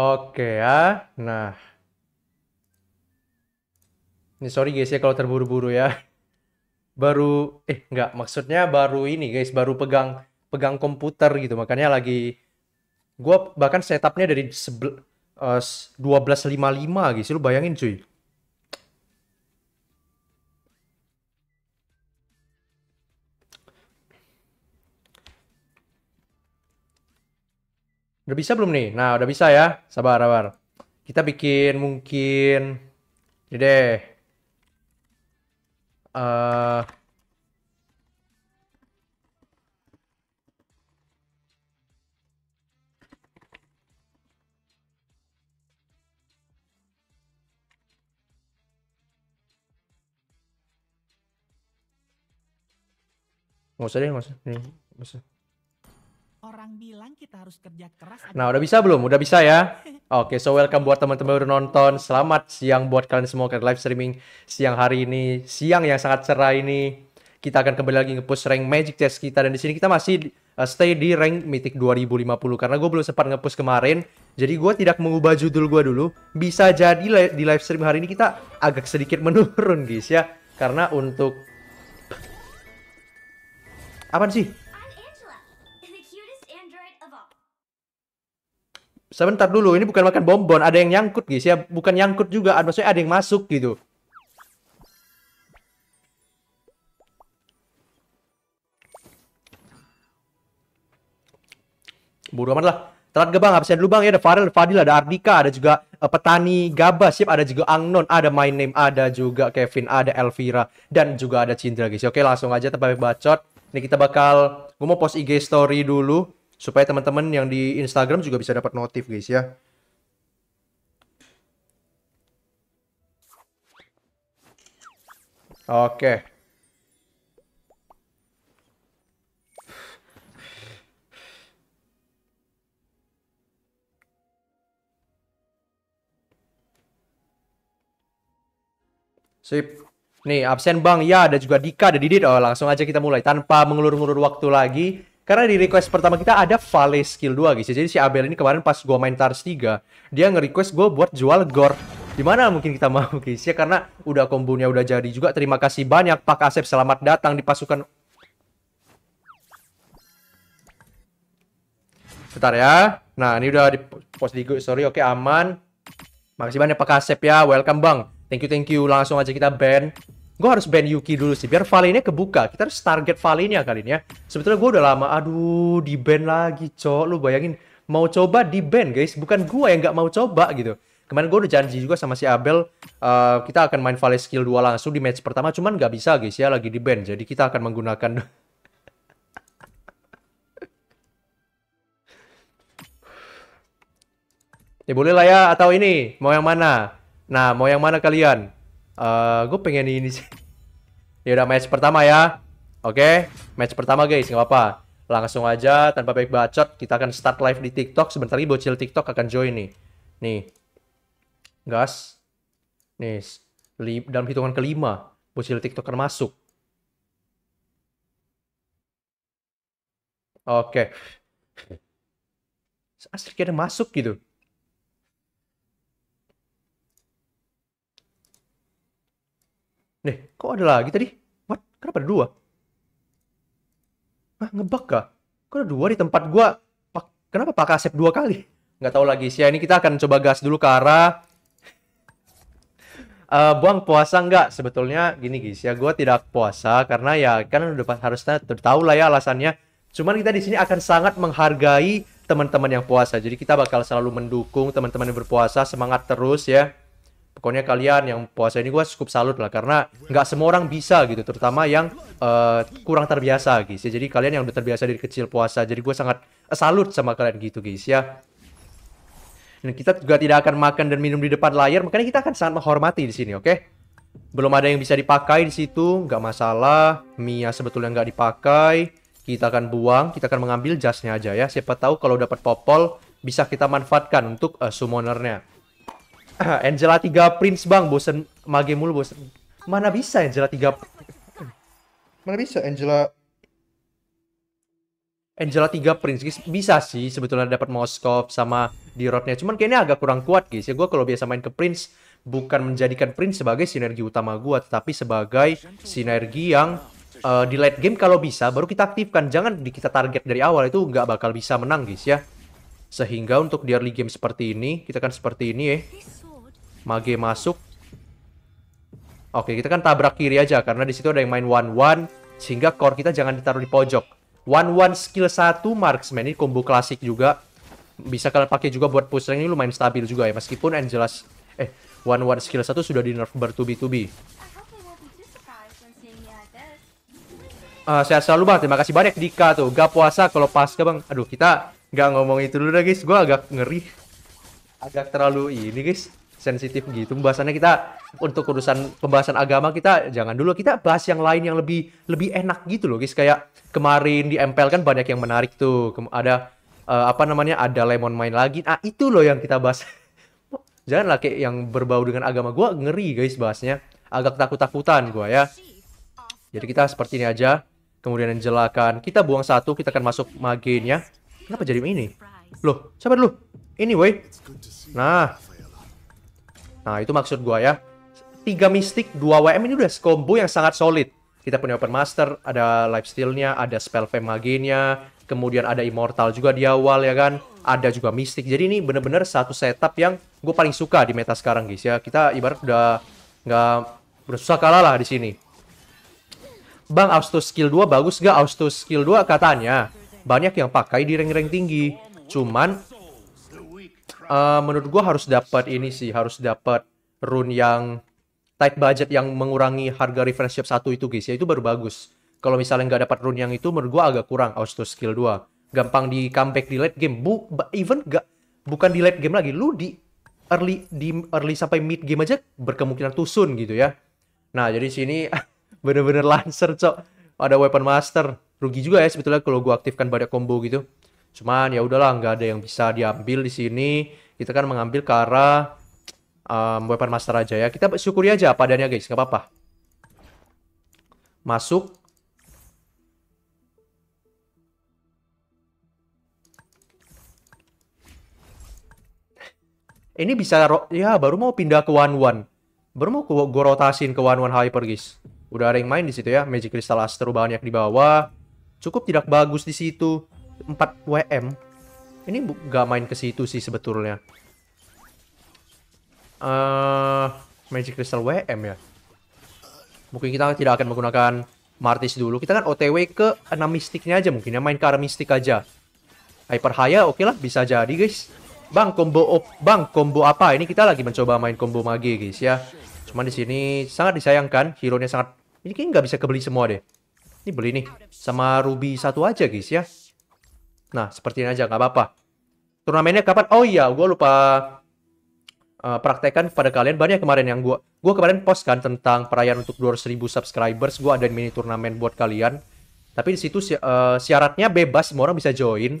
Oke ya. Nah. Ini sorry guys ya kalau terburu-buru ya. Baru eh nggak maksudnya baru ini guys, baru pegang pegang komputer gitu. Makanya lagi gue bahkan setupnya dari 12.55 eh, guys. Lu bayangin cuy. Udah bisa belum nih? Nah, udah bisa ya. Sabar, sabar. Kita bikin mungkin... Ini deh. Uh... Nggak usah deh, nggak usah. Nih, nggak usah. Orang bilang kita harus kerja keras. Nah, udah bisa belum? Udah bisa ya? Oke, okay, so welcome buat teman-teman yang nonton. Selamat siang buat kalian semua ke live streaming siang hari ini. Siang yang sangat cerah ini. Kita akan kembali lagi nge-push rank Magic Chess kita. Dan di sini kita masih uh, stay di rank Mythic 2050. Karena gue belum sempat nge-push kemarin. Jadi gue tidak mengubah judul gue dulu. Bisa jadi di live stream hari ini kita agak sedikit menurun guys ya. Karena untuk... Apaan sih? sebentar dulu ini bukan makan bonbon ada yang nyangkut guys ya bukan nyangkut juga maksudnya ada yang masuk gitu Bodo amat lah. Telat gebang, habisnya dulu bang ya. Ada Farel, ada Fadil, ada Ardika, ada juga uh, Petani, Gabas, siap. Ada juga Angnon, ada My Name, ada juga Kevin, ada Elvira, dan juga ada Cindra guys. Ya, oke langsung aja tempat bacot. Ini kita bakal, gue mau post IG story dulu supaya teman-teman yang di Instagram juga bisa dapat notif guys ya. Oke. Sip. Nih, absen Bang. Ya, ada juga Dika, ada Didit. Oh, langsung aja kita mulai. Tanpa mengulur-ulur waktu lagi, karena di request pertama kita ada Vale skill 2 guys. Jadi si Abel ini kemarin pas gue main Tars 3, dia nge-request gua buat jual gore. Dimana mungkin kita mau guys ya karena udah kombonya udah jadi juga. Terima kasih banyak Pak Asep selamat datang di pasukan Bentar ya. Nah, ini udah di post di sorry oke okay, aman. Makasih banyak Pak Asep ya. Welcome Bang. Thank you thank you. Langsung aja kita ban Gue harus ban Yuki dulu sih, biar valley kebuka. Kita harus target valley ya kali ini ya. Sebetulnya gue udah lama, aduh di ban lagi cok. Lu bayangin, mau coba di ban guys. Bukan gue yang nggak mau coba gitu. Kemarin gue udah janji juga sama si Abel, uh, kita akan main vale skill 2 langsung di match pertama. Cuman nggak bisa guys ya, lagi di ban. Jadi kita akan menggunakan... ya boleh lah ya, atau ini, mau yang mana? Nah, mau yang mana kalian? uh, eh, gue pengen ini sih. ya udah match pertama ya. Oke, okay? match pertama guys, nggak apa-apa. Langsung aja tanpa baik bacot, kita akan start live di TikTok. Sebentar lagi bocil TikTok akan join nih. Nih. Gas. Nih, dalam hitungan kelima bocil TikTok akan masuk. Oke. Okay. Asli masuk gitu. Nih, kok ada lagi tadi? What? Kenapa ada dua? Hah, ngebug kah? Kok ada dua di tempat gua? Pak, kenapa pakai asep dua kali? Nggak tahu lagi sih. Ya, ini kita akan coba gas dulu ke arah uh, buang puasa nggak sebetulnya gini guys ya gue tidak puasa karena ya kan udah harusnya tahu lah ya alasannya cuman kita di sini akan sangat menghargai teman-teman yang puasa jadi kita bakal selalu mendukung teman-teman yang berpuasa semangat terus ya pokoknya kalian yang puasa ini gue cukup salut lah karena nggak semua orang bisa gitu terutama yang uh, kurang terbiasa guys ya jadi kalian yang udah terbiasa dari kecil puasa jadi gue sangat salut sama kalian gitu guys ya dan kita juga tidak akan makan dan minum di depan layar makanya kita akan sangat menghormati di sini oke okay? belum ada yang bisa dipakai di situ nggak masalah Mia sebetulnya nggak dipakai kita akan buang kita akan mengambil jasnya aja ya siapa tahu kalau dapat popol bisa kita manfaatkan untuk uh, summonernya Angela 3 Prince bang, bosen mage mulu bosen. Mana bisa Angela 3 Mana bisa Angela Angela 3 Prince guys bisa sih sebetulnya dapat Moskov sama di roadnya cuman kayaknya agak kurang kuat guys ya gue kalau biasa main ke Prince bukan menjadikan Prince sebagai sinergi utama gue tetapi sebagai sinergi yang uh, di late game kalau bisa baru kita aktifkan jangan di kita target dari awal itu nggak bakal bisa menang guys ya sehingga untuk di early game seperti ini kita kan seperti ini ya Mage masuk. Oke, kita kan tabrak kiri aja karena di situ ada yang main one one sehingga core kita jangan ditaruh di pojok. One one skill 1 marksman ini combo klasik juga. Bisa kalian pakai juga buat push rank ini lumayan stabil juga ya meskipun Angelas eh one one skill 1 sudah di nerf bertubi-tubi. Uh, sehat selalu bang, terima kasih banyak Dika tuh Gak puasa kalau pas ke bang Aduh kita gak ngomong itu dulu deh guys Gue agak ngeri Agak terlalu ini guys sensitif gitu. Pembahasannya kita untuk urusan pembahasan agama kita jangan dulu kita bahas yang lain yang lebih lebih enak gitu loh guys. Kayak kemarin di MPL kan banyak yang menarik tuh. ada uh, apa namanya? Ada Lemon main lagi. Ah itu loh yang kita bahas. Janganlah kayak yang berbau dengan agama gua ngeri guys bahasnya. Agak takut-takutan gua ya. Jadi kita seperti ini aja. Kemudian jelakan. Kita buang satu, kita akan masuk magenya. Kenapa jadi ini? Loh, sabar dulu? Anyway. Nah, Nah, itu maksud gua ya. tiga mistik dua WM ini udah combo yang sangat solid. Kita punya Open Master, ada Lifesteal-nya, ada Spell Fame Magenya, kemudian ada Immortal juga di awal ya kan. Ada juga mistik Jadi ini bener-bener satu setup yang gue paling suka di meta sekarang guys ya. Kita ibarat udah nggak bersusah kalah lah di sini. Bang, Austo skill 2 bagus gak? Austo skill 2 katanya banyak yang pakai di rank-rank tinggi. Cuman uh, menurut gue harus dapat ini sih, harus dapat rune yang tight budget yang mengurangi harga refresh shop satu itu guys ya, itu baru bagus. Kalau misalnya nggak dapat rune yang itu menurut gue agak kurang auto skill 2. Gampang di comeback di late game. Bu, even gak, bukan di late game lagi, lu di early di early sampai mid game aja berkemungkinan tusun gitu ya. Nah, jadi sini bener-bener lancer, cok. Ada weapon master. Rugi juga ya sebetulnya kalau gue aktifkan banyak combo gitu. Cuman ya udahlah nggak ada yang bisa diambil di sini. Kita kan mengambil ke arah um, weapon master aja ya. Kita syukuri aja padanya guys, nggak apa-apa. Masuk. Ini bisa ya baru mau pindah ke one one. Baru mau gue rotasin ke one one hyper guys. Udah ada yang main di situ ya. Magic Crystal Astro banyak di bawah. Cukup tidak bagus di situ. 4 WM. Ini gak main ke situ sih sebetulnya. Uh, Magic Crystal WM ya. Mungkin kita tidak akan menggunakan Martis dulu. Kita kan OTW ke 6 mistiknya aja mungkin ya. Main ke arah mistik aja. Hyper Haya oke okay lah bisa jadi guys. Bang combo op, bang combo apa? Ini kita lagi mencoba main combo mage guys ya. Cuman di sini sangat disayangkan, hero-nya sangat ini kayaknya nggak bisa kebeli semua deh. Ini beli nih sama ruby satu aja guys ya. Nah, seperti ini aja, nggak apa-apa. Turnamennya kapan? Oh iya, gue lupa uh, praktekkan pada kalian. Banyak kemarin yang gue... Gue kemarin post kan tentang perayaan untuk 200.000 subscribers. Gue ada mini turnamen buat kalian. Tapi di situ uh, syaratnya bebas, semua orang bisa join.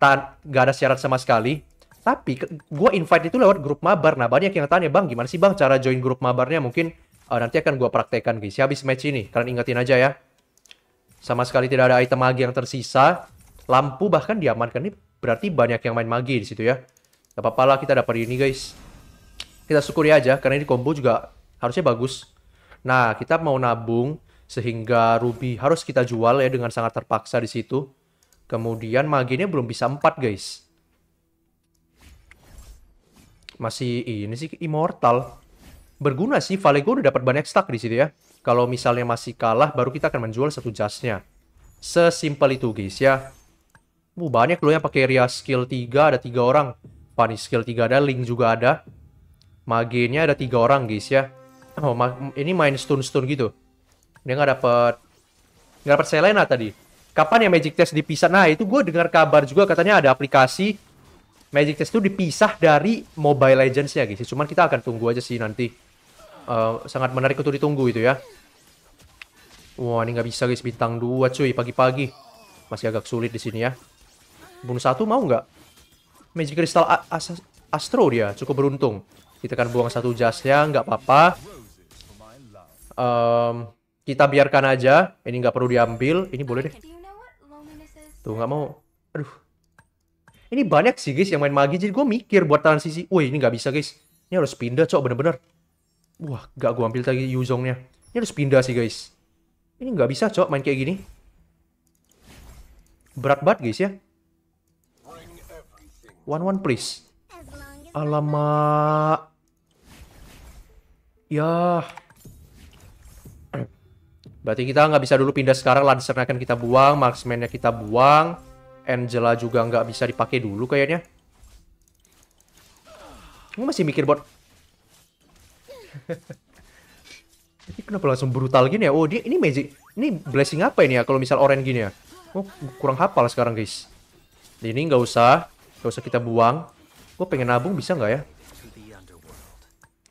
Tan gak ada syarat sama sekali. Tapi gue invite itu lewat grup mabar. Nah, banyak yang tanya, Bang, gimana sih Bang cara join grup mabarnya? Mungkin uh, nanti akan gue praktekkan guys. Habis match ini, kalian ingetin aja ya. Sama sekali tidak ada item lagi yang tersisa. Lampu bahkan diamankan nih berarti banyak yang main magi di situ ya. Gak apa-apa lah kita dapat ini guys. Kita syukuri aja karena ini combo juga harusnya bagus. Nah, kita mau nabung sehingga ruby harus kita jual ya dengan sangat terpaksa di situ. Kemudian maginya belum bisa empat guys. Masih ini sih immortal. Berguna sih, Valego udah dapat banyak stack di situ ya. Kalau misalnya masih kalah baru kita akan menjual satu jasnya. Sesimpel itu, guys ya. Uh, banyak loh yang pakai Ria skill 3 ada tiga orang. Fanny skill 3 ada, Link juga ada. Magenya ada tiga orang guys ya. Oh, ini main stun-stun gitu. Dia nggak dapat nggak dapat Selena tadi. Kapan ya Magic Test dipisah? Nah, itu gue dengar kabar juga katanya ada aplikasi Magic Test itu dipisah dari Mobile Legends ya guys. Cuman kita akan tunggu aja sih nanti. Uh, sangat menarik untuk ditunggu itu ya. Wah, ini nggak bisa guys bintang 2 cuy pagi-pagi. Masih agak sulit di sini ya. Bunuh satu mau nggak? Magic Crystal As Astro dia cukup beruntung. Kita kan buang satu jasnya, nggak apa-apa. Um, kita biarkan aja. Ini nggak perlu diambil. Ini boleh deh. Tuh nggak mau. Aduh. Ini banyak sih guys yang main magi. Jadi gue mikir buat transisi. Wih ini nggak bisa guys. Ini harus pindah cok bener-bener. Wah nggak gue ambil lagi Yuzongnya. Ini harus pindah sih guys. Ini nggak bisa cok main kayak gini. Berat banget guys ya. One One please. Alamak. Ya. Berarti kita nggak bisa dulu pindah sekarang. Lancernya akan kita buang. Marksman-nya kita buang. Angela juga nggak bisa dipakai dulu kayaknya. Gue masih mikir buat... ini kenapa langsung brutal gini ya? Oh, dia ini magic. Ini blessing apa ini ya? Kalau misal orange gini ya? Oh, kurang hafal sekarang guys. Ini nggak usah. Gak usah kita buang. Gue pengen nabung bisa nggak ya?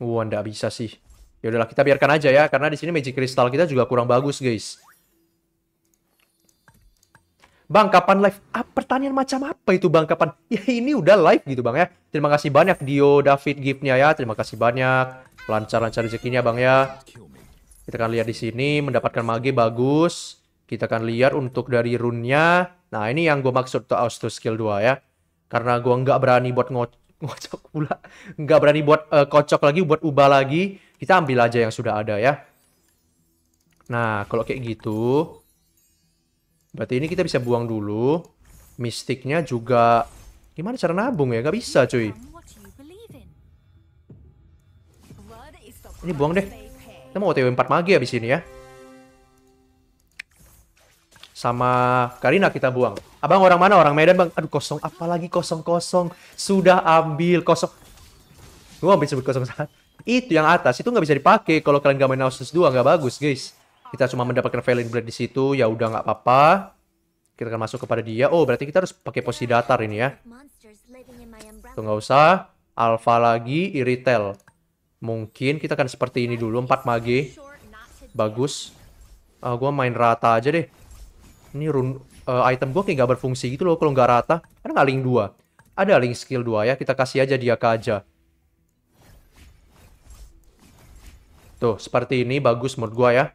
Wah, nggak bisa sih. Ya udahlah kita biarkan aja ya, karena di sini magic crystal kita juga kurang bagus, guys. Bang, kapan live? Ah, pertanyaan macam apa itu, Bang? Kapan? Ya, ini udah live gitu, Bang ya. Terima kasih banyak Dio David giftnya ya. Terima kasih banyak. Lancar-lancar rezekinya, Bang ya. Kita akan lihat di sini mendapatkan mage bagus. Kita akan lihat untuk dari runnya. Nah, ini yang gue maksud tuh auto skill 2 ya karena gue nggak berani buat ngocok pula nggak berani buat uh, kocok lagi buat ubah lagi kita ambil aja yang sudah ada ya nah kalau kayak gitu berarti ini kita bisa buang dulu mistiknya juga gimana cara nabung ya nggak bisa cuy ini buang deh kita mau otw 4 magi abis ini ya sama Karina kita buang. Abang orang mana? Orang Medan bang. Aduh kosong, apalagi kosong kosong. Sudah ambil kosong. Gua ambil sebut kosong satu. Itu yang atas itu nggak bisa dipakai kalau kalian nggak main Nausus dua nggak bagus guys. Kita cuma mendapatkan Valen Blade di situ ya udah nggak apa-apa. Kita akan masuk kepada dia. Oh berarti kita harus pakai posisi datar ini ya. Tuh nggak usah. Alpha lagi, Iritel. Mungkin kita akan seperti ini dulu, empat mage. Bagus. Ah, gua main rata aja deh ini run, uh, item gue kayak gak berfungsi gitu loh kalau nggak rata. Ada gak link 2? Ada link skill 2 ya, kita kasih aja dia ke aja. Tuh, seperti ini bagus menurut gue ya.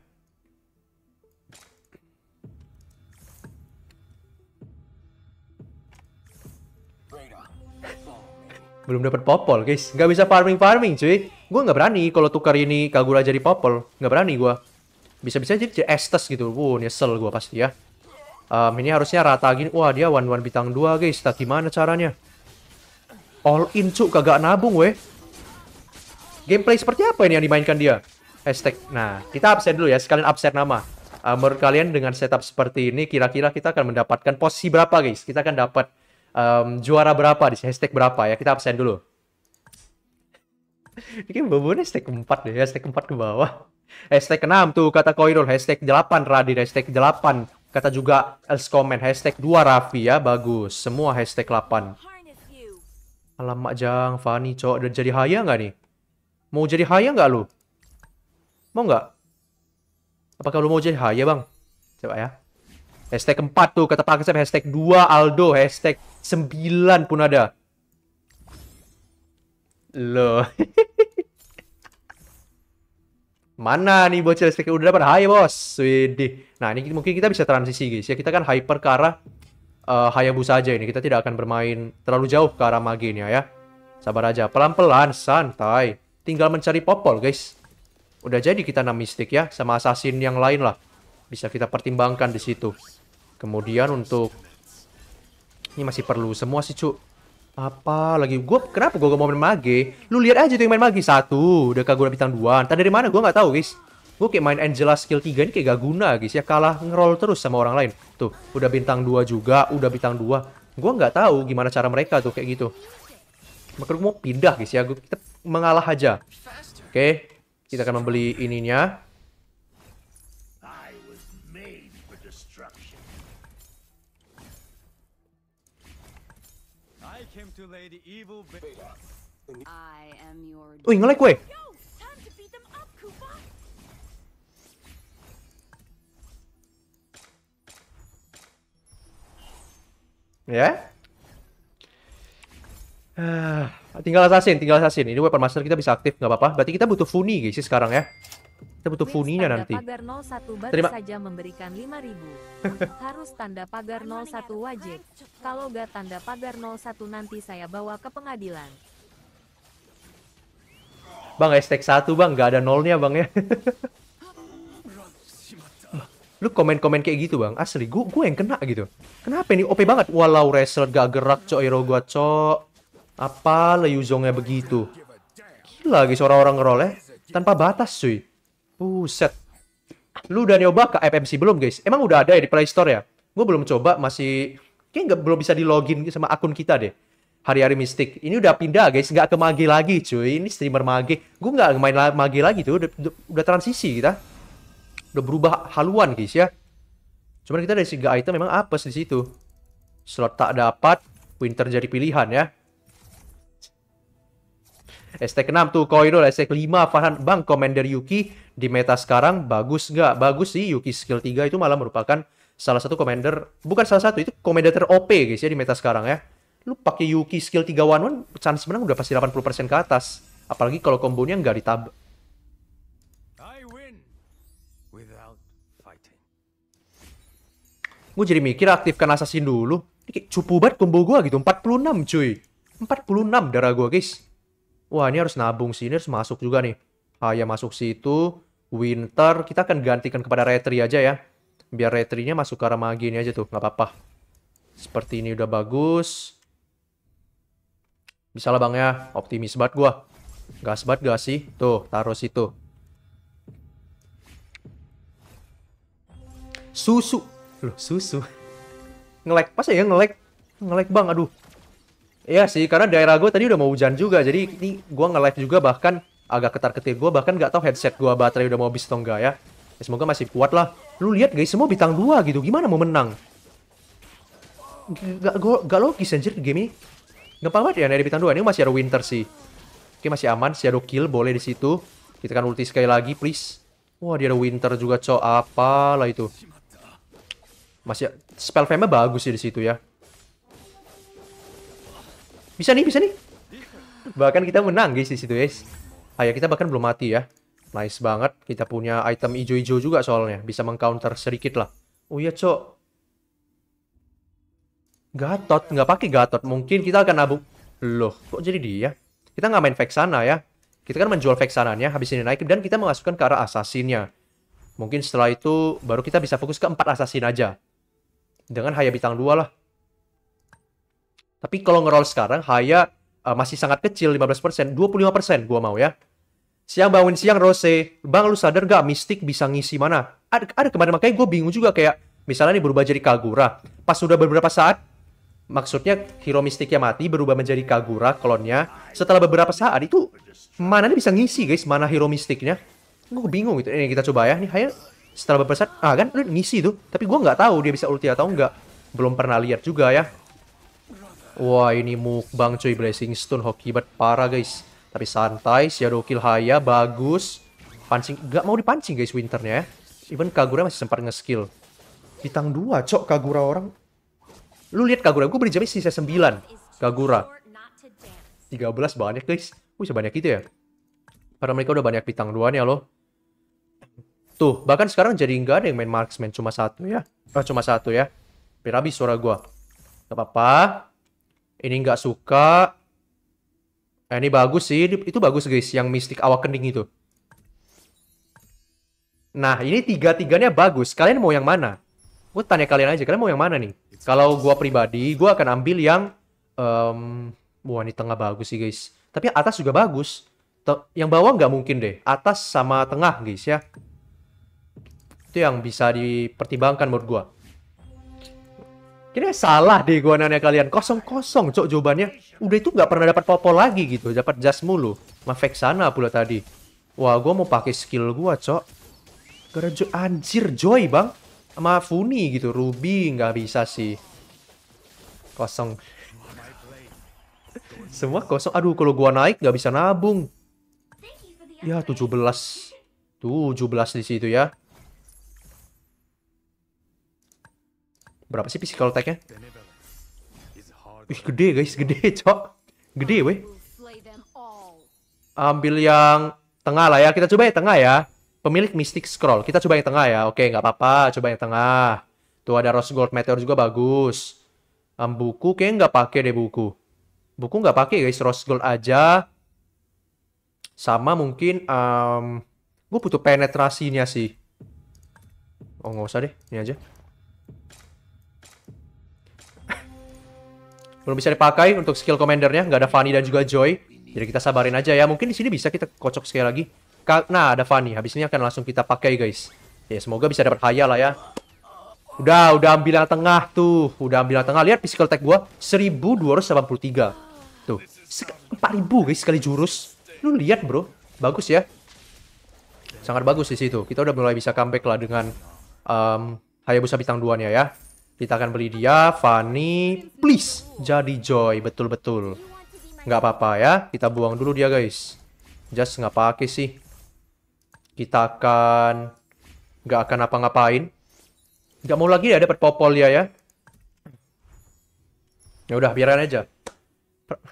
Belum dapat popol, guys. Gak bisa farming-farming, cuy. Gue nggak berani kalau tukar ini Kagura jadi popol. Nggak berani gue. Bisa-bisa jadi estes gitu. Wuh, nyesel gue pasti ya. Um, ini harusnya rata gini. Wah, dia one one bintang 2, guys. Tak gimana caranya? All in, cuk. Kagak nabung, weh. Gameplay seperti apa ini yang dimainkan dia? Hashtag. Nah, kita upset dulu ya. Sekalian upset nama. Uh, menurut kalian dengan setup seperti ini, kira-kira kita akan mendapatkan posisi berapa, guys? Kita akan dapat um, juara berapa di hashtag berapa ya? Kita absen dulu. Ini kan bobonya hashtag 4 deh, hashtag 4 ke bawah. Hashtag 6 tuh kata Koirul, hashtag 8 Radir. hashtag 8 Kata juga elskomen comment hashtag 2 Raffi ya, bagus. Semua hashtag 8. Alamak Jang, Fani cowok udah jadi haya nggak nih? Mau jadi haya nggak lu? Mau nggak? Apakah lu mau jadi haya bang? Coba ya. Hashtag 4 tuh, kata Pak Kesep Hashtag 2 Aldo. Hashtag 9 pun ada. Loh. Mana nih bocil listrik udah dapat? Hai bos. Widih. Nah, ini mungkin kita bisa transisi guys ya. Kita kan hyper ke arah uh, Hayabusa aja ini. Kita tidak akan bermain terlalu jauh ke arah Maginya ya. Sabar aja, pelan-pelan, santai. Tinggal mencari popol, guys. Udah jadi kita nam mistik ya sama assassin yang lain lah. Bisa kita pertimbangkan di situ. Kemudian untuk ini masih perlu semua sih, Cuk. Apa lagi? Gue kenapa gue gak mau main mage? Lu lihat aja tuh yang main mage satu, udah kagak bintang dua entah dari mana gue nggak tahu guys. Gue kayak main Angela skill 3 ini kayak gak guna guys ya kalah ngerol terus sama orang lain. Tuh, udah bintang dua juga, udah bintang dua. Gue nggak tahu gimana cara mereka tuh kayak gitu. Maka gue mau pindah guys ya, Gue kita mengalah aja. Oke, okay. kita akan membeli ininya. Wih, ngelag gue. Ya. Uh, tinggal assassin, tinggal assassin. Ini weapon master kita bisa aktif, nggak apa-apa. Berarti kita butuh Funi guys sekarang ya. Kita butuh funinya nanti. Pagar 01 baru Terima. saja memberikan 5000. Harus tanda pagar 01 wajib. Kalau gak tanda pagar 01 nanti saya bawa ke pengadilan. Bang, estek 1 bang, gak ada nolnya bang ya. Lu komen-komen kayak gitu bang, asli gua, gua yang kena gitu. Kenapa ini OP banget? Walau wrestle gak gerak cok, hero gua cok. Apa le begitu? Gila lagi orang-orang ngeroleh tanpa batas cuy. Buset. Lu udah nyoba ke FMC belum guys? Emang udah ada ya di Play Store ya? Gue belum coba, masih... Kayaknya nggak, belum bisa di login sama akun kita deh. Hari-hari mistik. Ini udah pindah guys, nggak ke Mage lagi cuy. Ini streamer Mage. Gue nggak main Mage lagi tuh, udah, udah, udah transisi kita. Udah berubah haluan guys ya. Cuman kita dari segi item memang apes di situ. Slot tak dapat, Winter jadi pilihan ya. Hashtag 6 tuh Koido, hashtag 5 Farhan. Bang, Commander Yuki di meta sekarang bagus nggak? Bagus sih, Yuki skill 3 itu malah merupakan salah satu commander, bukan salah satu, itu commander ter-OP guys ya di meta sekarang ya. Lu pakai Yuki skill 3 1, 1 chance menang udah pasti 80% ke atas. Apalagi kalau kombonya nggak ditab. Gue jadi mikir aktifkan assassin dulu. Ini kayak cupu banget combo gue gitu, 46 cuy. 46 darah gue guys. Wah, ini harus nabung sih, ini harus masuk juga nih. Ah, ya masuk situ, Winter, kita akan gantikan kepada Retri aja ya. Biar Retrinya masuk ke arah magi ini aja tuh, nggak apa-apa. Seperti ini udah bagus. Bisa lah bang ya, optimis banget gua. Gas banget gak sih? Tuh, taruh situ. Susu. Loh, susu. Ngelek, Pas ya ngelek? Ngelek bang, aduh. Iya sih, karena daerah gue tadi udah mau hujan juga, jadi ini gue nge-live juga bahkan agak ketar-ketir gue, bahkan nggak tahu headset gue baterai udah mau habis atau enggak ya. ya. Semoga masih kuat lah. Lu lihat guys, semua bintang dua gitu, gimana mau menang? Gak, gua, gak logis anjir game ini. Gampang banget ya, dari bintang dua ini masih ada winter sih. Oke, masih aman, shadow kill, boleh di situ. Kita kan ulti sekali lagi, please. Wah, dia ada winter juga, cok. Apalah itu. Masih, spell fame-nya bagus sih di situ ya. Bisa nih, bisa nih. Bahkan kita menang guys di situ, guys. Ayo, kita bahkan belum mati ya. Nice banget. Kita punya item ijo-ijo juga soalnya. Bisa mengcounter sedikit lah. Oh iya, Cok. Gatot. Nggak pakai Gatot. Mungkin kita akan nabuk. Loh, kok jadi dia? Kita nggak main Vexana ya. Kita kan menjual Vexananya, habis ini naik. Dan kita memasukkan ke arah Assassinnya. Mungkin setelah itu, baru kita bisa fokus ke empat Assassin aja. Dengan Hayabitang 2 lah. Tapi kalau ngerol sekarang, Haya uh, masih sangat kecil, 15%, 25% gua mau ya. Siang bangun siang, Rose. Bang, lu sadar gak Mystic bisa ngisi mana? Ada, ada kemarin, makanya gue bingung juga kayak, misalnya nih berubah jadi Kagura. Pas sudah beberapa saat, maksudnya hero mistiknya mati, berubah menjadi Kagura, klonnya. Setelah beberapa saat, itu mana nih bisa ngisi guys, mana hero mistiknya? Gue bingung gitu. Ini kita coba ya, nih Haya setelah beberapa saat, ah kan lu ngisi tuh. Tapi gue nggak tahu dia bisa ulti atau nggak. Belum pernah lihat juga ya. Wah ini mukbang cuy Blessing Stone hoki bat parah guys. Tapi santai, Shadow Kill Haya bagus. Pancing, gak mau dipancing guys Winternya ya. Even Kagura masih sempat nge-skill. Bintang 2 cok Kagura orang. Lu lihat Kagura, gue beri jamnya sisa 9. Kagura. 13 banyak guys. Wih sebanyak itu ya. Karena mereka udah banyak pitang 2 nih loh. Tuh, bahkan sekarang jadi nggak ada yang main marksman. Cuma satu ya. Oh, cuma satu ya. Hampir habis suara gue. Gak apa-apa ini nggak suka eh, ini bagus sih itu bagus guys yang mistik awak itu nah ini tiga tiganya bagus kalian mau yang mana gue tanya kalian aja kalian mau yang mana nih kalau gue pribadi gue akan ambil yang um, wah ini tengah bagus sih guys tapi atas juga bagus yang bawah nggak mungkin deh atas sama tengah guys ya itu yang bisa dipertimbangkan menurut gue Kira salah deh gua nanya kalian. Kosong-kosong cok jawabannya. Udah itu nggak pernah dapat popo lagi gitu. Dapat jas mulu. Mafek sana pula tadi. Wah, gua mau pakai skill gua, cok. Kerja anjir Joy, Bang. Sama Funi gitu. Ruby nggak bisa sih. Kosong. Semua kosong. Aduh, kalau gua naik nggak bisa nabung. Ya, 17. 17 di situ ya. Berapa sih physical attack-nya? Wih, gede guys, gede, cok. Gede, weh. Ambil yang tengah lah ya. Kita coba yang tengah ya. Pemilik Mystic Scroll. Kita coba yang tengah ya. Oke, nggak apa-apa. Coba yang tengah. Tuh ada Rose Gold Meteor juga bagus. Um, buku kayaknya nggak pakai deh buku. Buku nggak pakai guys. Rose Gold aja. Sama mungkin... Um, Gue butuh penetrasinya sih. Oh, nggak usah deh. Ini aja. Belum bisa dipakai untuk skill commandernya. Nggak ada Fanny dan juga Joy. Jadi kita sabarin aja ya. Mungkin di sini bisa kita kocok sekali lagi. Nah, ada Fanny. Habis ini akan langsung kita pakai, guys. Ya, semoga bisa dapat Haya lah ya. Udah, udah ambil yang tengah tuh. Udah ambil yang tengah. Lihat physical tag gua 1283. Tuh. 4000 guys sekali jurus. Lu lihat, Bro. Bagus ya. Sangat bagus di situ. Kita udah mulai bisa comeback lah dengan um, Hayabusa bintang 2-nya ya. Kita akan beli dia, Fanny, please jadi Joy, betul-betul. Nggak apa-apa ya, kita buang dulu dia guys. Just nggak pakai sih. Kita akan... Nggak akan apa-ngapain. Nggak mau lagi ya dapat popol ya ya. Ya udah, biarkan aja.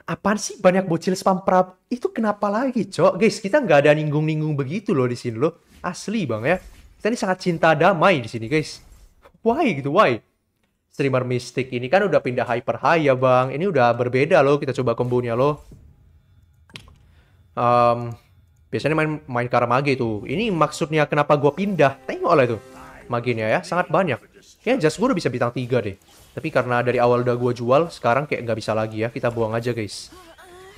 Apaan sih banyak bocil spam prab? Itu kenapa lagi, Cok? Guys, kita nggak ada ninggung-ninggung begitu loh di sini loh. Asli, Bang ya. Kita ini sangat cinta damai di sini, guys. Why gitu, why? streamer mistik ini kan udah pindah hyper high ya bang. Ini udah berbeda loh. Kita coba kombonya loh. Um, biasanya main main Karamage itu. Ini maksudnya kenapa gua pindah. tengok lah itu. Maginya ya, sangat banyak. Ya, just gua udah bisa bintang 3 deh. Tapi karena dari awal udah gua jual, sekarang kayak nggak bisa lagi ya. Kita buang aja, guys.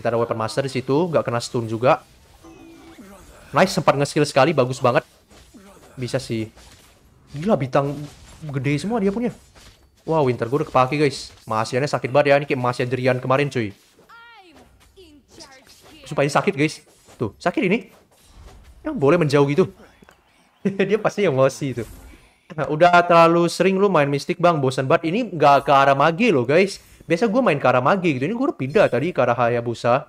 Kita ada weapon master di situ, nggak kena stun juga. Nice, sempat nge-skill sekali, bagus banget. Bisa sih. Gila, bintang gede semua dia punya. Wah, wow, winter gue udah kepake, guys. Masiannya sakit banget ya. Ini kayak masih jerian kemarin, cuy. Supaya ini sakit, guys. Tuh, sakit ini. Yang boleh menjauh gitu. Dia pasti emosi itu. Nah, udah terlalu sering lu main mistik, Bang. Bosan banget. Ini nggak ke arah magi loh, guys. Biasa gue main ke arah magi gitu. Ini gue udah pindah tadi ke arah Hayabusa.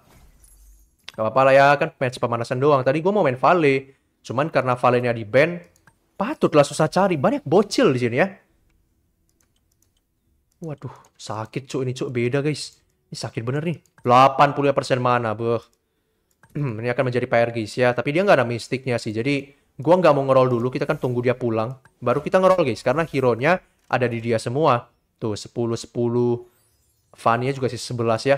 Gak apa-apa lah ya, kan match pemanasan doang. Tadi gue mau main Vale. Cuman karena Vale-nya di-ban, patutlah susah cari. Banyak bocil di sini ya. Waduh, sakit cuk ini cuk beda guys. Ini sakit bener nih. 85% mana, buh hmm, ini akan menjadi PR guys ya, tapi dia nggak ada mistiknya sih. Jadi gua nggak mau ngerol dulu, kita kan tunggu dia pulang baru kita ngerol guys karena hero-nya ada di dia semua. Tuh 10 10 nya juga sih 11 ya.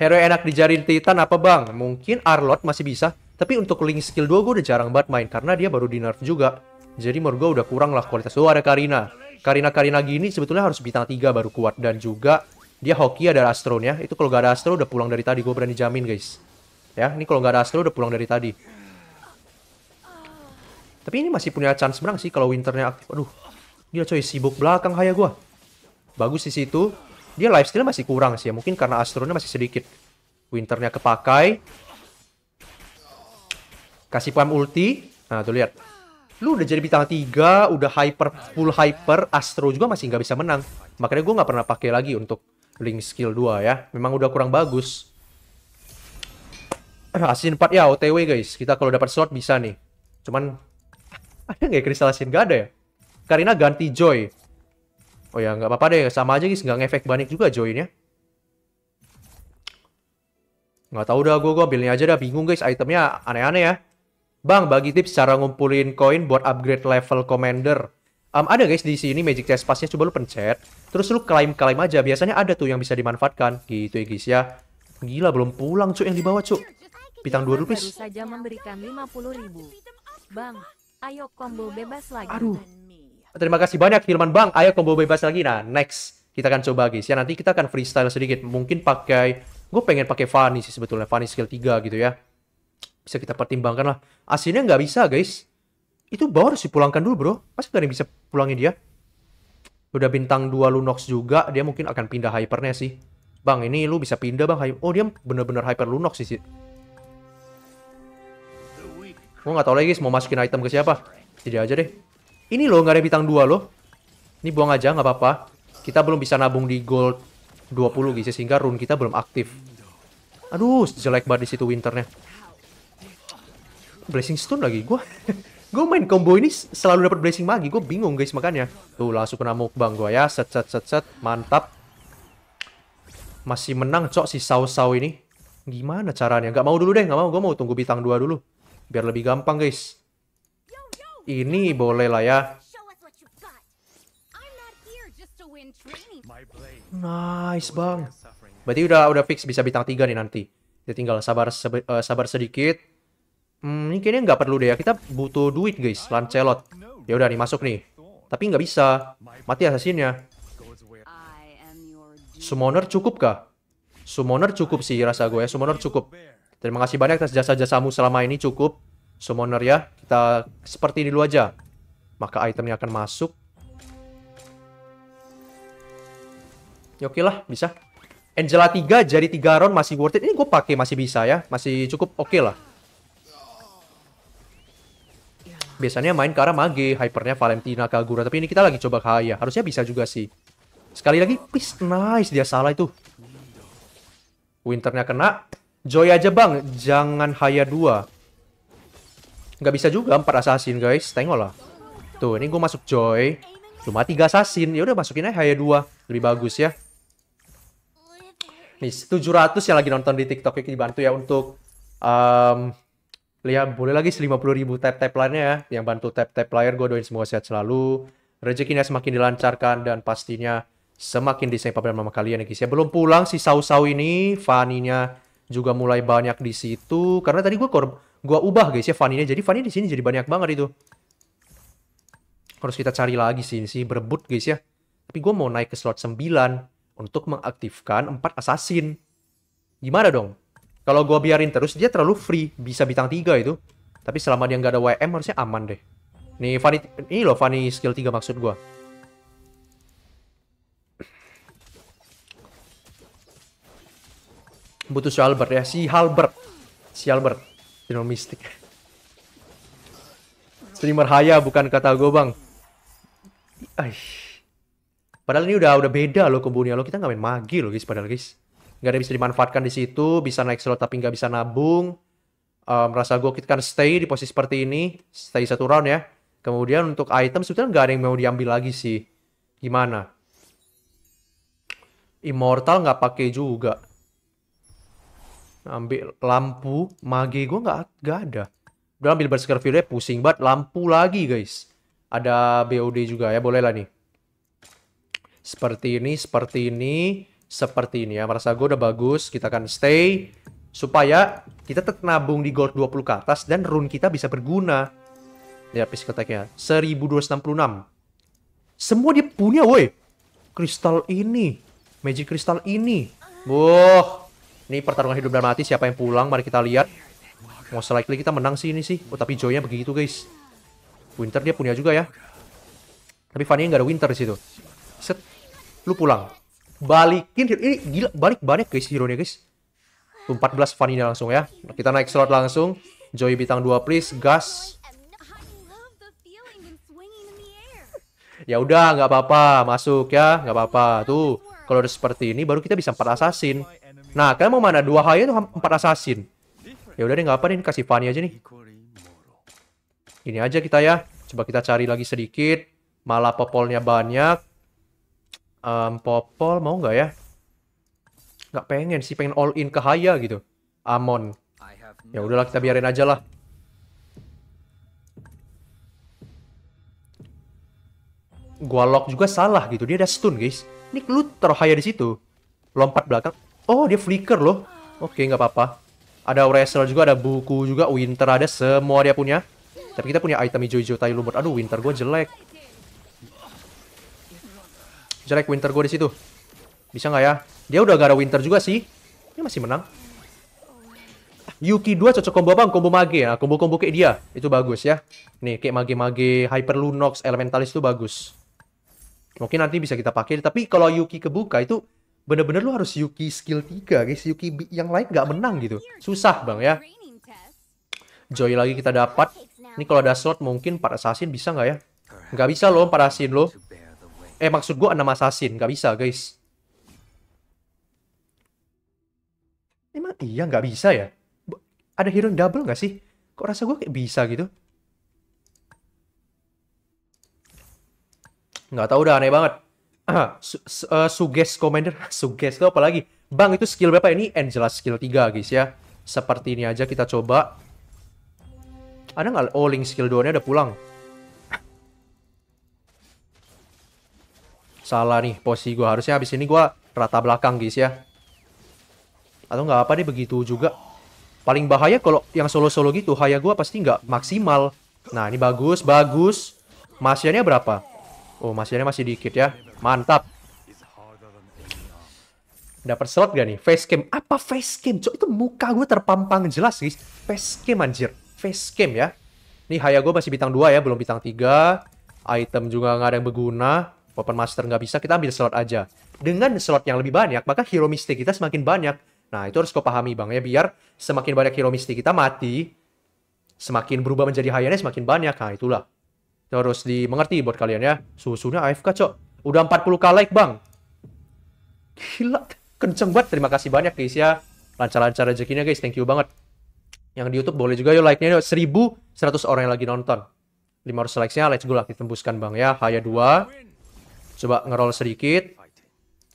Hero enak di jari Titan apa bang? Mungkin Arlot masih bisa. Tapi untuk link skill 2 gue udah jarang banget main karena dia baru di nerf juga. Jadi menurut gue udah kurang lah kualitas. Oh ada Karina. Karina-Karina gini sebetulnya harus bintang 3 baru kuat. Dan juga dia hoki ada astronya ya. Itu kalau gak ada Astro udah pulang dari tadi. Gue berani jamin guys. Ya, ini kalau gak ada Astro udah pulang dari tadi. Tapi ini masih punya chance menang sih kalau Winternya aktif. Aduh, gila coy sibuk belakang Haya gue. Bagus di situ. Dia lifesteal masih kurang sih ya. Mungkin karena nya masih sedikit. Winternya kepakai. Kasih pam ulti. Nah, tuh lihat lu udah jadi bintang tiga, udah hyper full hyper, Astro juga masih nggak bisa menang. Makanya gue nggak pernah pakai lagi untuk link skill 2 ya. Memang udah kurang bagus. Asin 4 ya OTW guys. Kita kalau dapat slot bisa nih. Cuman ada nggak kristal ya, asin? Gak ada ya. Karina ganti Joy. Oh ya nggak apa-apa deh. Sama aja guys. Nggak ngefek banyak juga Joy-nya. Nggak tahu dah gue, gue ambilnya aja dah. Bingung guys. Itemnya aneh-aneh ya. Bang, bagi tips cara ngumpulin koin buat upgrade level commander. Um, ada guys di sini magic chest pasnya coba lu pencet, terus lu klaim-klaim aja. Biasanya ada tuh yang bisa dimanfaatkan. Gitu ya guys ya. Gila belum pulang cuy yang dibawa cuy. Pitang dua rupis. saja memberikan 50.000. Bang, ayo combo bebas lagi. Aduh. Terima kasih banyak Hilman Bang. Ayo combo bebas lagi. Nah, next kita akan coba guys ya. Nanti kita akan freestyle sedikit. Mungkin pakai gue pengen pakai Fanny sih sebetulnya Fanny skill 3 gitu ya bisa kita pertimbangkan lah. Aslinya nggak bisa guys. Itu bawa harus dipulangkan dulu bro. pasti nggak ada yang bisa pulangin dia? Udah bintang 2 Lunox juga, dia mungkin akan pindah hypernya sih. Bang, ini lu bisa pindah bang. Oh, dia bener-bener hyper Lunox sih. Gue nggak tahu lagi guys, mau masukin item ke siapa. Jadi aja deh. Ini loh, nggak ada bintang 2 loh. Ini buang aja, nggak apa-apa. Kita belum bisa nabung di gold 20 guys, ya, sehingga rune kita belum aktif. Aduh, jelek banget di situ winternya blessing stone lagi gue gue main combo ini selalu dapat blessing magi gue bingung guys makanya tuh langsung kena mukbang gue ya set set set set mantap masih menang cok si saw saw ini gimana caranya nggak mau dulu deh nggak mau gue mau tunggu bintang dua dulu biar lebih gampang guys ini boleh lah ya nice bang berarti udah udah fix bisa bintang tiga nih nanti dia tinggal sabar eh, sabar sedikit Hmm, ini kayaknya nggak perlu deh ya. Kita butuh duit, guys. Lancelot. Ya udah nih, masuk nih. Tapi nggak bisa. Mati asasinnya. Summoner cukup kah? Summoner cukup sih rasa gue ya. Summoner cukup. Terima kasih banyak atas jasa-jasamu selama ini cukup. Summoner ya. Kita seperti ini dulu aja. Maka itemnya akan masuk. Ya oke lah, bisa. Angela 3 jadi 3 round masih worth it. Ini gue pakai masih bisa ya. Masih cukup oke okay lah. biasanya main ke arah mage, hypernya Valentina, Kagura. Tapi ini kita lagi coba Kaya. Harusnya bisa juga sih. Sekali lagi, pis nice. Dia salah itu. Winternya kena. Joy aja bang, jangan Haya dua Nggak bisa juga empat assassin guys, tengok lah. Tuh, ini gue masuk Joy. Cuma 3 assassin, ya udah masukin aja Haya 2. Lebih bagus ya. Nih, 700 yang lagi nonton di TikTok, dibantu ya untuk um, lihat ya, boleh lagi 50 ribu tap-tap lainnya ya yang bantu tap-tap layar gue doain semua sehat selalu rezekinya semakin dilancarkan dan pastinya semakin disayang papa mama kalian ya guys ya belum pulang si sau-sau ini faninya juga mulai banyak di situ karena tadi gue kor gue ubah guys ya faninya jadi fani di sini jadi banyak banget itu harus kita cari lagi sih sih berebut guys ya tapi gue mau naik ke slot 9 untuk mengaktifkan 4 assassin gimana dong kalau gue biarin terus, dia terlalu free. Bisa bintang 3 itu. Tapi selama dia nggak ada WM, harusnya aman deh. Nih, Fanny, ini loh Fanny skill 3 maksud gue. Butuh si Albert ya. Si Halbert. Si Albert. Dino Mystic. Streamer Haya bukan kata gue bang. Ay, Padahal ini udah udah beda loh kebunnya lo Kita nggak main magi loh guys padahal guys nggak ada yang bisa dimanfaatkan di situ bisa naik slot tapi nggak bisa nabung um, rasa gue kan stay di posisi seperti ini stay satu round ya kemudian untuk item sebetulnya nggak ada yang mau diambil lagi sih gimana immortal nggak pakai juga ambil lampu mage gue nggak nggak ada udah ambil berserker view pusing banget lampu lagi guys ada BOD juga ya boleh lah nih seperti ini seperti ini seperti ini ya. Merasa gue udah bagus, kita akan stay supaya kita tetap nabung di gold 20 ke atas dan rune kita bisa berguna. Lihat physical attack-nya, 1266. Semua dia punya, woi. Kristal ini, magic kristal ini. Wah, ini pertarungan hidup dan mati siapa yang pulang, mari kita lihat. Most likely kita menang sih ini sih. Oh, tapi joy-nya begitu, guys. Winter dia punya juga ya. Tapi Fanny nggak ada Winter di situ. Set, lu pulang balikin ini gila balik banyak guys hero-nya guys 14 vanilla langsung ya kita naik slot langsung Joy bintang 2 please gas ya udah nggak apa-apa masuk ya nggak apa-apa tuh kalau udah seperti ini baru kita bisa empat assassin nah kalian mau mana dua hal itu empat assassin ya udah deh nggak apa nih kasih Fanny aja nih ini aja kita ya coba kita cari lagi sedikit malah popolnya banyak um, Popol mau nggak ya? Nggak pengen sih, pengen all in ke Haya gitu. Amon. Ya udahlah kita biarin aja lah. Gua lock juga salah gitu, dia ada stun guys. Ini lu taruh Haya di situ. Lompat belakang. Oh, dia flicker loh. Oke, nggak apa-apa. Ada wrestle juga, ada buku juga, winter ada, semua dia punya. Tapi kita punya item hijau-hijau tai lumut. Aduh, winter gue jelek. Jelek winter gue di situ. Bisa nggak ya? Dia udah gak ada winter juga sih. Ini masih menang. Yuki 2 cocok combo apa? Combo mage ya. Combo-combo kayak dia. Itu bagus ya. Nih, kayak mage-mage Hyper Lunox, Elementalis itu bagus. Mungkin nanti bisa kita pakai. Tapi kalau Yuki kebuka itu bener-bener lu harus Yuki skill 3 guys. Yuki yang lain nggak menang gitu. Susah bang ya. Joy lagi kita dapat. Ini kalau ada slot mungkin para assassin bisa nggak ya? Nggak bisa loh para assassin loh. Eh maksud gue enam assassin, nggak bisa guys. Emang iya nggak bisa ya? Ada hero yang double nggak sih? Kok rasa gue kayak bisa gitu? Nggak tahu udah aneh banget. Ah, su su uh, suges commander, suges itu apalagi Bang itu skill berapa ini? Angela skill 3 guys ya. Seperti ini aja kita coba. Ada nggak? Oh, Link skill 2-nya udah pulang. salah nih posisi gue harusnya habis ini gue rata belakang guys ya atau nggak apa deh begitu juga paling bahaya kalau yang solo-solo gitu haya gue pasti nggak maksimal nah ini bagus bagus masihnya berapa oh masihnya masih dikit ya mantap dapat slot gak nih facecam apa facecam cok itu muka gue terpampang jelas guys facecam anjir facecam ya nih haya gue masih bintang dua ya belum bintang tiga item juga nggak ada yang berguna Weapon Master nggak bisa, kita ambil slot aja. Dengan slot yang lebih banyak, maka hero mistik kita semakin banyak. Nah, itu harus kau pahami bang ya, biar semakin banyak hero mistik kita mati, semakin berubah menjadi high semakin banyak. Nah, itulah. Itu harus dimengerti buat kalian ya. Susunya AFK, Cok. Udah 40k like, Bang. Gila, kenceng banget. Terima kasih banyak, guys ya. Lancar-lancar rezekinya, guys. Thank you banget. Yang di YouTube boleh juga yuk like-nya 1100 orang yang lagi nonton. 500 likes-nya, let's go lah. Ditembuskan, Bang ya. Haya 2. Coba ngerol sedikit.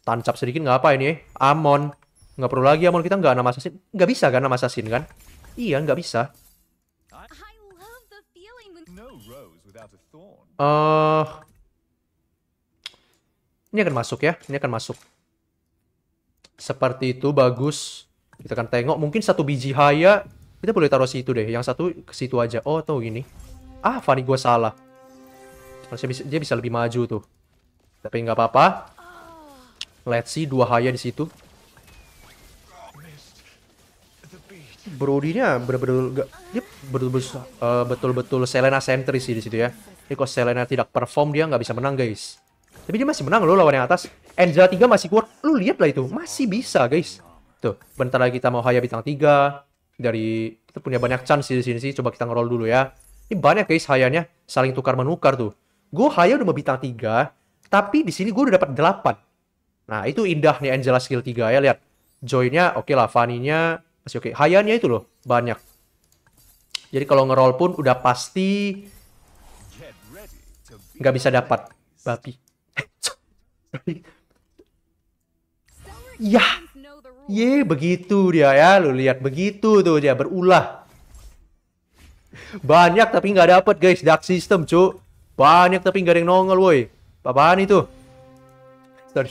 Tancap sedikit nggak apa ini. Ya. Amon. Nggak perlu lagi Amon. Kita nggak nama assassin. Nggak bisa kan nama assassin kan? Iya, nggak bisa. Uh, ini akan masuk ya. Ini akan masuk. Seperti itu, bagus. Kita akan tengok. Mungkin satu biji haya. Kita boleh taruh situ deh. Yang satu ke situ aja. Oh, tuh gini. Ah, Fanny gue salah. Harusnya dia bisa lebih maju tuh. Tapi nggak apa-apa. Let's see, dua Haya di situ. Bro benar bener-bener dia betul-betul uh, eh, betul Selena sentris sih di situ ya. Ini kok Selena tidak perform dia nggak bisa menang guys. Tapi dia masih menang loh lawan yang atas. Angela 3 masih kuat. Lu lihat lah itu, masih bisa guys. Tuh, bentar lagi kita mau Haya bintang 3 dari kita punya banyak chance di sini sih. Coba kita ngeroll dulu ya. Ini banyak guys Hayanya saling tukar menukar tuh. Gue Haya udah mau bintang 3, tapi di sini gue udah dapat 8. Nah, itu indah nih Angela skill 3 ya, lihat. Joinnya oke okay lah, Fanny-nya masih oke. Okay. Hayannya itu loh, banyak. Jadi kalau ngeroll pun udah pasti nggak bisa dapat babi. Eh, ya, ye begitu dia ya, lu lihat begitu tuh dia berulah. Banyak tapi nggak dapat guys, dark system cu. Banyak tapi nggak ada yang nongol woi. Apaan itu? Sorry.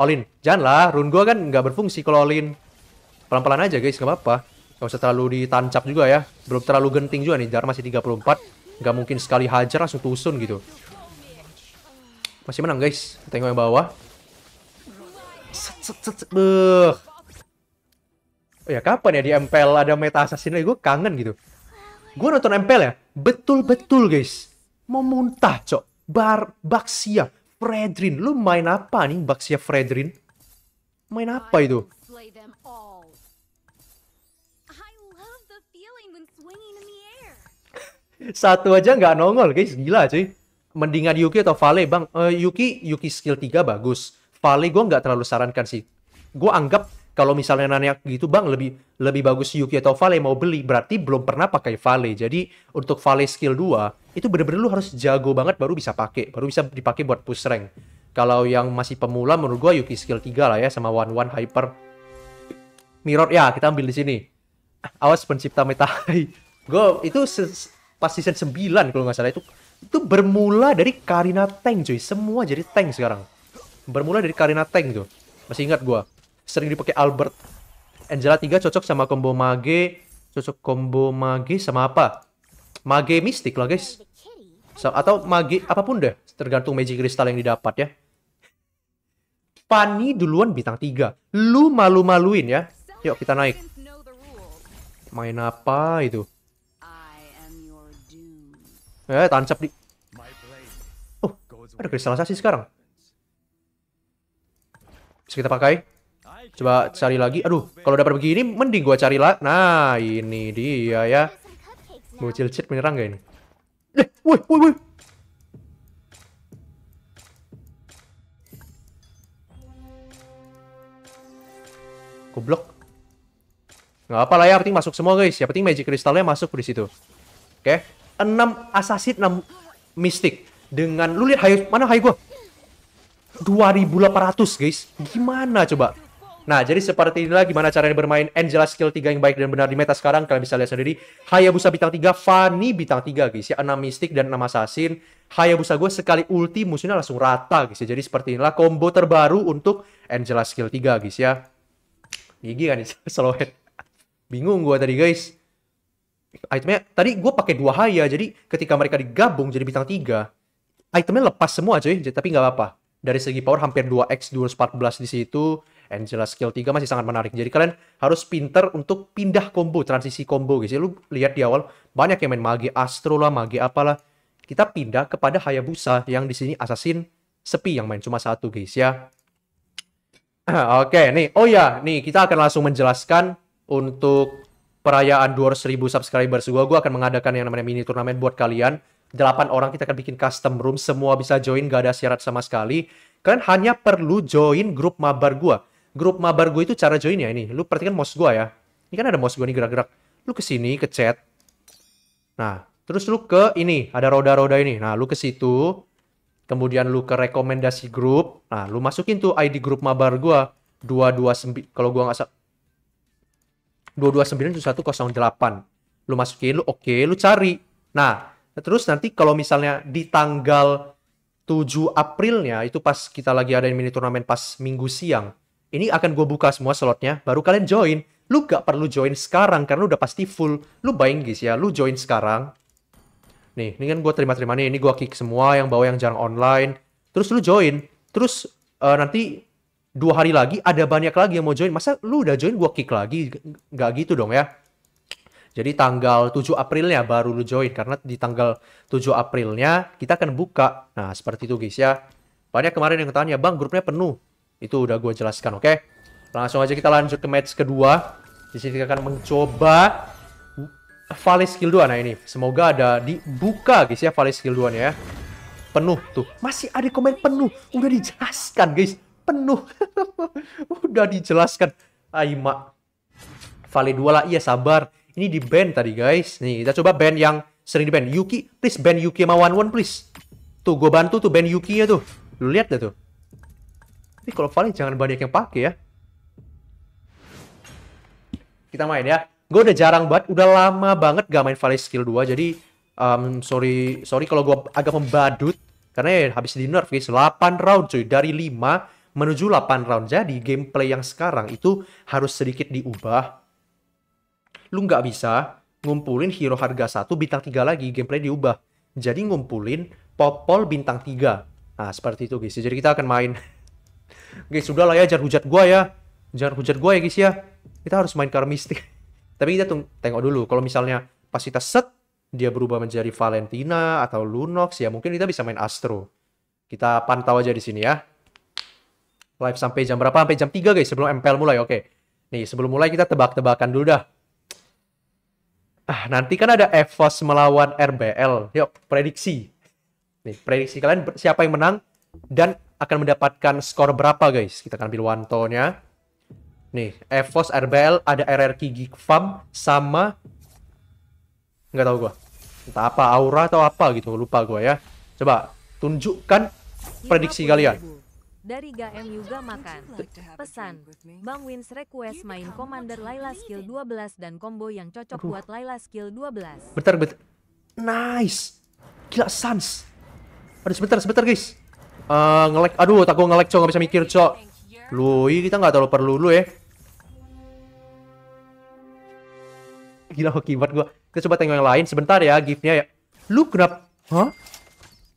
Olin, janganlah. Rune gua kan nggak berfungsi kalau Olin. Pelan-pelan aja guys, nggak apa-apa. Gak usah terlalu ditancap juga ya. Belum terlalu genting juga nih. Jar masih 34. Nggak mungkin sekali hajar langsung tusun gitu. Masih menang guys. Tengok yang bawah. Set, set, set, set. Oh ya kapan ya di MPL ada meta assassin lagi? Gue kangen gitu. Gue nonton MPL ya? Betul-betul guys mau muntah cok bar baksia Fredrin lu main apa nih baksia Fredrin main apa itu satu aja nggak nongol guys gila cuy mendingan Yuki atau Vale bang uh, Yuki Yuki skill 3 bagus Vale gue nggak terlalu sarankan sih gue anggap kalau misalnya nanya gitu bang lebih lebih bagus Yuki atau Vale mau beli berarti belum pernah pakai Vale jadi untuk Vale skill 2 itu bener-bener lu harus jago banget baru bisa pakai baru bisa dipakai buat push rank kalau yang masih pemula menurut gua Yuki skill 3 lah ya sama One One Hyper Mirror ya kita ambil di sini awas pencipta meta gua itu pas season 9 kalau nggak salah itu itu bermula dari Karina Tank cuy semua jadi tank sekarang bermula dari Karina Tank tuh masih ingat gua sering dipakai Albert. Angela 3 cocok sama combo Mage, cocok combo Mage sama apa? Mage mistik lah guys. So, atau Mage apapun deh, tergantung Magic Crystal yang didapat ya. Fanny duluan bintang 3. Lu malu-maluin ya. Yuk kita naik. Main apa itu? Eh, tancap di... Oh, ada kristalisasi sekarang. Bisa kita pakai. Coba cari lagi. Aduh, kalau dapat begini mending gua cari lah. Nah, ini dia ya. Bocil cheat menyerang gak ini? Eh, woi, woi, woi. Goblok. Nggak apa lah ya, penting masuk semua guys. Ya penting magic kristalnya masuk di situ. Oke. Okay. 6 assassin 6 mystic dengan lu lihat high mana high gua? 2800 guys. Gimana coba? Nah, jadi seperti inilah gimana caranya bermain Angela skill 3 yang baik dan benar di meta sekarang. Kalian bisa lihat sendiri. Hayabusa bintang 3, Fanny bintang 3 guys ya. 6 mistik dan 6 assassin. Hayabusa gue sekali ulti musuhnya langsung rata guys ya. Jadi seperti inilah combo terbaru untuk Angela skill 3 guys ya. Gigi kan ya, slow head. Bingung gue tadi guys. Itemnya, tadi gue pakai dua haya. Jadi ketika mereka digabung jadi bintang 3, itemnya lepas semua cuy. Tapi nggak apa-apa. Dari segi power hampir 2x, 214 di situ Angela skill 3 masih sangat menarik. Jadi kalian harus pinter untuk pindah combo, transisi combo guys. Ya, lu lihat di awal banyak yang main mage astro lah, mage apalah. Kita pindah kepada Hayabusa yang di sini assassin sepi yang main cuma satu guys ya. Oke, okay, nih. Oh ya, nih kita akan langsung menjelaskan untuk perayaan 200.000 subscribers gua. Gua akan mengadakan yang namanya mini turnamen buat kalian. 8 orang kita akan bikin custom room, semua bisa join, gak ada syarat sama sekali. Kalian hanya perlu join grup mabar gua grup mabar gue itu cara join ya ini. Lu perhatikan mouse gue ya. Ini kan ada mouse gue nih gerak-gerak. Lu ke sini, ke chat. Nah, terus lu ke ini, ada roda-roda ini. Nah, lu ke situ. Kemudian lu ke rekomendasi grup. Nah, lu masukin tuh ID grup mabar gue. 229, kalau gue nggak salah. 229 Lu masukin, lu oke, okay, lu cari. Nah, terus nanti kalau misalnya di tanggal 7 Aprilnya, itu pas kita lagi yang mini turnamen pas minggu siang ini akan gue buka semua slotnya, baru kalian join. Lu gak perlu join sekarang, karena lu udah pasti full. Lu buying guys ya, lu join sekarang. Nih, ini kan gue terima-terima nih, ini gue kick semua, yang bawa yang jarang online. Terus lu join, terus uh, nanti dua hari lagi ada banyak lagi yang mau join. Masa lu udah join gue kick lagi? Gak gitu dong ya. Jadi tanggal 7 Aprilnya baru lu join karena di tanggal 7 Aprilnya kita akan buka. Nah, seperti itu guys ya. Banyak kemarin yang tanya, "Bang, grupnya penuh." Itu udah gue jelaskan, oke? Okay? Langsung aja kita lanjut ke match kedua. Di sini kita akan mencoba Vale skill 2 nah ini. Semoga ada dibuka guys ya Vale skill 2 ya. Penuh tuh. Masih ada komen penuh. Udah dijelaskan guys. Penuh. udah dijelaskan. Aima. Vale 2 lah. Iya sabar. Ini di band tadi guys. Nih kita coba band yang sering di band. Yuki. Please band Yuki sama One One please. Tuh gue bantu tuh band Yuki ya tuh. Lu lihat deh tuh. Tapi kalau paling jangan banyak yang pakai ya. Kita main ya. Gue udah jarang banget, udah lama banget gak main Valley skill 2. Jadi um, sorry sorry kalau gue agak membadut. Karena ya habis di nerf guys, 8 round cuy. Dari 5 menuju 8 round. Jadi gameplay yang sekarang itu harus sedikit diubah. Lu nggak bisa ngumpulin hero harga 1 bintang 3 lagi. Gameplay diubah. Jadi ngumpulin popol bintang 3. Nah seperti itu guys. Jadi kita akan main Oke, sudah lah ya jangan hujat gua ya. Jangan hujat gua ya guys ya. Kita harus main karma mistik. Tapi kita tengok dulu kalau misalnya pas kita set dia berubah menjadi Valentina atau Lunox ya mungkin kita bisa main Astro. Kita pantau aja di sini ya. Live sampai jam berapa? Sampai jam 3 guys sebelum MPL mulai. Oke. Nih, sebelum mulai kita tebak-tebakan dulu dah. Ah, nanti kan ada EVOS melawan RBL. Yuk, prediksi. Nih, prediksi kalian siapa yang menang dan akan mendapatkan skor berapa guys. Kita akan ambil Wantonya. Nih, EVOS, RBL, ada RRQ Geek Farm, sama... Nggak tahu gue, Entah apa, Aura atau apa gitu, lupa gue ya. Coba, tunjukkan prediksi kalian. Dari GM juga Makan. Pesan, Bang Wins request main Commander Layla skill 12 dan combo yang cocok Aduh. buat Layla skill 12. Bentar, bentar. Nice. Gila, Sans. Aduh, sebentar, sebentar guys. Eh, ngelek. Aduh, tak gue ngelek cok, nggak bisa mikir cok. Lu, kita nggak terlalu perlu lu ya. Gila hoki banget gue. Kita coba tengok yang lain sebentar ya, giftnya ya. Lu kenapa? Hah?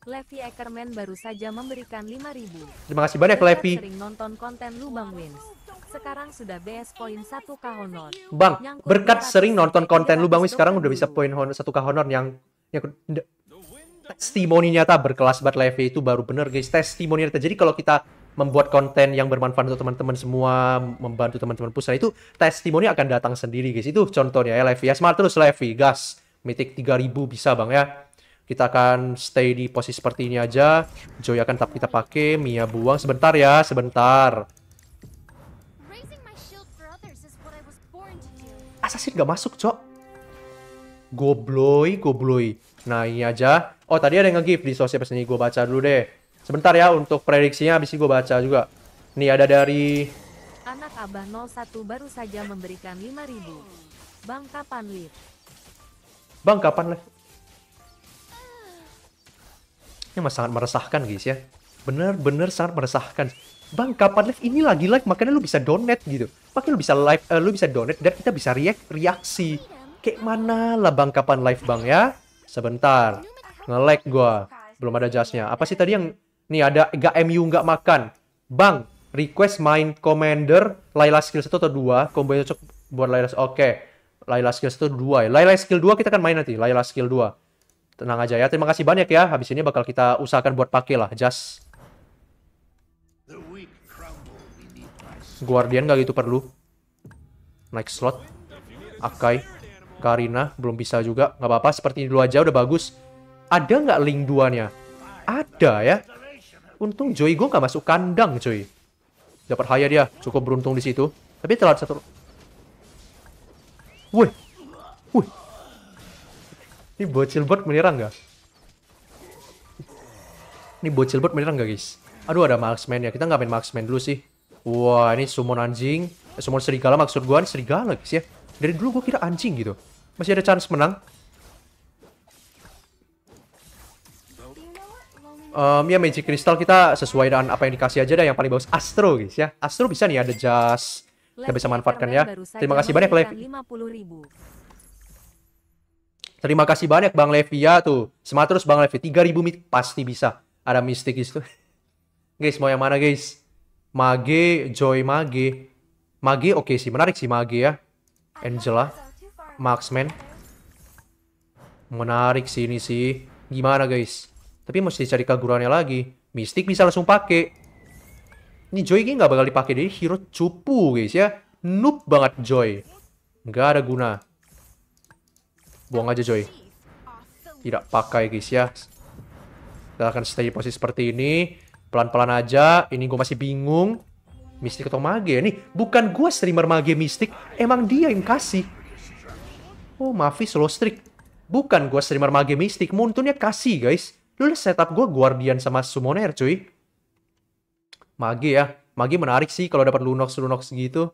Levi Ackerman baru saja memberikan 5000. Terima kasih banyak Levi. Sering nonton konten lu Bang Wins. Sekarang sudah BS poin 1k honor. Bang, berkat sering nonton konten lu Bang Wins sekarang udah bisa poin honor 1k honor yang yang testimoni nyata berkelas buat Levi itu baru bener guys testimoni nyata jadi kalau kita membuat konten yang bermanfaat untuk teman-teman semua membantu teman-teman pusat itu testimoni akan datang sendiri guys itu contohnya ya Levi ya smart terus Levi gas mitik 3000 bisa bang ya kita akan stay di posisi seperti ini aja Joy akan tetap kita pakai Mia buang sebentar ya sebentar Assassin gak masuk cok Gobloy, gobloy. Nah ini aja. Oh tadi ada yang nge-gift di sosial ini. Gue baca dulu deh. Sebentar ya untuk prediksinya habis ini gue baca juga. Nih ada dari... Anak Abah 01 baru saja memberikan 5000 Bang kapan live? Bang kapan live? Ini masih sangat meresahkan guys ya. Bener-bener sangat meresahkan. Bang kapan live ini lagi live makanya lu bisa donate gitu. Makanya lu bisa live, uh, lu bisa donate dan kita bisa react reaksi. Kayak mana lah bang kapan live bang ya? Sebentar. Ngelek gua. Belum ada jasnya. Apa sih tadi yang... Nih ada gak MU gak makan. Bang, request main Commander, Layla skill 1 atau 2. Combo cocok buat Layla. Oke. Okay. Layla skill 1 2 ya. Layla skill 2 kita kan main nanti. Layla skill 2. Tenang aja ya. Terima kasih banyak ya. Habis ini bakal kita usahakan buat pakai lah. Jas. Guardian gak gitu perlu. Naik slot. Akai. Karina belum bisa juga. Nggak apa-apa, seperti ini dulu aja udah bagus. Ada nggak link duanya? Ada ya. Untung Joy gue nggak masuk kandang, Joy. Dapat haya dia. Cukup beruntung di situ. Tapi telat satu... Wih. Wih. Ini bocil bot menyerang nggak? Ini bocil bot menyerang nggak, guys? Aduh, ada marksman ya. Kita nggak main marksman dulu sih. Wah, ini summon anjing. Eh, summon serigala maksud gue. Ini serigala, guys ya. Dari dulu gue kira anjing gitu. Masih ada chance menang. Um, ya Magic Crystal kita sesuai dengan apa yang dikasih aja deh yang paling bagus Astro guys ya. Astro bisa nih ada jas kita bisa manfaatkan ya. Terima kasih banyak Levi. Terima kasih banyak Bang Levi ya tuh. Semangat terus Bang Levi. 3000 mit pasti bisa. Ada mistik itu. guys mau yang mana guys? Mage, Joy Mage. Mage oke okay sih, menarik sih Mage ya. Angela. Marksman. Menarik sih ini sih. Gimana guys? Tapi mesti cari kagurannya lagi. Mystic bisa langsung pakai. Ini Joy ini nggak bakal dipakai jadi hero cupu guys ya. Noob banget Joy. Nggak ada guna. Buang aja Joy. Tidak pakai guys ya. Kita akan stay posisi seperti ini. Pelan-pelan aja. Ini gue masih bingung. Mistik atau mage nih. Bukan gue streamer mage mistik. Emang dia yang kasih. Oh, Mavis lo streak. Bukan gue streamer mage mistik. Muntunnya kasih, guys. Lu lihat setup gue Guardian sama Summoner, cuy. Mage ya. Mage menarik sih kalau dapat Lunox-Lunox gitu.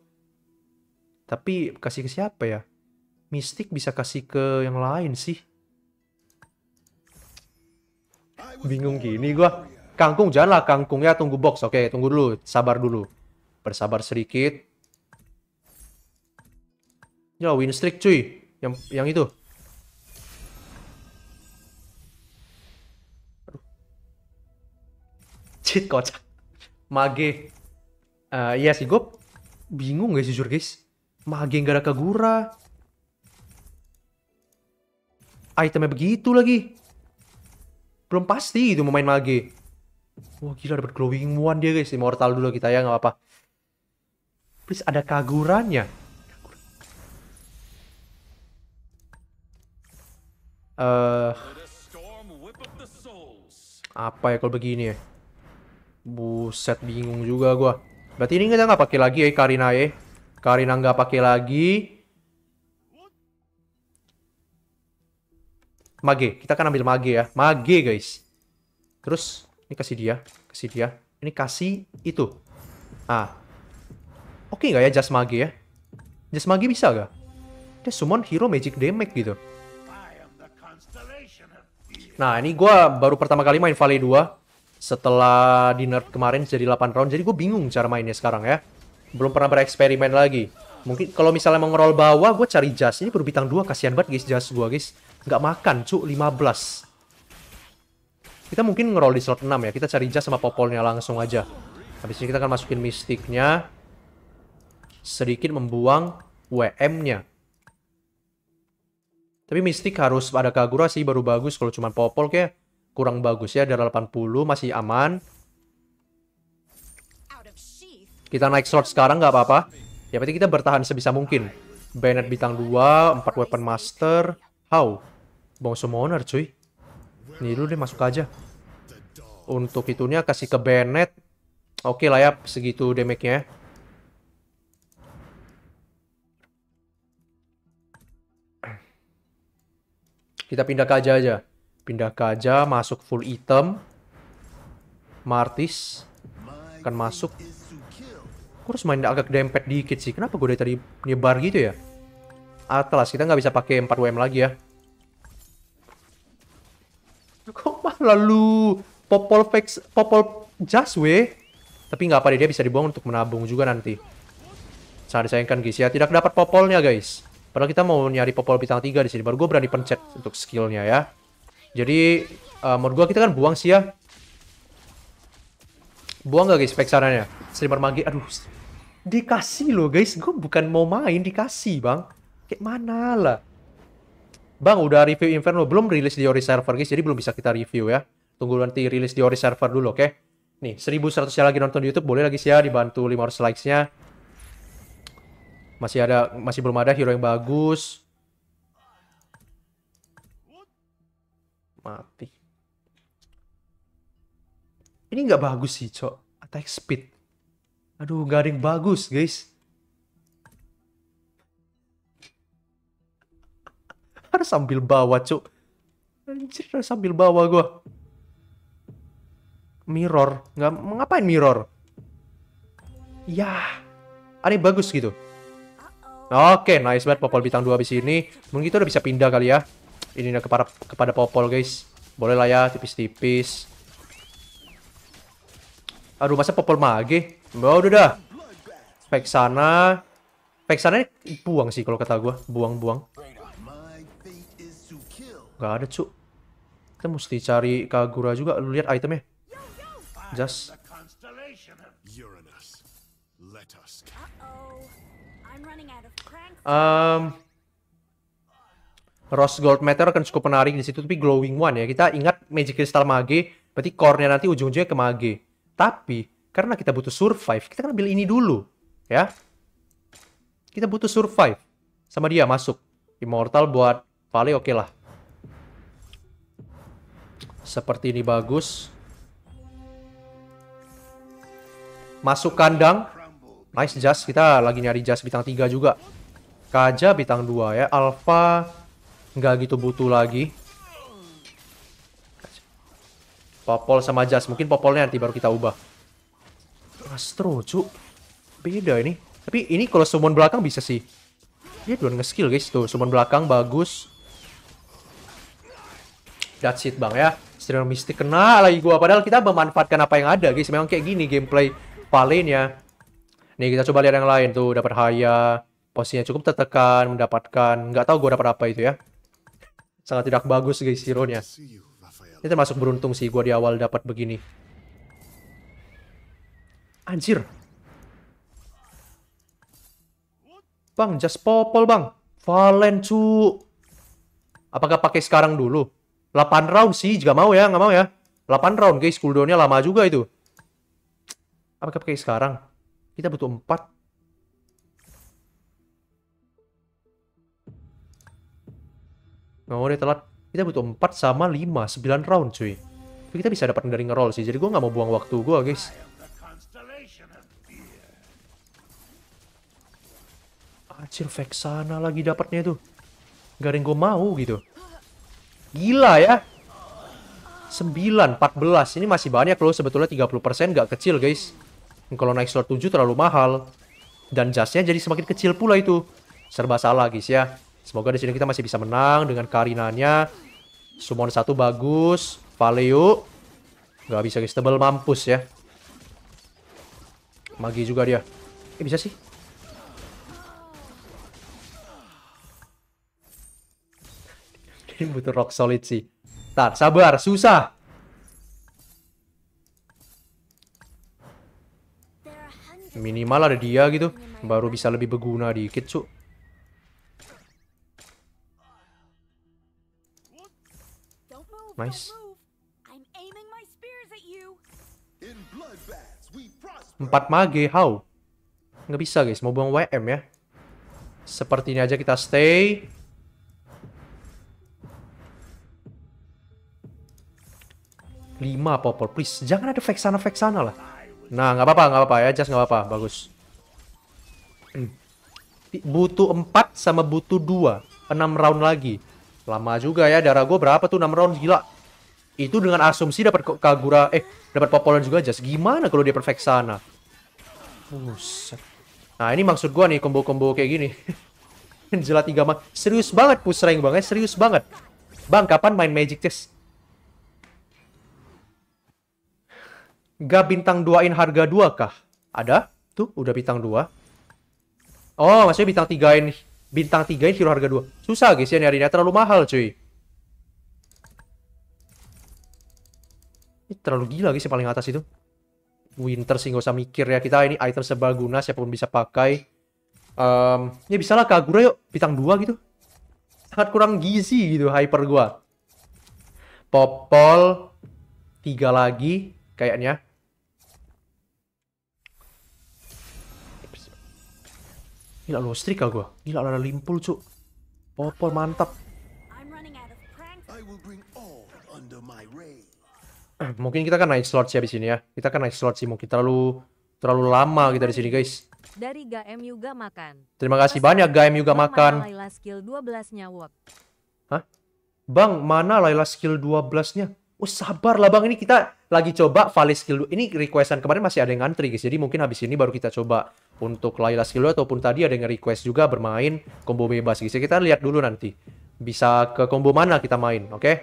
Tapi kasih ke siapa ya? Mistik bisa kasih ke yang lain sih. Bingung gini gue, Kangkung janganlah kangkung ya tunggu box. Oke, tunggu dulu. Sabar dulu bersabar sedikit. Ya win streak cuy, yang yang itu. Cheat kocak. Mage. Uh, iya sih gue bingung guys jujur guys. Mage gak ada Kagura. Itemnya begitu lagi. Belum pasti itu mau main Mage. Wah gila dapat glowing one dia guys. Immortal dulu kita ya nggak apa-apa. Please ada kagurannya. Eh uh, apa ya kalau begini ya? Buset bingung juga gua. Berarti ini kita nggak pakai lagi ya Karina ya. Karina nggak pakai lagi. Mage, kita kan ambil mage ya. Mage guys. Terus ini kasih dia, kasih dia. Ini kasih itu. Ah, Oke okay nggak ya just magi ya? Just magi bisa gak? Dia summon hero magic damage gitu. Nah ini gue baru pertama kali main Valley 2 setelah di nerf kemarin jadi 8 round. Jadi gue bingung cara mainnya sekarang ya. Belum pernah bereksperimen lagi. Mungkin kalau misalnya mau ngerol bawah, gue cari just Ini bintang 2, kasihan banget guys just gue guys. Gak makan, cu, 15. Kita mungkin ngerol di slot 6 ya. Kita cari just sama popolnya langsung aja. Habis ini kita akan masukin mistiknya sedikit membuang WM-nya. Tapi mistik harus ada Kagura sih baru bagus. Kalau cuma Popol kayak kurang bagus ya. Darah 80 masih aman. Kita naik slot sekarang nggak apa-apa. Ya berarti kita bertahan sebisa mungkin. Bennett bintang 2, 4 weapon master. How? Bong summoner cuy. Ini dulu deh masuk aja. Untuk itunya kasih ke Bennett. Oke okay lah ya segitu damage-nya. Kita pindah ke aja aja. Pindah ke aja, masuk full item. Martis. Akan masuk. Kurus main agak dempet dikit sih. Kenapa gue dari tadi nyebar gitu ya? Atlas, kita nggak bisa pakai 4 WM lagi ya. Kok malah lu popol fix, popol jaswe? Tapi nggak apa deh, dia bisa dibuang untuk menabung juga nanti. Sangat disayangkan guys ya, tidak dapat popolnya guys. Padahal kita mau nyari popol bintang 3 di sini. Baru gue berani pencet untuk skillnya ya. Jadi, uh, menurut gue kita kan buang sih ya. Buang gak guys peksarannya? Slimer magi. Aduh, dikasih loh guys. Gue bukan mau main, dikasih bang. Kayak mana lah. Bang, udah review Inferno. Belum rilis di Ori server guys, jadi belum bisa kita review ya. Tunggu nanti rilis di Ori server dulu, oke? Okay? Nih, 1100 yang lagi nonton di Youtube, boleh lagi sih ya dibantu 500 likes-nya. Masih ada masih belum ada hero yang bagus. Mati. Ini nggak bagus sih, Cok. Attack speed. Aduh, garing bagus, guys. Harus sambil bawa, Cok. Anjir, harus sambil bawa gua. Mirror. Nggak, ngapain mirror? ya Ada yang bagus gitu. Oke, nice banget Popol bintang 2 habis ini. Mungkin itu udah bisa pindah kali ya. Ini kepada kepada Popol, guys. Boleh lah ya, tipis-tipis. Aduh, masa Popol mage? Oh, udah dah. Spek sana. sana ini buang sih kalau kata gue, Buang-buang. Gak ada, cuk. Kita mesti cari Kagura juga. Lu lihat itemnya. Just Um, Rose Gold Matter akan cukup menarik di situ, tapi glowing one ya. Kita ingat Magic Crystal Mage, berarti core-nya nanti ujung-ujungnya ke Mage. Tapi, karena kita butuh survive, kita kan ambil ini dulu. Ya. Kita butuh survive. Sama dia, masuk. Immortal buat Vale oke okay lah. Seperti ini bagus. Masuk kandang. Nice Jazz, kita lagi nyari Jazz bintang 3 juga. Kaja bintang 2 ya. Alpha nggak gitu butuh lagi. Popol sama Jas. Mungkin Popolnya nanti baru kita ubah. Astro, cu. Beda ini. Tapi ini kalau summon belakang bisa sih. Dia duluan nge-skill guys. Tuh, summon belakang bagus. That's it bang ya. Streamer Mystic kena lagi gua. Padahal kita memanfaatkan apa yang ada guys. Memang kayak gini gameplay Valen ya. Nih kita coba lihat yang lain tuh. Dapat Haya posisinya cukup tertekan, mendapatkan nggak tahu gue dapat apa itu ya. Sangat tidak bagus guys hero-nya. Ini termasuk beruntung sih gue di awal dapat begini. Anjir. Bang, just popol bang. Valen cu. Apakah pakai sekarang dulu? 8 round sih, juga mau ya, nggak mau ya. 8 round guys, cooldownnya lama juga itu. Apakah pakai sekarang? Kita butuh 4. Ngomongnya telat, kita butuh 4 sama 5, 9 round cuy. Tapi kita bisa dapat dari ngeroll sih, jadi gue gak mau buang waktu gue guys. acil Vexana lagi dapatnya tuh. Gak ada yang gue mau gitu. Gila ya. 9, 14. Ini masih banyak loh sebetulnya 30% gak kecil guys. Kalau naik slot 7 terlalu mahal. Dan jasnya jadi semakin kecil pula itu. Serba salah guys ya. Semoga di sini kita masih bisa menang dengan Karinanya. Summon satu bagus. Valeo. Gak bisa guys, tebel mampus ya. Magi juga dia. Eh bisa sih. Ini butuh rock solid sih. Tar, sabar, susah. Minimal ada dia gitu, baru bisa lebih berguna dikit, cuk. Nice. Empat mage, how? Nggak bisa guys, mau buang WM ya. Seperti ini aja kita stay. Lima popol, please. Jangan ada fake sana, fake sana lah. Nah, nggak apa-apa, nggak apa-apa ya. Just nggak apa-apa, bagus. Hmm. Butuh empat sama butuh dua. Enam round lagi. Lama juga ya, darah gue berapa tuh 6 round, gila. Itu dengan asumsi dapat Kagura, eh, dapat Popolan juga aja. Gimana kalau dia perfect sana? Buset. Nah, ini maksud gue nih, combo-combo kayak gini. Jelat 3 mah. Serius banget push rank bang, serius banget. Bang, kapan main Magic Chess? Gak bintang 2-in harga 2 kah? Ada? Tuh, udah bintang 2. Oh, maksudnya bintang 3-in bintang 3 ini harga 2. Susah guys ya nyarinya terlalu mahal cuy. Ini terlalu gila guys yang paling atas itu. Winter sih nggak usah mikir ya. Kita ini item sebaguna siapapun bisa pakai. Um, ya bisa lah Kagura yuk bintang 2 gitu. Sangat kurang gizi gitu hyper gua. Popol tiga lagi kayaknya. Gila lo streak kah gue? Gila ada limpul cu. popor mantap. Eh, mungkin kita kan naik slot sih abis ini ya. Kita kan naik slot sih. Mungkin terlalu terlalu lama kita di sini guys. Dari GM juga makan. Terima kasih banyak GM juga makan. skill 12-nya Hah? Bang, mana Laila skill 12-nya? Oh sabar lah bang ini kita lagi coba Valis skill dulu. Ini requestan kemarin masih ada yang ngantri guys. Jadi mungkin habis ini baru kita coba untuk Laila skill dulu, ataupun tadi ada yang request juga bermain combo bebas guys. Ya, kita lihat dulu nanti bisa ke combo mana kita main, oke? Okay?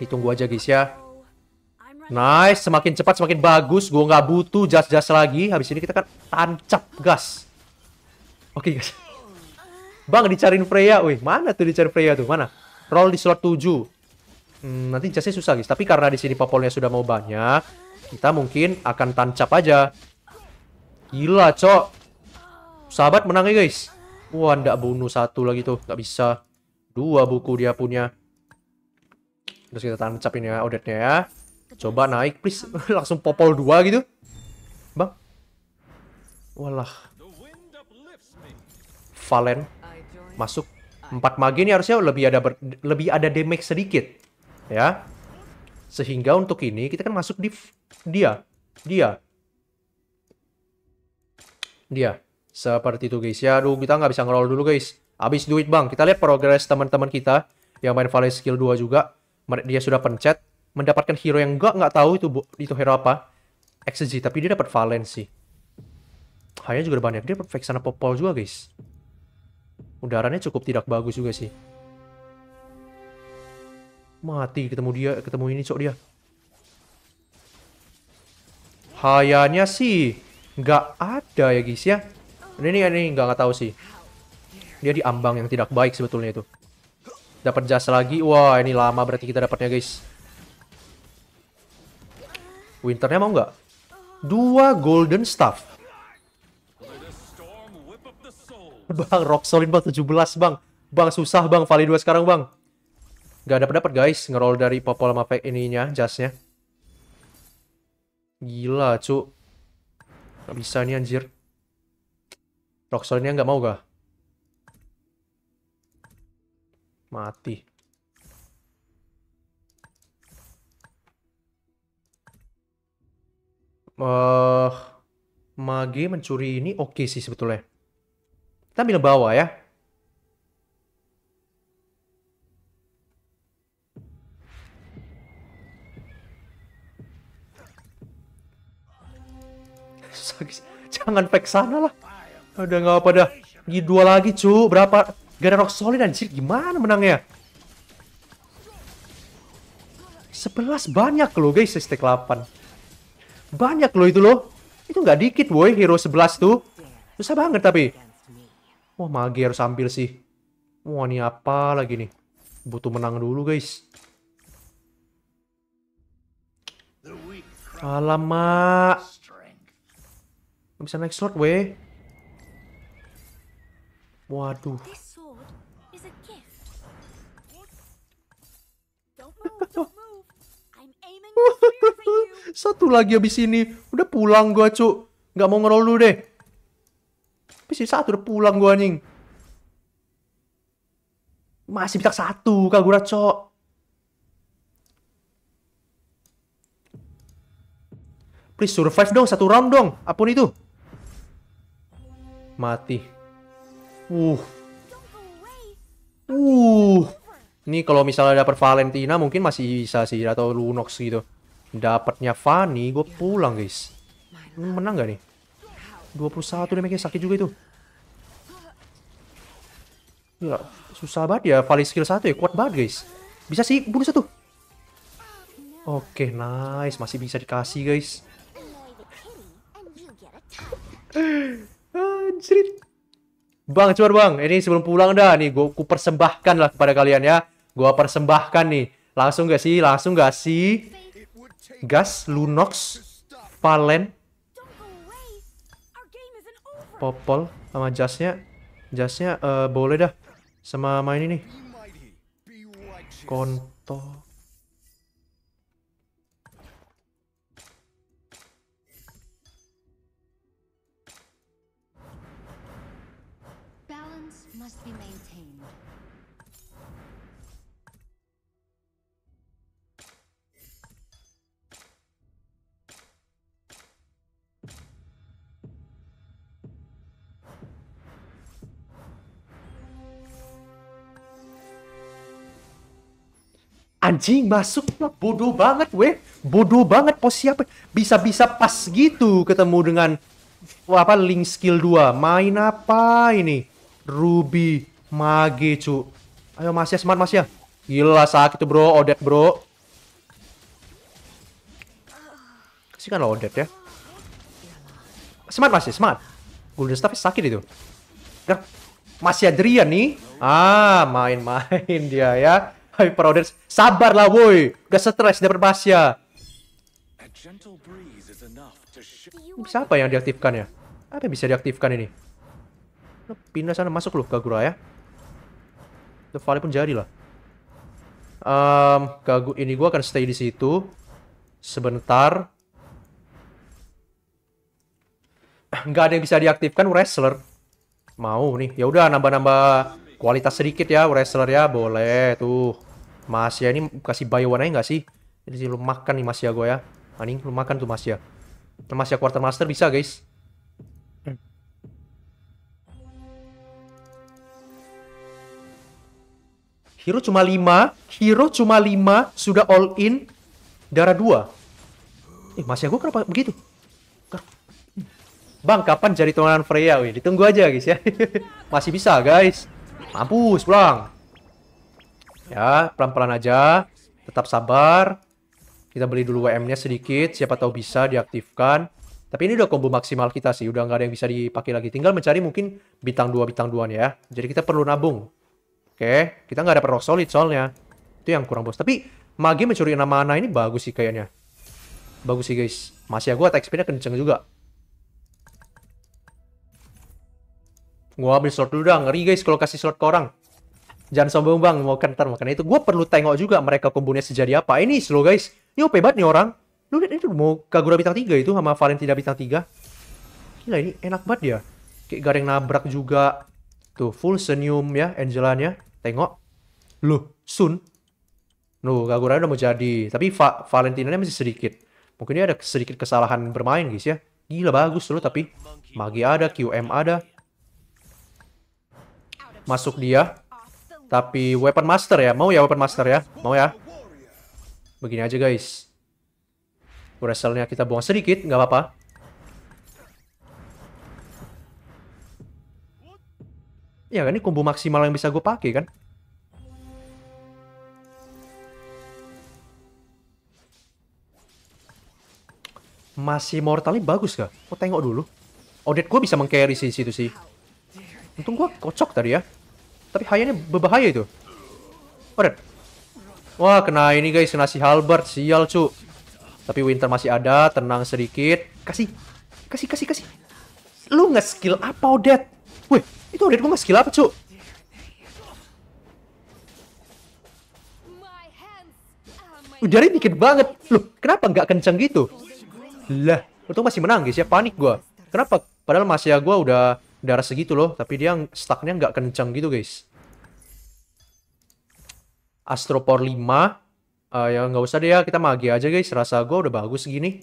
Ditunggu aja guys ya. Nice, semakin cepat semakin bagus. Gua nggak butuh jas-jas lagi. Habis ini kita kan tancap gas. Oke okay, guys. Bang dicariin Freya. Wih, mana tuh dicari Freya tuh? Mana? Roll di slot 7 hmm, nanti jasnya susah guys. Tapi karena di sini popolnya sudah mau banyak, kita mungkin akan tancap aja. Gila, cok. Sahabat menang ya guys. Wah, ndak bunuh satu lagi tuh. Nggak bisa. Dua buku dia punya. Terus kita tancap ini ya, odetnya ya. Coba naik, please. Langsung popol dua gitu. Bang. Walah. Valen. Masuk. Empat magi ini harusnya lebih ada ber, lebih ada damage sedikit ya. Sehingga untuk ini kita kan masuk di dia, dia, dia. Seperti itu guys. Ya, aduh kita nggak bisa ngelol dulu guys. Habis duit bang. Kita lihat progres teman-teman kita yang main Valley Skill 2 juga. Dia sudah pencet mendapatkan hero yang nggak nggak tahu itu itu hero apa. XG tapi dia dapat Valen sih. Hanya juga banyak dia perfect sana popol juga guys. Udaranya cukup tidak bagus juga sih. Mati ketemu dia, ketemu ini sok dia. Hayanya sih nggak ada ya guys ya. Ini ini nggak tahu sih. Dia di ambang yang tidak baik sebetulnya itu. Dapat jas lagi. Wah ini lama berarti kita dapatnya guys. Winternya mau nggak? Dua golden staff. Bang, rock solid bang, 17 bang. Bang, susah bang, Vali 2 sekarang bang. Gak ada pendapat guys ngeroll dari Popol sama fake ininya, jasnya. Gila, cu. Gak bisa nih anjir. Roxolnya nggak mau gak? Mati. Uh, Mage mencuri ini oke okay sih sebetulnya. Kita ambil bawah ya. susah Jangan fake sana lah. Udah nggak apa dah. Gini dua lagi cu. Berapa? Gak ada rock solid anjir. Gimana menangnya? Sebelas banyak loh guys. Stake 8. Banyak loh itu loh. Itu nggak dikit boy. Hero 11 tuh. Susah banget tapi. Wah magi harus ambil sih. Wah ini apa lagi nih. Butuh menang dulu guys. Alamak. Gak bisa naik slot, weh. Waduh. Satu lagi abis ini. Udah pulang gua, Cuk. Gak mau ngerol dulu deh. Tapi ini satu udah pulang gua anjing. Masih bisa satu, Kagura, Cok. Please survive dong, satu round dong. apun itu. Mati. Uh. Uh. Ini kalau misalnya dapat Valentina mungkin masih bisa sih atau Lunox gitu. Dapatnya Fanny, gue pulang guys. menang gak nih? 21 damage sakit juga itu. Gila, ya, susah banget ya. Vali skill 1 ya, kuat banget guys. Bisa sih, bunuh satu. Oke, okay, nice. Masih bisa dikasih guys. Anjrit. Bang, coba bang, ini sebelum pulang dah nih, gue persembahkan lah kepada kalian ya. Gue persembahkan nih. Langsung gak sih? Langsung gak sih? Gas, Lunox, Valen, Popol, sama jasnya. Jasnya uh, boleh dah. Sama main ini Kontol. anjing masuk bodoh banget weh bodoh banget pos siapa bisa-bisa pas gitu ketemu dengan apa link skill 2 main apa ini Ruby Mage cu ayo mas ya smart mas ya gila sakit tuh bro Odet bro sih kan Odet ya smart mas ya smart golden staffnya sakit itu masih Adrian ya nih ah main-main dia ya Hai para audiens, sabarlah woi. Udah stres dapat pasya. Iya. Siapa yang diaktifkan ya? Apa yang bisa diaktifkan ini? pindah sana masuk ke Kagura ya. The Valley pun jadi lah. Um, Kagu ini gua akan stay di situ sebentar. Gak ada yang bisa diaktifkan wrestler. Mau nih. Ya udah nambah-nambah kualitas sedikit ya wrestler ya boleh tuh Mas ya ini kasih buy one aja nggak sih? Jadi sih lu makan nih Mas ya gue ah, ya. Anjing lu makan tuh Mas ya. Mas ya master bisa guys. Hero cuma lima, hero cuma lima sudah all in, darah dua. Eh, Mas ya gue kenapa begitu? Bang, kapan jadi tuanan Freya? Wih, ditunggu aja guys ya. Masih bisa guys. Mampus, pulang. Ya, pelan-pelan aja. Tetap sabar. Kita beli dulu WM-nya sedikit. Siapa tahu bisa diaktifkan. Tapi ini udah combo maksimal kita sih. Udah nggak ada yang bisa dipakai lagi. Tinggal mencari mungkin bintang dua bintang 2 ya. Jadi kita perlu nabung. Oke, kita nggak dapat rock solid soalnya. Itu yang kurang bos. Tapi Magi mencuri nama mana ini bagus sih kayaknya. Bagus sih guys. Masih ya gue attack speednya kenceng juga. Gue ambil slot dulu dah. Ngeri guys kalau kasih slot ke orang jangan sombong bang mau kentar kan, makan itu gue perlu tengok juga mereka kombonya sejadi apa ini slow guys ini OP banget nih orang lu lihat itu mau Kagura bintang 3 itu sama Valentina bintang 3 gila ini enak banget dia kayak gareng nabrak juga tuh full senyum ya Angelanya tengok loh Sun loh Kagura udah mau jadi tapi Va nya masih sedikit mungkin dia ada sedikit kesalahan bermain guys ya gila bagus loh tapi Magi ada QM ada masuk dia tapi Weapon Master ya. Mau ya Weapon Master ya? Mau ya? Begini aja guys. Wrestle-nya kita buang sedikit, nggak apa-apa. Ya kan, ini combo maksimal yang bisa gue pakai kan? Masih mortalnya bagus gak? Kok tengok dulu. Odet gue bisa meng-carry sih situ sih. Untung gue kocok tadi ya. Tapi Hayanya berbahaya itu. Oh, Wah, kena ini guys, kena si Halbert, sial cu. Tapi Winter masih ada, tenang sedikit. Kasih, kasih, kasih, kasih. Lu nggak skill apa Odet? Wih, itu Odet gua nggak skill apa cu? Udaranya dikit banget. Loh, kenapa nggak kenceng gitu? Lah, untung masih menang guys ya, panik gua. Kenapa? Padahal masih ya gua udah darah segitu loh, tapi dia stucknya nggak kencang gitu guys. Astropor 5, uh, eh, ya nggak usah deh ya, kita magi aja guys, rasa gue udah bagus gini.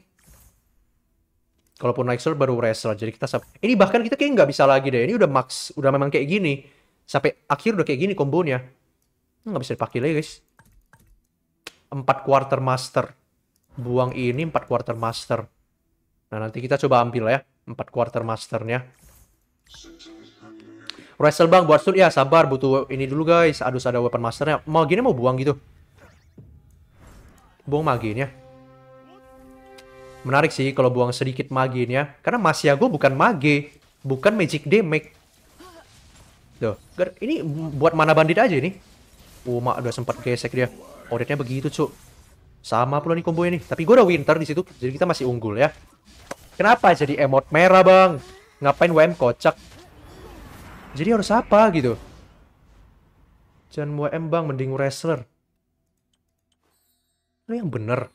Kalaupun naik Nightsoul baru wrestler, jadi kita Ini bahkan kita kayak nggak bisa lagi deh, ini udah max, udah memang kayak gini. Sampai akhir udah kayak gini kombonya. Nggak bisa dipakai lagi guys. 4 quarter master. Buang ini 4 quarter master. Nah nanti kita coba ambil ya, 4 quarter masternya. Wrestle bang buat sur ya sabar butuh ini dulu guys. Aduh ada weapon masternya. Mau gini mau buang gitu. Buang ya Menarik sih kalau buang sedikit ya Karena masih gue bukan mage. Bukan magic damage. Tuh. Ini buat mana bandit aja ini. Oh, mak udah sempat gesek dia. Odetnya begitu, cuk. Sama pula nih combo ini Tapi gue udah winter di situ, jadi kita masih unggul ya. Kenapa jadi emot merah, Bang? Ngapain WM kocak? Jadi harus apa gitu? Jangan WM bang, mending wrestler. Lo yang bener.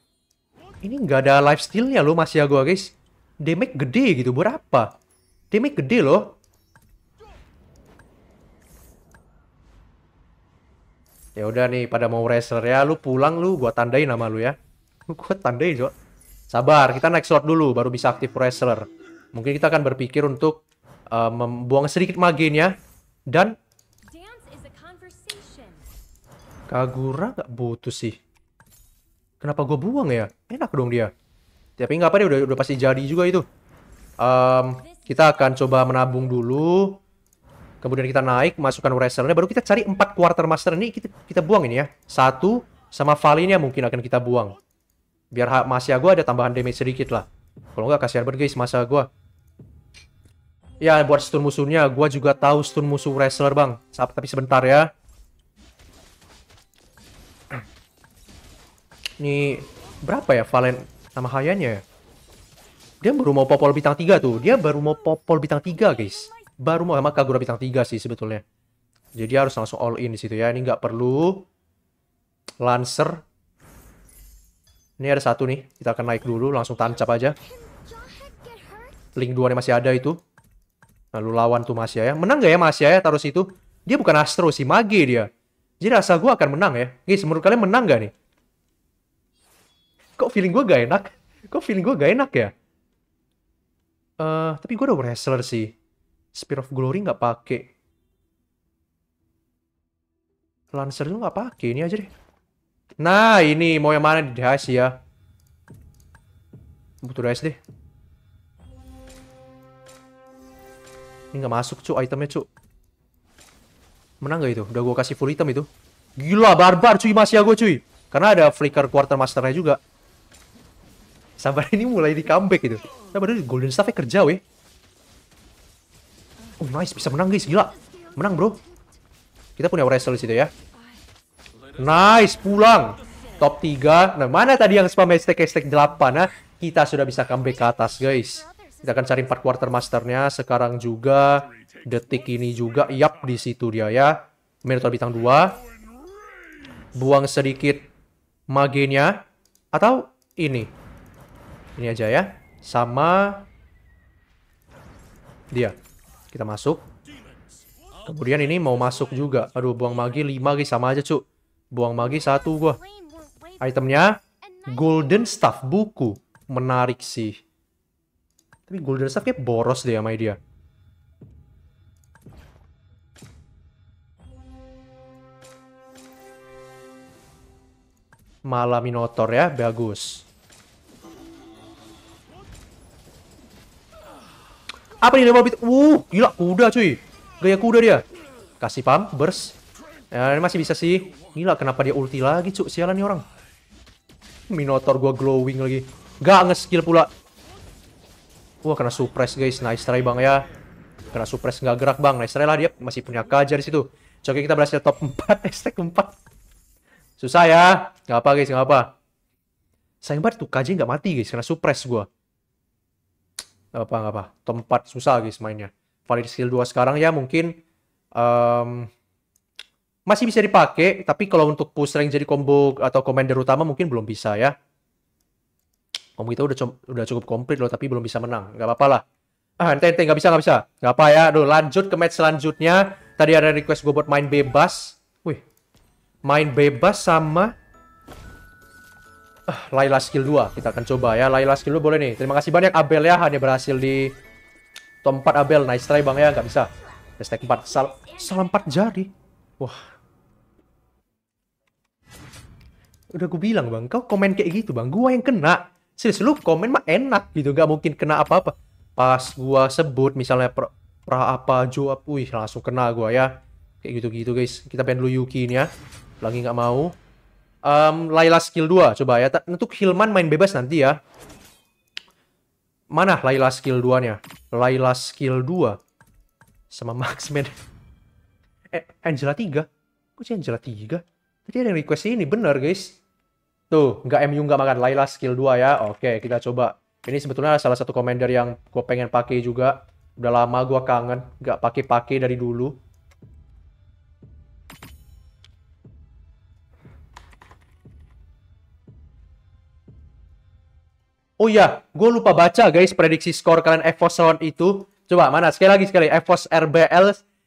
Ini nggak ada life stealnya lo masih gua guys. Damage gede gitu, berapa? Damage gede loh. ya udah nih pada mau wrestler ya lu pulang lu gua tandain nama lu ya gua tandain Jo. sabar kita next slot dulu baru bisa aktif wrestler Mungkin kita akan berpikir untuk uh, membuang sedikit magenya dan Kagura nggak butuh sih. Kenapa gue buang ya? Enak dong dia. Tapi nggak apa dia udah, udah pasti jadi juga itu. Um, kita akan coba menabung dulu. Kemudian kita naik, masukkan wrestlernya. Baru kita cari 4 quartermaster ini, kita, kita buang ini ya. Satu, sama valinya mungkin akan kita buang. Biar masih gue ada tambahan damage sedikit lah. Kalau nggak kasih Herbert guys masa gua. Ya buat stun musuhnya, gua juga tahu stun musuh wrestler bang. Sab tapi sebentar ya. Ini berapa ya Valen sama Hayanya? Dia baru mau popol bintang 3 tuh. Dia baru mau popol bintang 3 guys. Baru mau emang Kagura bintang 3 sih sebetulnya. Jadi harus langsung all in di situ ya. Ini nggak perlu Lancer ini ada satu nih. Kita akan naik dulu. Langsung tancap aja. Link 2 nih masih ada itu. Lalu nah, lawan tuh Mas ya. Menang gak ya Mas ya taruh situ? Dia bukan Astro, sih, Mage dia. Jadi rasa gue akan menang ya. Guys, menurut kalian menang gak nih? Kok feeling gue gak enak? Kok feeling gue gak enak ya? Uh, tapi gue udah wrestler sih. Spear of Glory gak pake. Lancer itu gak pake, ini aja deh. Nah, ini mau yang mana di dibahas ya? Butuh dice deh. Ini nggak masuk cu itemnya cu. Menang gak itu? Udah gue kasih full item itu. Gila, barbar cuy masih ya gue cuy. Karena ada flicker masternya juga. Sabar ini mulai di comeback gitu. Sabar nah, ini golden staffnya kerja weh. Oh nice, bisa menang guys, gila. Menang bro. Kita punya wrestle di situ ya. Nice, pulang. Top 3. Nah, mana tadi yang spam stack stack 8? Nah, kita sudah bisa comeback ke atas, guys. Kita akan cari 4 masternya sekarang juga. Detik ini juga. Yap, di situ dia ya. Minotaur bintang 2. Buang sedikit magenya. Atau ini. Ini aja ya. Sama dia. Kita masuk. Kemudian ini mau masuk juga. Aduh, buang magi 5 guys. Sama aja, cu. Buang lagi satu gua. Itemnya Golden Staff buku. Menarik sih. Tapi Golden Staff kayak boros deh sama dia. Malam Minotaur ya, bagus. Apa ini Uh, gila kuda cuy. Gaya kuda dia. Kasih pam, burst. Ya, ini masih bisa sih. Gila, kenapa dia ulti lagi, cuk? Sialan nih orang. Minotaur gua glowing lagi. Gak nge-skill pula. Wah, kena suppress, guys. Nice try, Bang, ya. Kena suppress gak gerak, Bang. Nice try lah, dia masih punya kajar di situ. Coba kita berhasil top 4, hashtag 4. Susah ya. Gak apa, guys, gak apa. Sayang banget tuh, kajar gak mati, guys. Kena suppress gua. Nggak apa, nggak apa. Top 4 susah, guys, mainnya. Valid skill 2 sekarang ya, mungkin... Um, masih bisa dipakai, tapi kalau untuk push rank jadi combo atau commander utama mungkin belum bisa ya. Combo kita udah, udah cukup komplit loh, tapi belum bisa menang. Gak apa-apa lah. Ah, ente, ente, gak bisa, gak bisa. Gak apa ya. Aduh, lanjut ke match selanjutnya. Tadi ada request gue buat main bebas. Wih. Main bebas sama... Ah, Laila skill 2. Kita akan coba ya. Laila skill 2 boleh nih. Terima kasih banyak Abel ya. Hanya berhasil di... Top 4 Abel. Nice try bang ya. Gak bisa. Hashtag 4. Sal salam 4 jadi. Wah, udah gue bilang bang kau komen kayak gitu bang gua yang kena serius lu komen mah enak gitu gak mungkin kena apa-apa pas gua sebut misalnya pra, pra apa jawab wih langsung kena gua ya kayak gitu-gitu guys kita pengen lu Yuki ini ya lagi nggak mau um, Laila skill 2 coba ya untuk Hilman main bebas nanti ya mana Laila skill 2 nya Laila skill 2 sama Maxman eh, Angela 3 kok sih Angela 3 jadi ada yang request ini, bener guys. Tuh, nggak MU nggak makan Laila skill 2 ya. Oke, kita coba. Ini sebetulnya salah satu commander yang gue pengen pakai juga. Udah lama gue kangen, nggak pakai-pakai dari dulu. Oh iya, gue lupa baca guys prediksi skor kalian EVOS round itu. Coba mana sekali lagi sekali EVOS RBL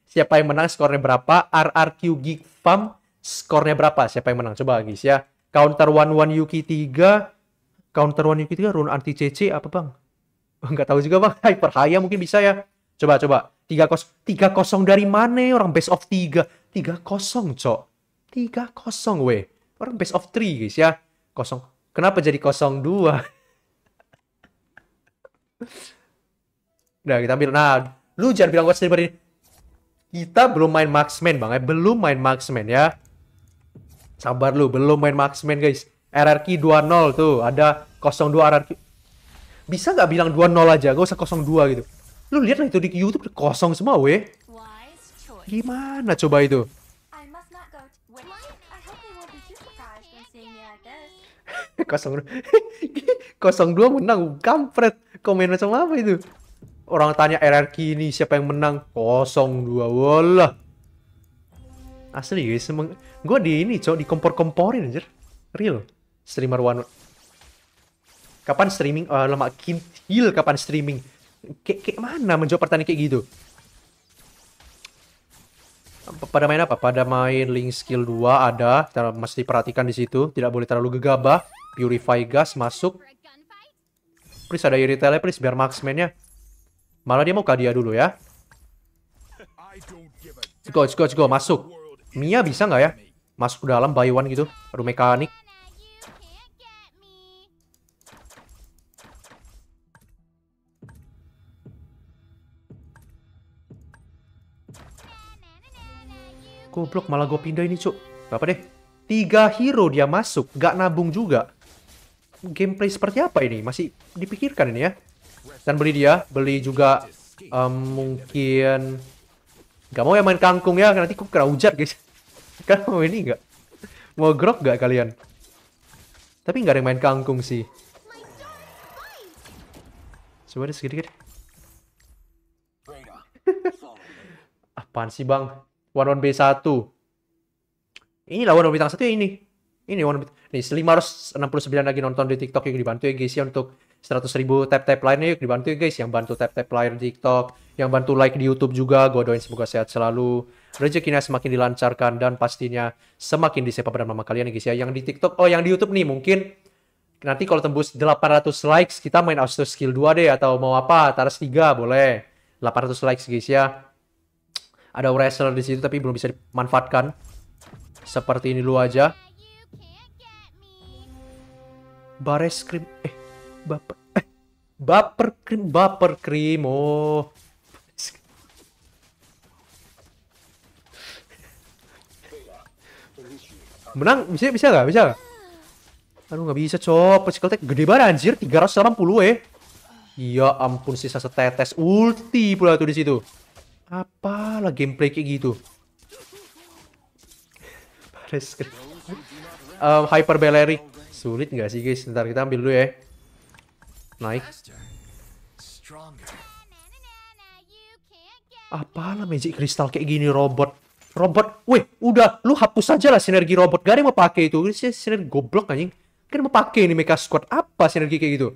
siapa yang menang skornya berapa? RRQ Geek Farm skornya berapa? Siapa yang menang? Coba guys ya. Counter 1-1 Yuki 3, counter 1 Yuki 3 rune anti CC apa bang? Nggak tahu juga bang, Hyper Haya mungkin bisa ya. Coba, coba. 3-0, 3-0 dari mana? Ya? Orang base of 3. 3-0 cok. 3-0 weh. Orang base of 3 guys ya. Kosong. Kenapa jadi 0-2? Udah kita ambil. Nah, lu jangan bilang gue sendiri. ini. Kita belum main marksman bang, ya. belum main marksman ya. Sabar lu, belum main marksman guys. RRQ 2-0 tuh, ada 0-2 RRQ. Bisa nggak bilang 2-0 aja, gak usah 0-2 gitu. Lu lihat lah itu di YouTube kosong semua weh. Gimana coba itu? kosong kosong dua menang kampret komen macam apa itu orang tanya RRQ ini siapa yang menang kosong dua wallah Asli ah, guys, emang gue di ini di kompor komporin aja, Real. Streamer One. Kapan streaming? Uh, lama kintil kapan streaming? Kayak, kayak mana menjawab pertanyaan kayak gitu? Pada main apa? Pada main link skill 2 ada, kita masih perhatikan di situ. Tidak boleh terlalu gegabah. Purify gas masuk. Please ada Tele, please biar marksman-nya. Malah dia mau kadia dulu ya. Go, go, go, masuk. Mia bisa nggak ya? Masuk ke dalam buy one gitu. Aduh mekanik. Goblok malah gue pindah ini cuk. Bapak deh. Tiga hero dia masuk. Gak nabung juga. Gameplay seperti apa ini? Masih dipikirkan ini ya. Dan beli dia. Beli juga um, mungkin Gak mau ya main kangkung ya, nanti aku kena hujat guys. Kan mau ini gak? Mau grok gak kalian? Tapi gak ada yang main kangkung sih. Coba deh sedikit. Apaan sih bang? One one B 1 Ini lawan bintang satu ya, ini. Ini one bintang. Nih 569 lagi nonton di TikTok yang dibantu ya guys ya untuk 100 ribu tap tap lainnya yuk dibantu ya guys yang bantu tap tap lain di TikTok yang bantu like di YouTube juga gue doain semoga sehat selalu rezekinya semakin dilancarkan dan pastinya semakin disepak pada mama kalian ya guys ya yang di TikTok oh yang di YouTube nih mungkin nanti kalau tembus 800 likes kita main Astro skill 2 deh atau mau apa Taras 3 boleh 800 likes guys ya ada wrestler di situ tapi belum bisa dimanfaatkan seperti ini lu aja bareskrim eh baper eh baper krim baper krim oh menang bisa bisa nggak bisa nggak aduh nggak bisa cok physical attack gede banget anjir 380 eh Iya ampun sisa setetes ulti pula tuh di situ apalah gameplay kayak gitu um, Hyper Belerik sulit nggak sih guys ntar kita ambil dulu ya Naik. Apalah magic kristal kayak gini robot. Robot, weh, udah lu hapus aja lah sinergi robot. Gak ada yang mau pakai itu. Ini sinergi goblok anjing. Kan mau pakai ini mecha squad apa sinergi kayak gitu.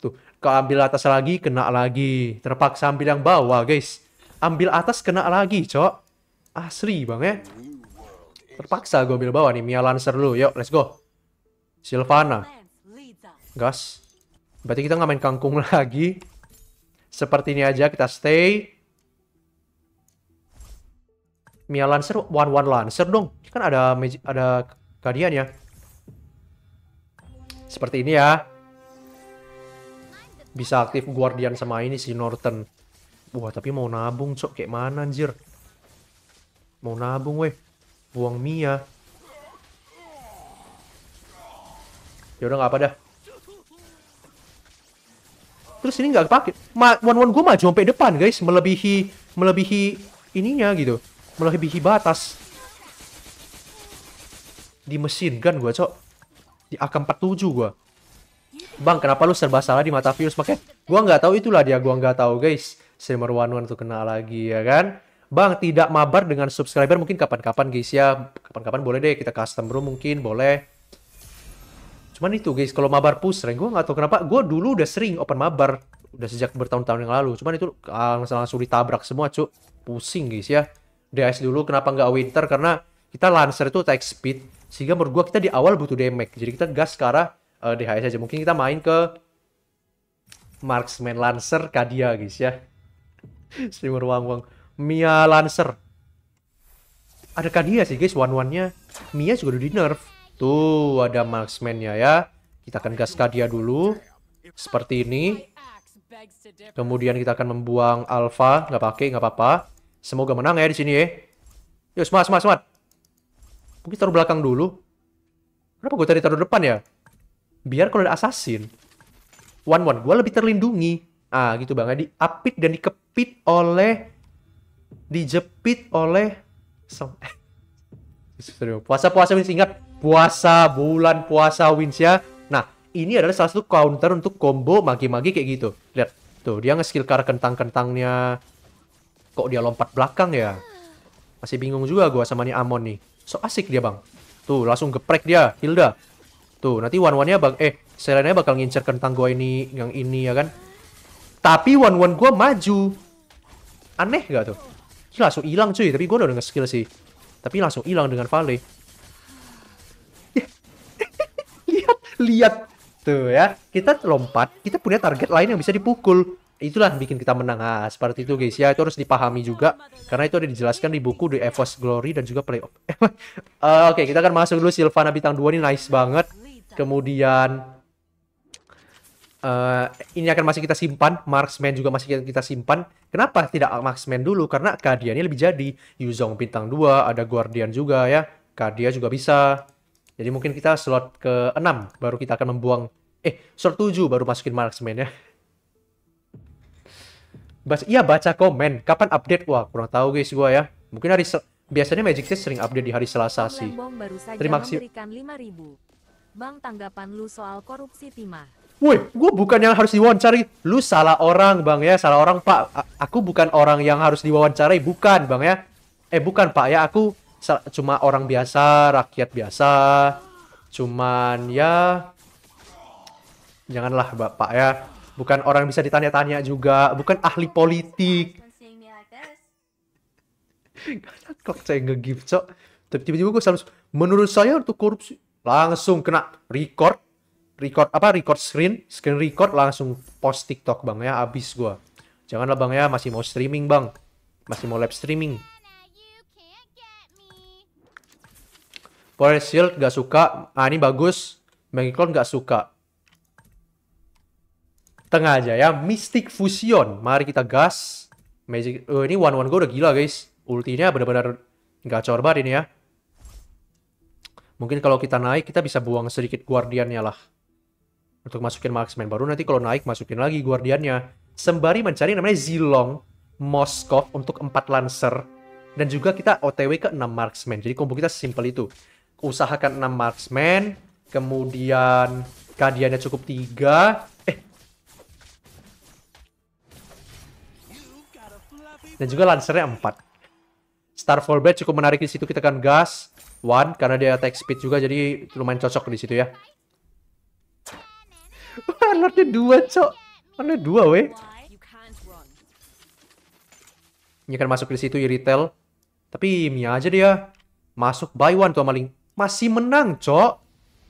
Tuh, kau ambil atas lagi, kena lagi. Terpaksa ambil yang bawah, guys. Ambil atas kena lagi, cok. Asri Bang ya. Terpaksa gue ambil bawah nih Mia Lancer dulu. Yuk, let's go. Silvana. Gas. Berarti kita nggak main kangkung lagi. Seperti ini aja kita stay. Mia Lancer, one one Lancer dong. Ini kan ada ada guardian ya. Seperti ini ya. Bisa aktif guardian sama ini si Norton. Wah, tapi mau nabung, cok. Kayak mana, anjir? Mau nabung, weh. Buang Mia. Yaudah, nggak apa dah terus ini nggak kepake Ma one one gue maju sampai depan guys melebihi melebihi ininya gitu melebihi batas di mesin gun kan gue cok di AK47 gue Bang, kenapa lu serba salah di mata virus? Makanya gua nggak tahu itulah dia, gua nggak tahu guys. Streamer One One tuh kena lagi ya kan? Bang, tidak mabar dengan subscriber mungkin kapan-kapan guys ya. Kapan-kapan boleh deh kita custom room mungkin boleh. Cuman itu guys, kalau mabar push rank, gue nggak tahu kenapa. Gue dulu udah sering open mabar, udah sejak bertahun-tahun yang lalu. Cuman itu ah, langsung, langsung ditabrak semua, cuk. Pusing guys ya. DS dulu kenapa nggak winter? Karena kita lancer itu attack speed. Sehingga menurut gue kita di awal butuh damage. Jadi kita gas ke arah uh, eh, DHS aja. Mungkin kita main ke marksman lancer Kadia guys ya. Streamer wang-wang. Mia lancer. Ada Kadia sih guys, one-one-nya. Mia juga udah di nerf Tuh, ada marksman-nya ya. Kita akan gaskan dia dulu. Seperti ini. Kemudian kita akan membuang alpha. Nggak pakai, nggak apa-apa. Semoga menang ya di sini ya. Yuk, semangat, semangat, semangat. Mungkin taruh belakang dulu. Kenapa gue tadi taruh depan ya? Biar kalau ada assassin. One-one. Gue lebih terlindungi. Ah, gitu bang. Diapit dan dikepit oleh... Dijepit oleh... Puasa-puasa so... ini singkat puasa, bulan puasa wins ya Nah, ini adalah salah satu counter untuk combo magi-magi kayak gitu. Lihat, tuh dia nge-skill kar kentang-kentangnya. Kok dia lompat belakang ya? Masih bingung juga gua sama nih Amon nih. So asik dia, Bang. Tuh, langsung geprek dia, Hilda. Tuh, nanti one-one-nya bang eh Selena bakal ngincer kentang gua ini, yang ini ya kan. Tapi one-one gua maju. Aneh gak tuh? langsung hilang cuy, tapi gua udah nge-skill sih. Tapi langsung hilang dengan Vale lihat lihat tuh ya kita lompat kita punya target lain yang bisa dipukul itulah bikin kita menang nah, seperti itu guys ya itu harus dipahami juga karena itu ada dijelaskan di buku The Evos Glory dan juga Playoff uh, oke okay, kita akan masuk dulu Silvana bintang 2 ini nice banget kemudian uh, ini akan masih kita simpan Marksman juga masih kita simpan kenapa tidak Marksman dulu karena kadiannya lebih jadi Yuzong bintang 2 ada Guardian juga ya Kadia juga bisa jadi mungkin kita slot ke-6 baru kita akan membuang eh slot 7 baru masukin marksman ya. Bas iya baca komen. Kapan update? Wah, kurang tahu guys gua ya. Mungkin hari biasanya Magic Test sering update di hari Selasa sih. Terima kasih. Bang tanggapan lu soal korupsi timah. Woi, gue bukan yang harus diwawancari Lu salah orang, Bang ya. Salah orang, Pak. A aku bukan orang yang harus diwawancarai, bukan, Bang ya. Eh, bukan, Pak ya. Aku cuma orang biasa, rakyat biasa, cuman ya janganlah bapak ya, bukan orang bisa ditanya-tanya juga, bukan ahli politik. Kok saya nge-gift, cok. Tiba-tiba gue selalu, menurut saya untuk korupsi, langsung kena record, record apa, record screen, screen record, langsung post TikTok bang ya, abis gue. Janganlah bang ya, masih mau streaming bang, masih mau live streaming. Forest Shield nggak suka. Ah, ini bagus. Magiclone gak suka. Tengah aja ya. Mystic Fusion. Mari kita gas. Magic. Oh, ini one one go udah gila guys. Ultinya benar-benar gak corbar ini ya. Mungkin kalau kita naik kita bisa buang sedikit guardiannya lah. Untuk masukin marksman. Baru nanti kalau naik masukin lagi guardiannya. Sembari mencari namanya Zilong. Moskov untuk 4 lancer. Dan juga kita OTW ke 6 marksman. Jadi combo kita simple itu usahakan 6 marksman, kemudian kadiannya cukup 3. Eh. Dan juga lancernya 4. Starfall Blade cukup menarik di situ kita kan gas one karena dia attack speed juga jadi lumayan cocok di situ ya. Wah, lordnya dua cok, mana dua weh. Ini kan masuk di situ ya retail, tapi mie aja dia masuk buy one tuh maling. Masih menang, Cok.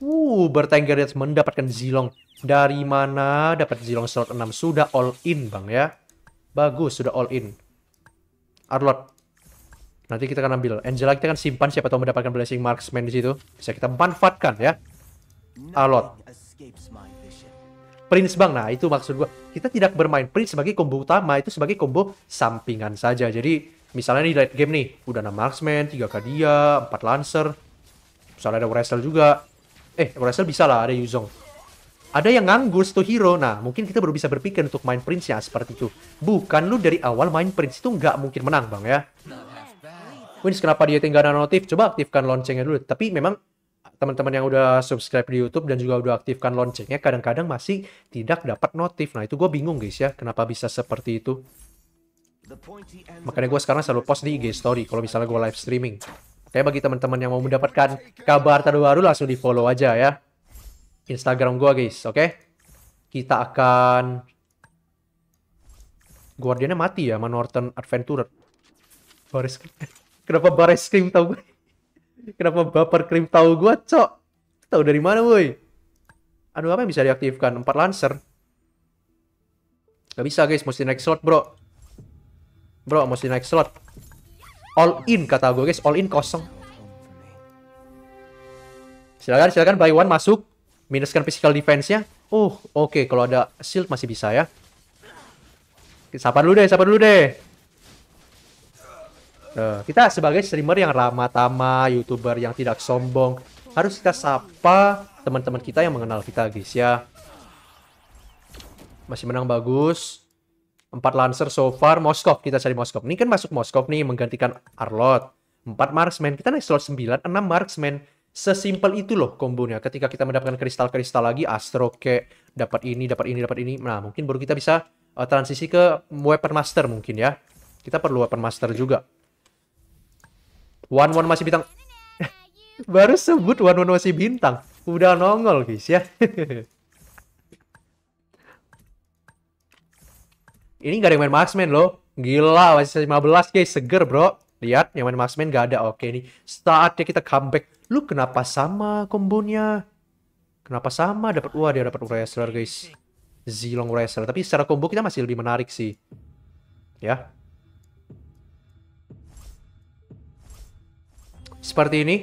uh Bertengger dia mendapatkan Zilong. Dari mana dapat Zilong slot 6? Sudah all in, Bang, ya. Bagus, sudah all in. Arlot. Nanti kita akan ambil. Angela kita akan simpan siapa tahu mendapatkan blessing marksman di situ. Bisa kita manfaatkan, ya. Arlot. Prince bang, nah itu maksud gue. Kita tidak bermain Prince sebagai combo utama, itu sebagai combo sampingan saja. Jadi misalnya di late game nih, udah 6 marksman, 3 kadia, 4 lancer, misalnya ada Wrestle juga eh Wrestle bisa lah ada Yuzong ada yang nganggur satu hero nah mungkin kita baru bisa berpikir untuk main prince ya seperti itu bukan lu dari awal main prince itu nggak mungkin menang bang ya Wins kenapa dia tinggal notif coba aktifkan loncengnya dulu tapi memang teman-teman yang udah subscribe di YouTube dan juga udah aktifkan loncengnya kadang-kadang masih tidak dapat notif nah itu gue bingung guys ya kenapa bisa seperti itu makanya gue sekarang selalu post di IG story kalau misalnya gue live streaming Kayak bagi teman-teman yang mau mendapatkan kabar terbaru langsung di follow aja ya. Instagram gua guys, oke? Okay? Kita akan... Guardiannya mati ya sama Adventurer. Baris Kenapa baris krim tau gue? Kenapa baper krim tau gue, cok? tau dari mana, woi? Aduh, apa yang bisa diaktifkan? Empat lancer. Gak bisa, guys. Mesti naik slot, bro. Bro, mesti naik slot all in kata gue guys all in kosong silakan silakan buy one masuk minuskan physical defense-nya oh oke okay. kalau ada shield masih bisa ya sapa dulu deh sapa dulu deh nah, kita sebagai streamer yang ramah tamah youtuber yang tidak sombong harus kita sapa teman-teman kita yang mengenal kita guys ya masih menang bagus Empat Lancer so far, Moskov. Kita cari Moskov. Ini kan masuk Moskov nih, menggantikan Arlot. Empat Marksman. Kita naik slot sembilan, enam Marksman. Sesimpel itu loh kombonya. Ketika kita mendapatkan kristal-kristal lagi, Astro ke dapat ini, dapat ini, dapat ini. Nah, mungkin baru kita bisa uh, transisi ke Weapon Master mungkin ya. Kita perlu Weapon Master juga. One One masih bintang. baru sebut One One masih bintang. Udah nongol guys ya. Ini gak ada yang main marksman loh. Gila, masih 15 guys, seger bro. Lihat, yang main marksman gak ada. Oke nih, saatnya kita comeback. Lu kenapa sama kombonya? Kenapa sama? Dapat wah dia dapat wrestler guys. Zilong wrestler. Tapi secara combo kita masih lebih menarik sih. Ya. Seperti ini.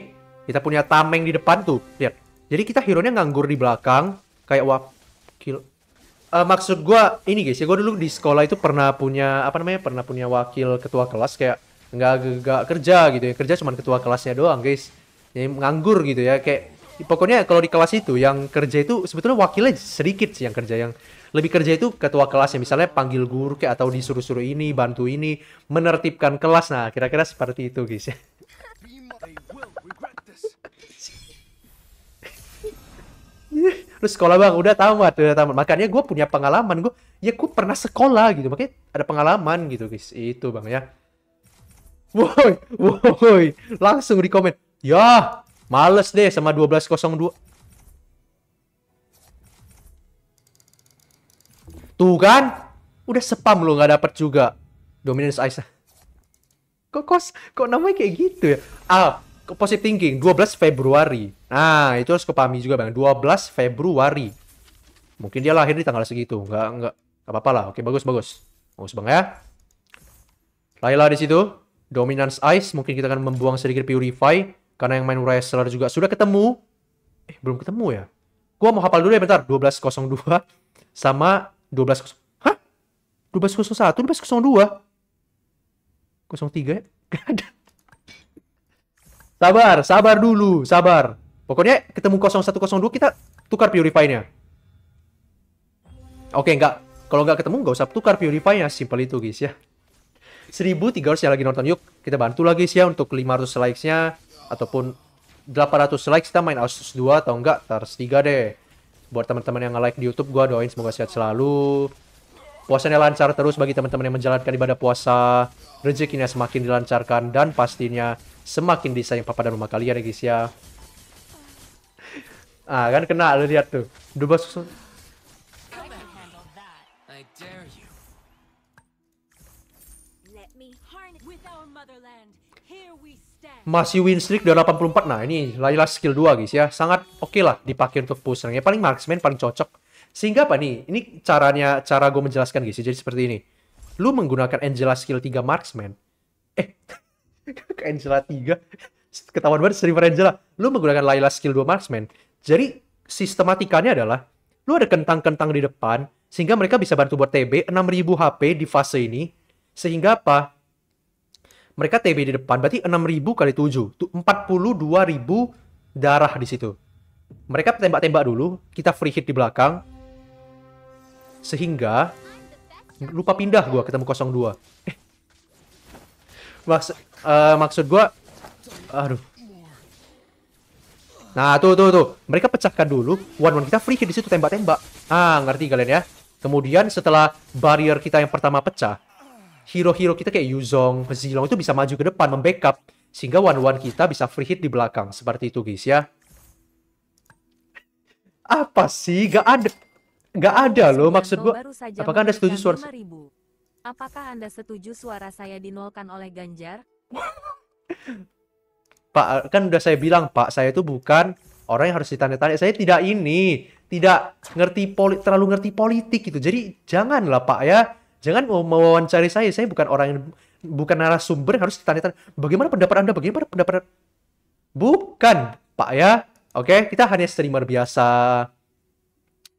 Kita punya tameng di depan tuh. Lihat. Jadi kita hero-nya nganggur di belakang. Kayak wap... Kill uh, maksud gue ini guys ya gue dulu di sekolah itu pernah punya apa namanya pernah punya wakil ketua kelas kayak nggak nggak kerja gitu ya kerja cuma ketua kelasnya doang guys jadi nganggur gitu ya kayak pokoknya kalau di kelas itu yang kerja itu sebetulnya wakilnya sedikit sih yang kerja yang lebih kerja itu ketua kelasnya misalnya panggil guru kayak atau disuruh-suruh ini bantu ini menertibkan kelas nah kira-kira seperti itu guys ya lu sekolah bang udah tamat udah tamat makanya gue punya pengalaman gue ya gue pernah sekolah gitu makanya ada pengalaman gitu guys itu bang ya woi woi langsung di komen ya males deh sama 1202 tuh kan udah spam lu nggak dapet juga dominance Aisyah kok kos kok namanya kayak gitu ya ah positive thinking 12 Februari. Nah, itu harus kepahami juga Bang. 12 Februari. Mungkin dia lahir di tanggal segitu. Enggak enggak apa-apa lah. Oke, bagus bagus. Bagus Bang ya. Laila di situ. Dominance Ice mungkin kita akan membuang sedikit Purify karena yang main Wrestler juga sudah ketemu. Eh, belum ketemu ya. Gua mau hafal dulu ya bentar. 1202 sama 12 Hah? 1201, 1202. 03 ya? Gak ada. Sabar, sabar dulu, sabar. Pokoknya ketemu 0102 kita tukar purify-nya. Oke, enggak. Kalau enggak ketemu, enggak usah tukar purify Simple itu, guys, ya. 1300 yang lagi nonton, yuk. Kita bantu lagi, guys, ya, untuk 500 likes-nya. Ataupun 800 likes, kita main Asus 2 atau enggak. Tars 3 deh. Buat teman-teman yang nge-like di Youtube, gua doain semoga sehat selalu. Puasanya lancar terus bagi teman-teman yang menjalankan ibadah puasa. Rezekinya semakin dilancarkan. Dan pastinya Semakin disayang papa dan mama kalian ya guys ya. Ah kan kena lu lihat tuh. dua susun. Masih win streak udah 84. Nah, ini Laila skill 2 guys ya. Sangat oke okay lah dipakai untuk push ya. Paling marksman paling cocok. Sehingga apa nih? Ini caranya cara gue menjelaskan guys. Ya. Jadi seperti ini. Lu menggunakan Angela skill 3 marksman. Eh, Angela 3 ketahuan banget streamer Angela lu menggunakan Layla skill 2 marksman jadi sistematikanya adalah lu ada kentang-kentang di depan sehingga mereka bisa bantu buat TB 6000 HP di fase ini sehingga apa mereka TB di depan berarti 6000 kali 7 dua ribu darah di situ mereka tembak-tembak dulu kita free hit di belakang sehingga lupa pindah gua ketemu 02 eh Mas, uh, maksud gua aduh Nah, tuh tuh tuh. Mereka pecahkan dulu. One one kita free hit di situ tembak-tembak. Ah, ngerti kalian ya? Kemudian setelah barrier kita yang pertama pecah, hero-hero kita kayak Yuzong, Zilong itu bisa maju ke depan membackup sehingga one one kita bisa free hit di belakang. Seperti itu, guys ya. Apa sih? Gak ada Gak ada loh maksud gua. Apakah Anda setuju suara Apakah Anda setuju suara saya dinolkan oleh Ganjar? Pak, kan udah saya bilang, Pak, saya itu bukan orang yang harus ditanya-tanya. Saya tidak ini, tidak ngerti politik, terlalu ngerti politik gitu. Jadi janganlah Pak ya, jangan mau mewawancari saya. Saya bukan orang yang bukan narasumber yang harus ditanya-tanya. Bagaimana pendapat Anda? Bagaimana pendapat Bukan, Pak ya. Oke, kita hanya streamer biasa.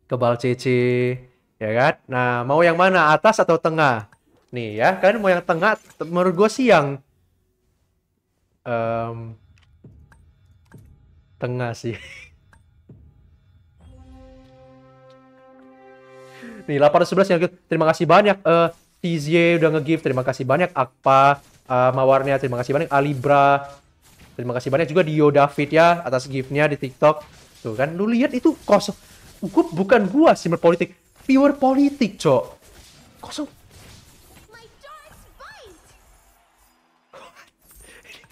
Kebal CC, ya kan? Nah, mau yang mana? Atas atau tengah? Nih ya, kan mau yang tengah menurut gue sih yang um, tengah sih. Nih 811 yang terima kasih banyak uh, eh, TZ udah nge-gift, terima kasih banyak Akpa, uh, eh, Mawarnya, terima kasih banyak Alibra. Terima kasih banyak juga Dio David ya atas giftnya di TikTok. Tuh kan lu lihat itu kosong. Gue bukan gua sih politik, viewer politik, Cok. Kosong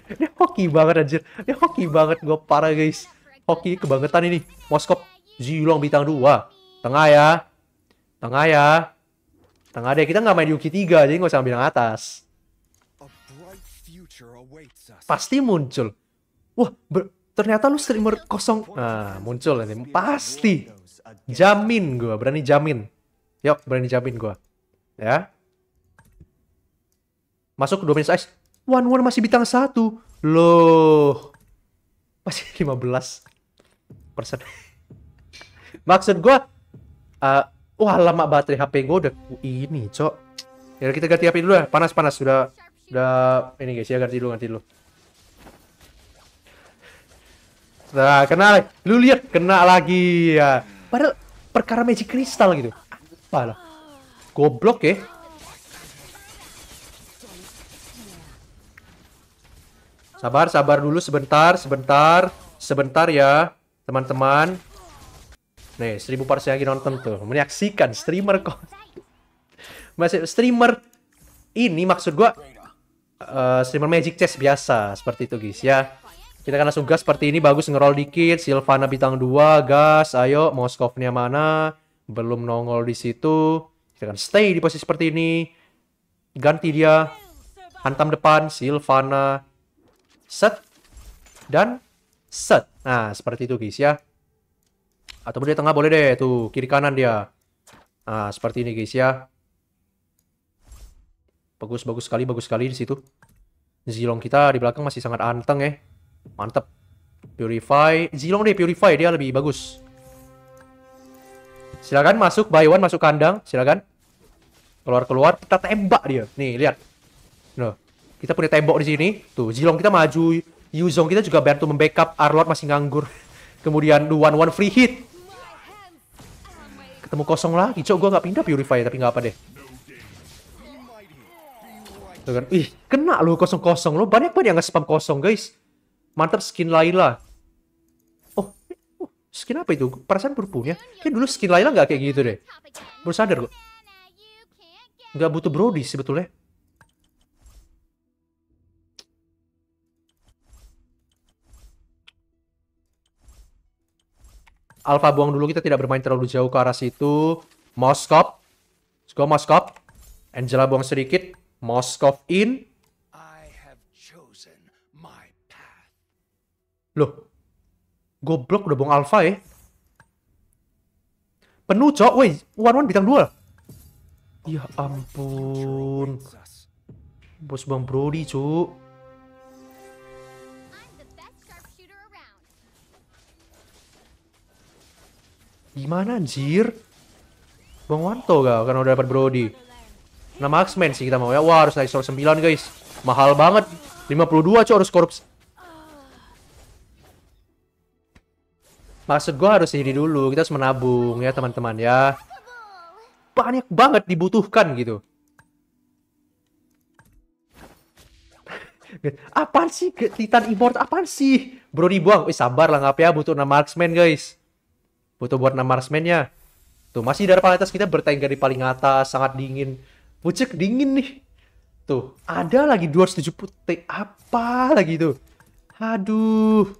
Ini hoki banget anjir. Ini hoki banget gue parah guys. Hoki kebangetan ini. Moskop Zilong bintang 2. Tengah ya. Tengah ya. Tengah deh. Kita nggak main di Uki 3 jadi nggak usah bilang atas. Pasti muncul. Wah, ternyata lu streamer kosong. Nah, muncul nanti. Pasti. Jamin gue. Berani jamin. Yuk, berani jamin gue. Ya. Masuk 2 domain ice. One One masih bintang satu. Loh. Masih 15 persen. Maksud gue, uh, wah lama baterai HP gue udah ini, cok. Ya kita ganti HP dulu ya, panas-panas sudah sudah ini guys ya ganti dulu ganti dulu. Nah, kena lagi. Lu lihat kena lagi ya. Padahal perkara magic crystal gitu. Apa lah? Goblok ya. Sabar, sabar dulu sebentar, sebentar, sebentar ya, teman-teman. Nih, seribu parsi lagi nonton tuh, menyaksikan streamer kok. Masih streamer ini maksud gua uh, streamer Magic Chess biasa seperti itu guys ya. Kita akan langsung gas seperti ini, bagus ngerol dikit, Silvana bintang 2, gas, ayo Moskovnya mana? Belum nongol di situ. Kita akan stay di posisi seperti ini. Ganti dia. Hantam depan, Silvana set, dan set. Nah, seperti itu guys ya. Atau di tengah boleh deh, tuh, kiri-kanan dia. Nah, seperti ini guys ya. Bagus, bagus sekali, bagus sekali di situ. Zilong kita di belakang masih sangat anteng ya. Mantep. Purify. Zilong deh, Purify. Dia lebih bagus. Silakan masuk, buy one, masuk kandang. Silakan. Keluar-keluar, kita tembak dia. Nih, lihat. Loh. Kita punya tembok di sini. Tuh, Zilong kita maju. Yuzong kita juga bantu membackup. Arlord masih nganggur. Kemudian Luan One free hit. Ketemu kosong lagi. Cok, gue gak pindah Purify, tapi gak apa deh. Tuh kan. Ih, kena lo kosong-kosong. Lo banyak banget yang nge-spam kosong, guys. Mantap skin Laila. Oh, oh, skin apa itu? Perasaan baru ya? Kayak dulu skin Laila gak kayak gitu deh. Baru sadar gue. Nggak butuh Brody sebetulnya. Alpha buang dulu kita tidak bermain terlalu jauh ke arah situ. Moskov. Let's go Moskov. Angela buang sedikit. Moskov in. I have chosen my path. Loh. Goblok udah buang alpha ya. Penuh cok. Woi, one one bintang dua. Ya ampun. Bos Bang Brody cuk. Gimana anjir? Bang Wanto gak? Karena udah dapat Brody. Nah, Maxman sih kita mau ya. Wah, harus naik skor 9, guys. Mahal banget. 52 cuy harus korupsi. Maksud gue harus ini dulu. Kita harus menabung ya, teman-teman ya. Banyak banget dibutuhkan gitu. apaan sih Titan Import apaan sih? Brody buang. Eh sabar lah Ngapain ya butuh 6 Men guys butuh buat marksman-nya. Tuh, masih dari paling atas kita bertengger di paling atas, sangat dingin. Pucek dingin nih. Tuh, ada lagi 270 T. Apa lagi itu? Aduh.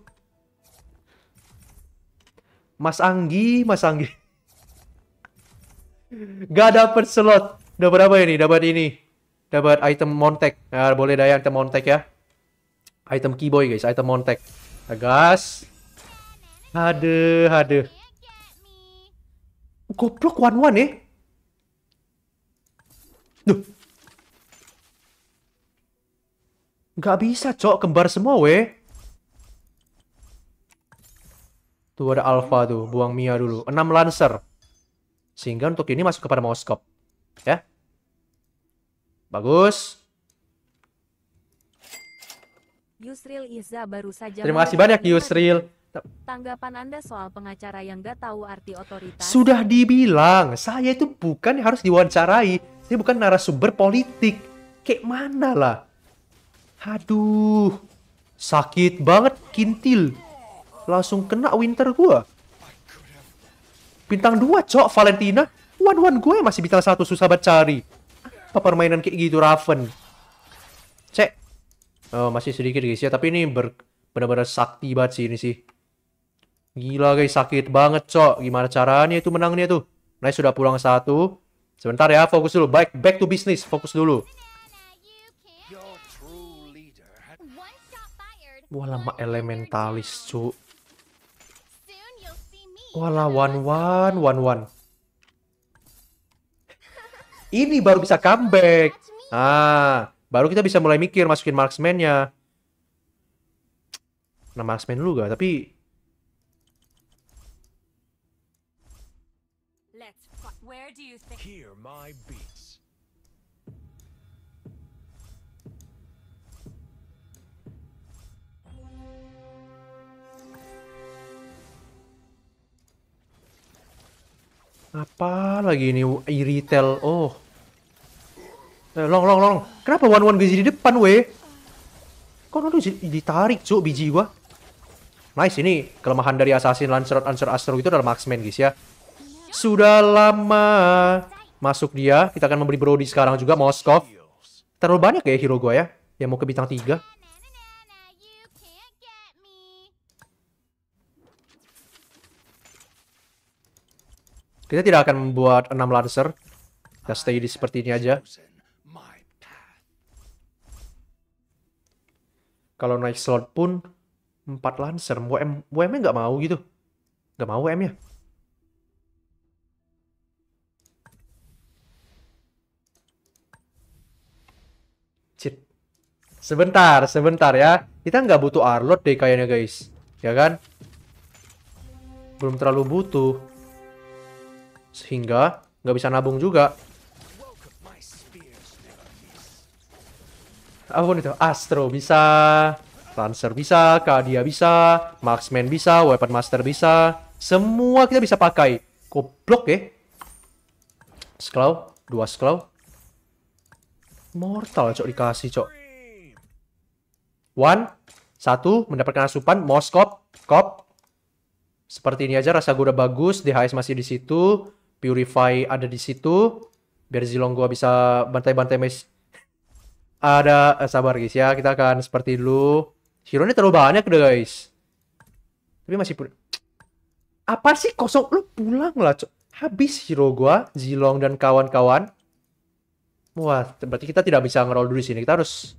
Mas Anggi, Mas Anggi. Gak dapet slot. Dapat apa ini? Dapat ini. Dapat item Montek. Nah, ya, boleh daya item Montek ya. Item Keyboy guys, item Montek. Agas, gas. Hade, Goblok one one ya. Duh. Gak bisa cok, kembar semua weh. Tuh ada Alpha tuh, buang Mia dulu. 6 Lancer. Sehingga untuk ini masuk kepada Moskop. Ya. Bagus. Yusril Iza baru saja Terima kasih banyak Yusril. Tanggapan Anda soal pengacara yang gak tahu arti otoritas? Sudah dibilang, saya itu bukan harus diwawancarai. Saya bukan narasumber politik. Kayak mana lah? Aduh, sakit banget kintil. Langsung kena winter gua. Bintang 2, cok, Valentina. One-one gue masih bintang satu susah banget cari. Apa permainan kayak gitu, Raven? Cek. Oh, masih sedikit guys ya, tapi ini benar-benar sakti banget sih ini sih. Gila guys, sakit banget cok. Gimana caranya itu menangnya tuh? Nice sudah pulang satu. Sebentar ya, fokus dulu. Back back to business, fokus dulu. Wah lama elementalis Wah Wala one one one one. Ini baru bisa comeback. Ah, baru kita bisa mulai mikir masukin marksman-nya. Nah, marksman dulu gak? Tapi Apa lagi ini e-retail? Oh. Eh, long long long. Kenapa one one gizi di depan weh? Kok lu ditarik cuk biji gua? Nice ini kelemahan dari assassin lancer lancer astro itu adalah marksman guys ya. Sudah lama masuk dia. Kita akan membeli Brody sekarang juga Moskov. Terlalu banyak ya hero gua ya. Yang mau ke bintang 3. Kita tidak akan membuat 6 Lancer. Kita stay di seperti ini aja. Kalau naik slot pun 4 Lancer. WM, WM-nya nggak mau gitu. Nggak mau WM-nya. Sebentar, sebentar ya. Kita nggak butuh arlot deh kayaknya guys. Ya kan? Belum terlalu butuh. Sehingga nggak bisa nabung juga. Apapun itu, Astro bisa, Lancer bisa, Kadia bisa, Marksman bisa, Weapon Master bisa. Semua kita bisa pakai. Koplok ya. Sklau, dua sklau. Mortal cok dikasih cok. One, satu, mendapatkan asupan, moskop, kop. Seperti ini aja, rasa gue udah bagus, DHS masih di situ. Purify ada di situ. Biar Zilong gua bisa bantai-bantai mes Ada eh, sabar guys ya, kita akan seperti dulu. Hero ini terlalu banyak deh guys. Tapi masih pun apa sih kosong lu pulang lah co. habis hero gua Zilong dan kawan-kawan wah berarti kita tidak bisa ngerol dulu di sini kita harus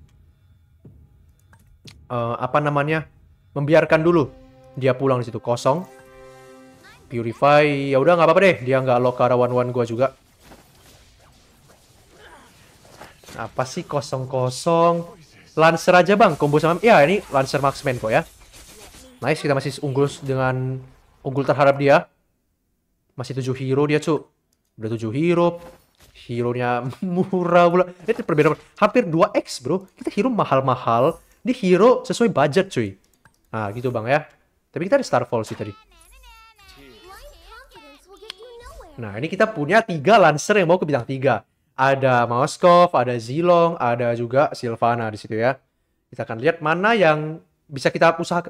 uh, apa namanya membiarkan dulu dia pulang di situ kosong Purify, ya udah nggak apa-apa deh, dia nggak lock karawan arah one one gue juga. Apa sih kosong kosong? Lancer aja bang, combo sama, ya ini Lancer Maxman kok ya. Nice, kita masih unggul dengan unggul terhadap dia. Masih tujuh hero dia cu. Udah tujuh hero, hero-nya murah pula. Eh, itu perbedaan hampir 2x, Bro. Kita hero mahal-mahal, di hero sesuai budget, cuy. Nah, gitu Bang ya. Tapi kita ada Starfall sih tadi. Nah, ini kita punya tiga Lancer yang mau ke bintang tiga Ada Moskov, ada Zilong, ada juga Silvana di situ ya. Kita akan lihat mana yang bisa kita usaha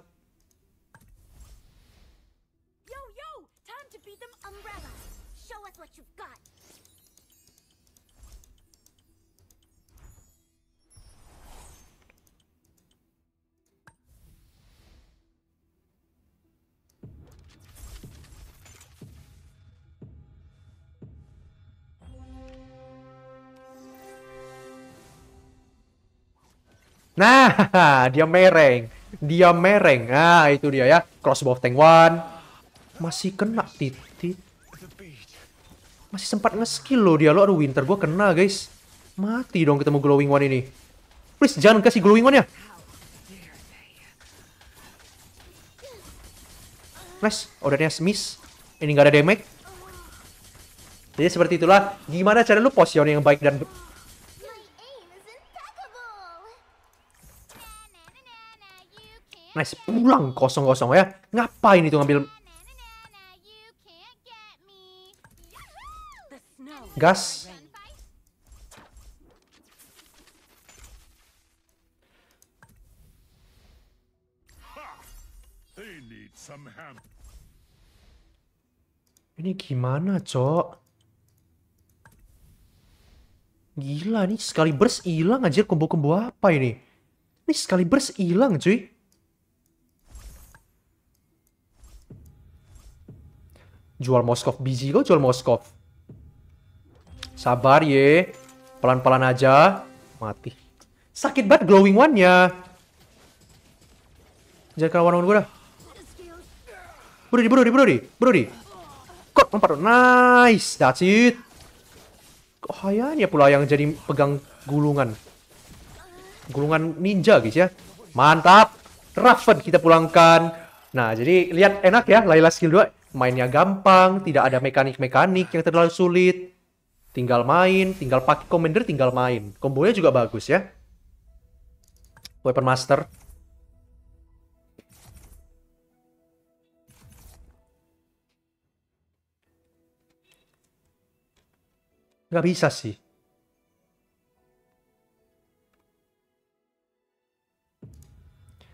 Nah, dia mereng. Dia mereng. Nah, itu dia ya. Crossbow tank one. Masih kena titik. Masih sempat nge-skill loh dia. Loh, aduh winter gue kena, guys. Mati dong ketemu glowing one ini. Please jangan kasih glowing one ya. Nice. Ordernya oh, miss. Ini nggak ada damage. Jadi seperti itulah gimana cara lu posion yang baik dan Nice, pulang kosong-kosong ya. Ngapain itu ngambil... Gas. Ini gimana, Cok? Gila, nih sekali burst hilang anjir. Kumpul-kumpul apa ini? Ini sekali burst hilang, cuy. Jual Moskov. Biji kau jual Moskov. Sabar ye. Pelan-pelan aja. Mati. Sakit banget glowing one-nya. Jangan kena one gue dah. Brody, Brody, Brody, Brody. Kok empat Nice, that's it. Kok hayanya pula yang jadi pegang gulungan. Gulungan ninja guys ya. Mantap. Raven kita pulangkan. Nah, jadi lihat enak ya Layla skill 2 mainnya gampang, tidak ada mekanik-mekanik yang terlalu sulit. Tinggal main, tinggal pakai commander, tinggal main. Kombonya juga bagus ya. Weapon Master. Nggak bisa sih.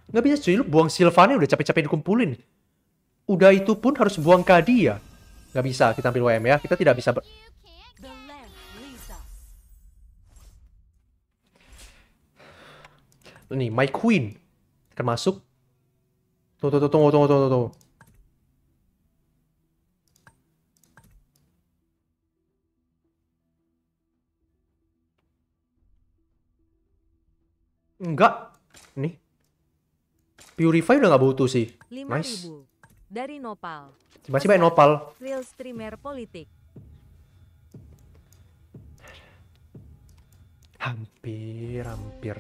Nggak bisa cuy, lu buang Silvanya udah capek-capek dikumpulin udah itu pun harus buang kadi ya Nggak bisa kita ambil WM ya. Kita tidak bisa ber... Nih, my queen. termasuk masuk. tunggu, tuh, tunggu, tunggu, tunggu, tunggu. Enggak. Nih. Purify udah nggak butuh sih. Nice dari Nopal. Terima kasih banyak Nopal. Real streamer politik. Hampir, hampir.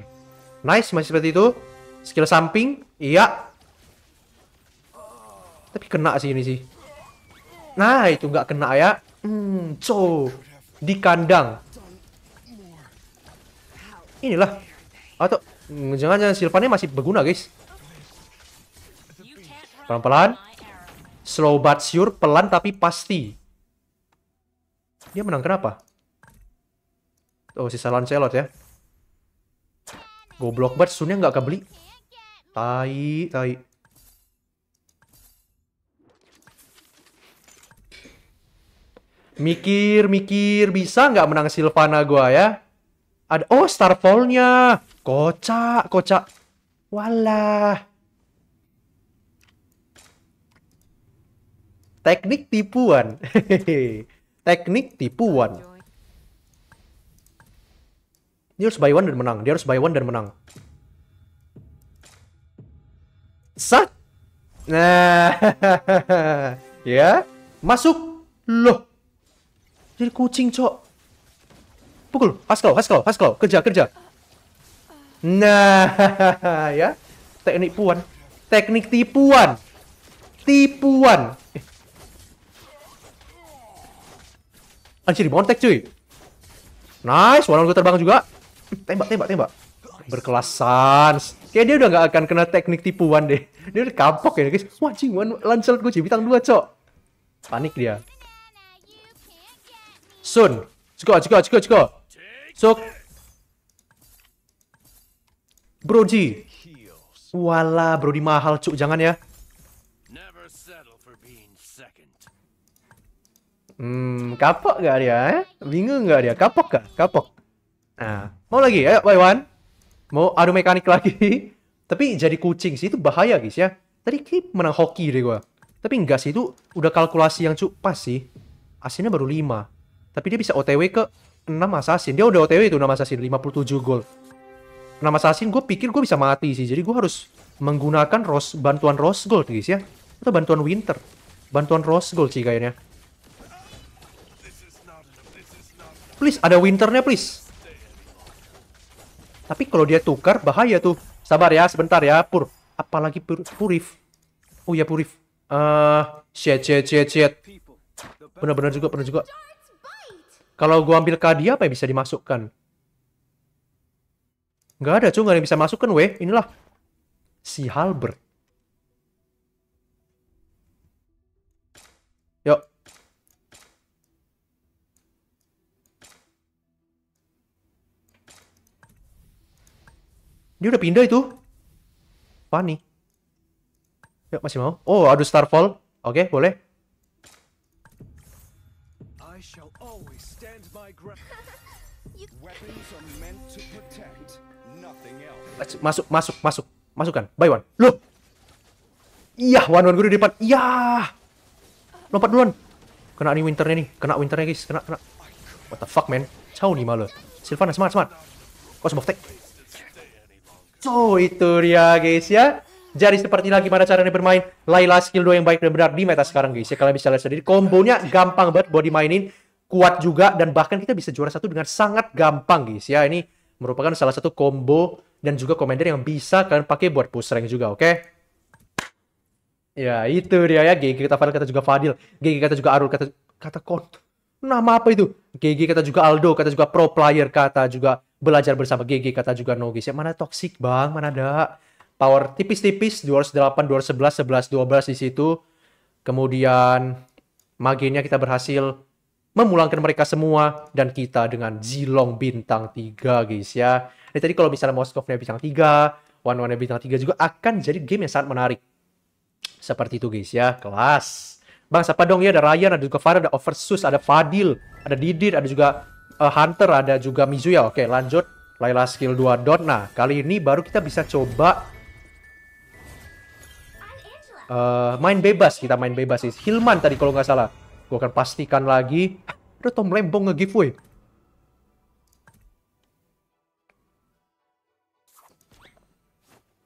Nice, masih seperti itu. Skill samping, iya. Tapi kena sih ini sih. Nah, itu nggak kena ya. Hmm, so. Di kandang. Inilah. Atau, hmm, jangan-jangan silpannya masih berguna, guys. Pelan-pelan. Slow but sure, pelan tapi pasti. Dia menang kenapa? Oh, sisa Lancelot ya. Goblok banget, Sunnya nggak kebeli. Tai, tai. Mikir, mikir. Bisa nggak menang Silvana gua ya? Ada, oh, Starfall-nya. Kocak, kocak. Walah. Teknik tipuan. Teknik tipuan. Dia harus buy one dan menang. Dia harus buy one dan menang. Sat. Nah. ya. Masuk. Loh. Jadi kucing, Cok. Pukul. Haskell, Haskell, Haskell. Kerja, kerja. Nah. ya. Teknik puan. Teknik tipuan. Tipuan. Eh. Anjir, bontek cuy. Nice, walau gue terbang juga. Tembak, tembak, tembak. Berkelas sans. Kayak dia udah gak akan kena teknik tipuan deh. Dia udah kapok ya, guys. Wah, cing, lancel gue jadi bintang 2, cok. Panik dia. Sun. Let's go, let's go, let's Bro, let's Walah, Sok. Broji. Brodi mahal, cuk. Jangan ya. Hmm, kapok gak dia? Eh? Bingung gak dia? Kapok gak? Kapok. Nah, mau lagi? Ayo, Iwan. Mau adu mekanik lagi. Tapi jadi kucing sih, itu bahaya guys ya. Tadi keep menang hoki deh gua. Tapi enggak sih, itu udah kalkulasi yang cukup pas sih. Asinnya baru 5. Tapi dia bisa OTW ke 6 assassin. Dia udah OTW itu 6 assassin, 57 gol. nama assassin gue pikir gue bisa mati sih. Jadi gue harus menggunakan Rose, bantuan Rose Gold guys ya. Atau bantuan Winter. Bantuan Rose Gold sih kayaknya. Please, ada winternya please. Tapi kalau dia tukar, bahaya tuh. Sabar ya, sebentar ya, Pur. Apalagi pur Purif. Oh ya, Purif. Uh, shit, shit, shit, shit. Bener-bener juga, bener juga. Kalau gua ambil kadia, apa yang bisa dimasukkan? Gak ada, cuy. Nggak ada yang bisa masukkan, weh. Inilah. Si Halbert. Dia udah pindah itu. Funny. Yuk, masih mau? Oh, aduh Starfall. Oke, okay, boleh. I Masuk, masuk, masuk. Masukkan. Bye one. Loh. Iya, one one gue di depan. Iya. Lompat duluan. Kena nih winternya nih. Kena winternya guys. Kena, kena. What the fuck, man. Jauh nih malah. Silvana, smart, smart. Kau oh, sebuah So itu dia guys ya. Jadi seperti mana gimana caranya bermain laila skill 2 yang baik dan benar di meta sekarang guys ya. Kalian bisa lihat sendiri kombonya gampang banget buat dimainin, kuat juga dan bahkan kita bisa juara satu dengan sangat gampang guys ya. Ini merupakan salah satu combo dan juga commander yang bisa kalian pakai buat push rank juga, oke? Okay? Ya, itu dia ya. GG kata Fadil, kata juga Fadil. GG kata juga Arul, kata kata Kont. Nama apa itu? GG kata juga Aldo, kata juga Pro Player, kata juga belajar bersama GG kata juga Nogis ya mana toxic bang mana ada power tipis-tipis 208 211 11 12 di situ kemudian Magennya kita berhasil memulangkan mereka semua dan kita dengan Zilong bintang 3 guys ya Nah tadi kalau misalnya Moskovnya bintang 3 One One bintang 3 juga akan jadi game yang sangat menarik seperti itu guys ya kelas Bang siapa dong ya ada Ryan ada juga Farah ada Oversus ada Fadil ada Didit ada juga uh, Hunter ada juga Mizuya. Oke, lanjut. Layla skill 2 dot. Nah, kali ini baru kita bisa coba uh, main bebas. Kita main bebas sih. Hilman tadi kalau nggak salah. Gue akan pastikan lagi. Aduh, Tom Lembong nge-giveaway.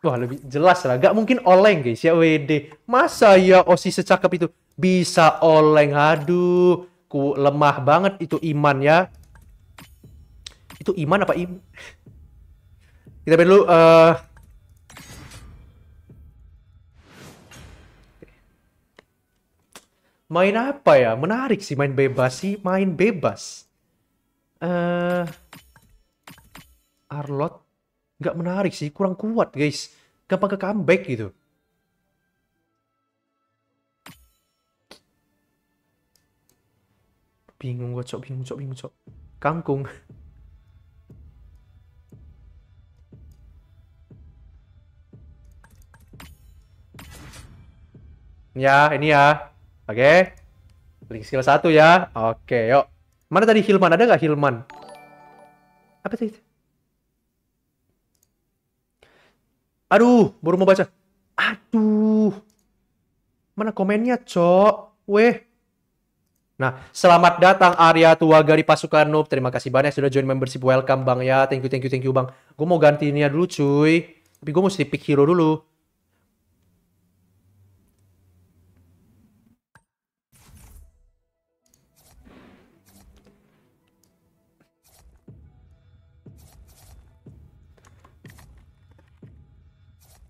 Wah, lebih jelas lah. Gak mungkin oleng, guys. Ya, WD. Masa ya Osi secakep itu bisa oleng? Aduh, ku lemah banget itu iman ya itu iman apa im kita perlu uh... Eh. main apa ya menarik sih main bebas sih main bebas uh... Arlot nggak menarik sih kurang kuat guys gampang ke comeback gitu bingung gue cok bingung cok bingung cok kangkung Ini Ya, ini ya. Oke. Okay. Link skill 1 ya. Oke, okay, yuk. Mana tadi Hilman? Ada nggak Hilman? Apa sih? Aduh, baru mau baca. Aduh. Mana komennya, Cok? Weh. Nah, selamat datang Arya Tua Gari Pasukan Noob. Terima kasih banyak sudah join membership. Welcome, Bang. Ya, thank you, thank you, thank you, Bang. Gue mau ganti dulu, cuy. Tapi gue mesti pick hero dulu.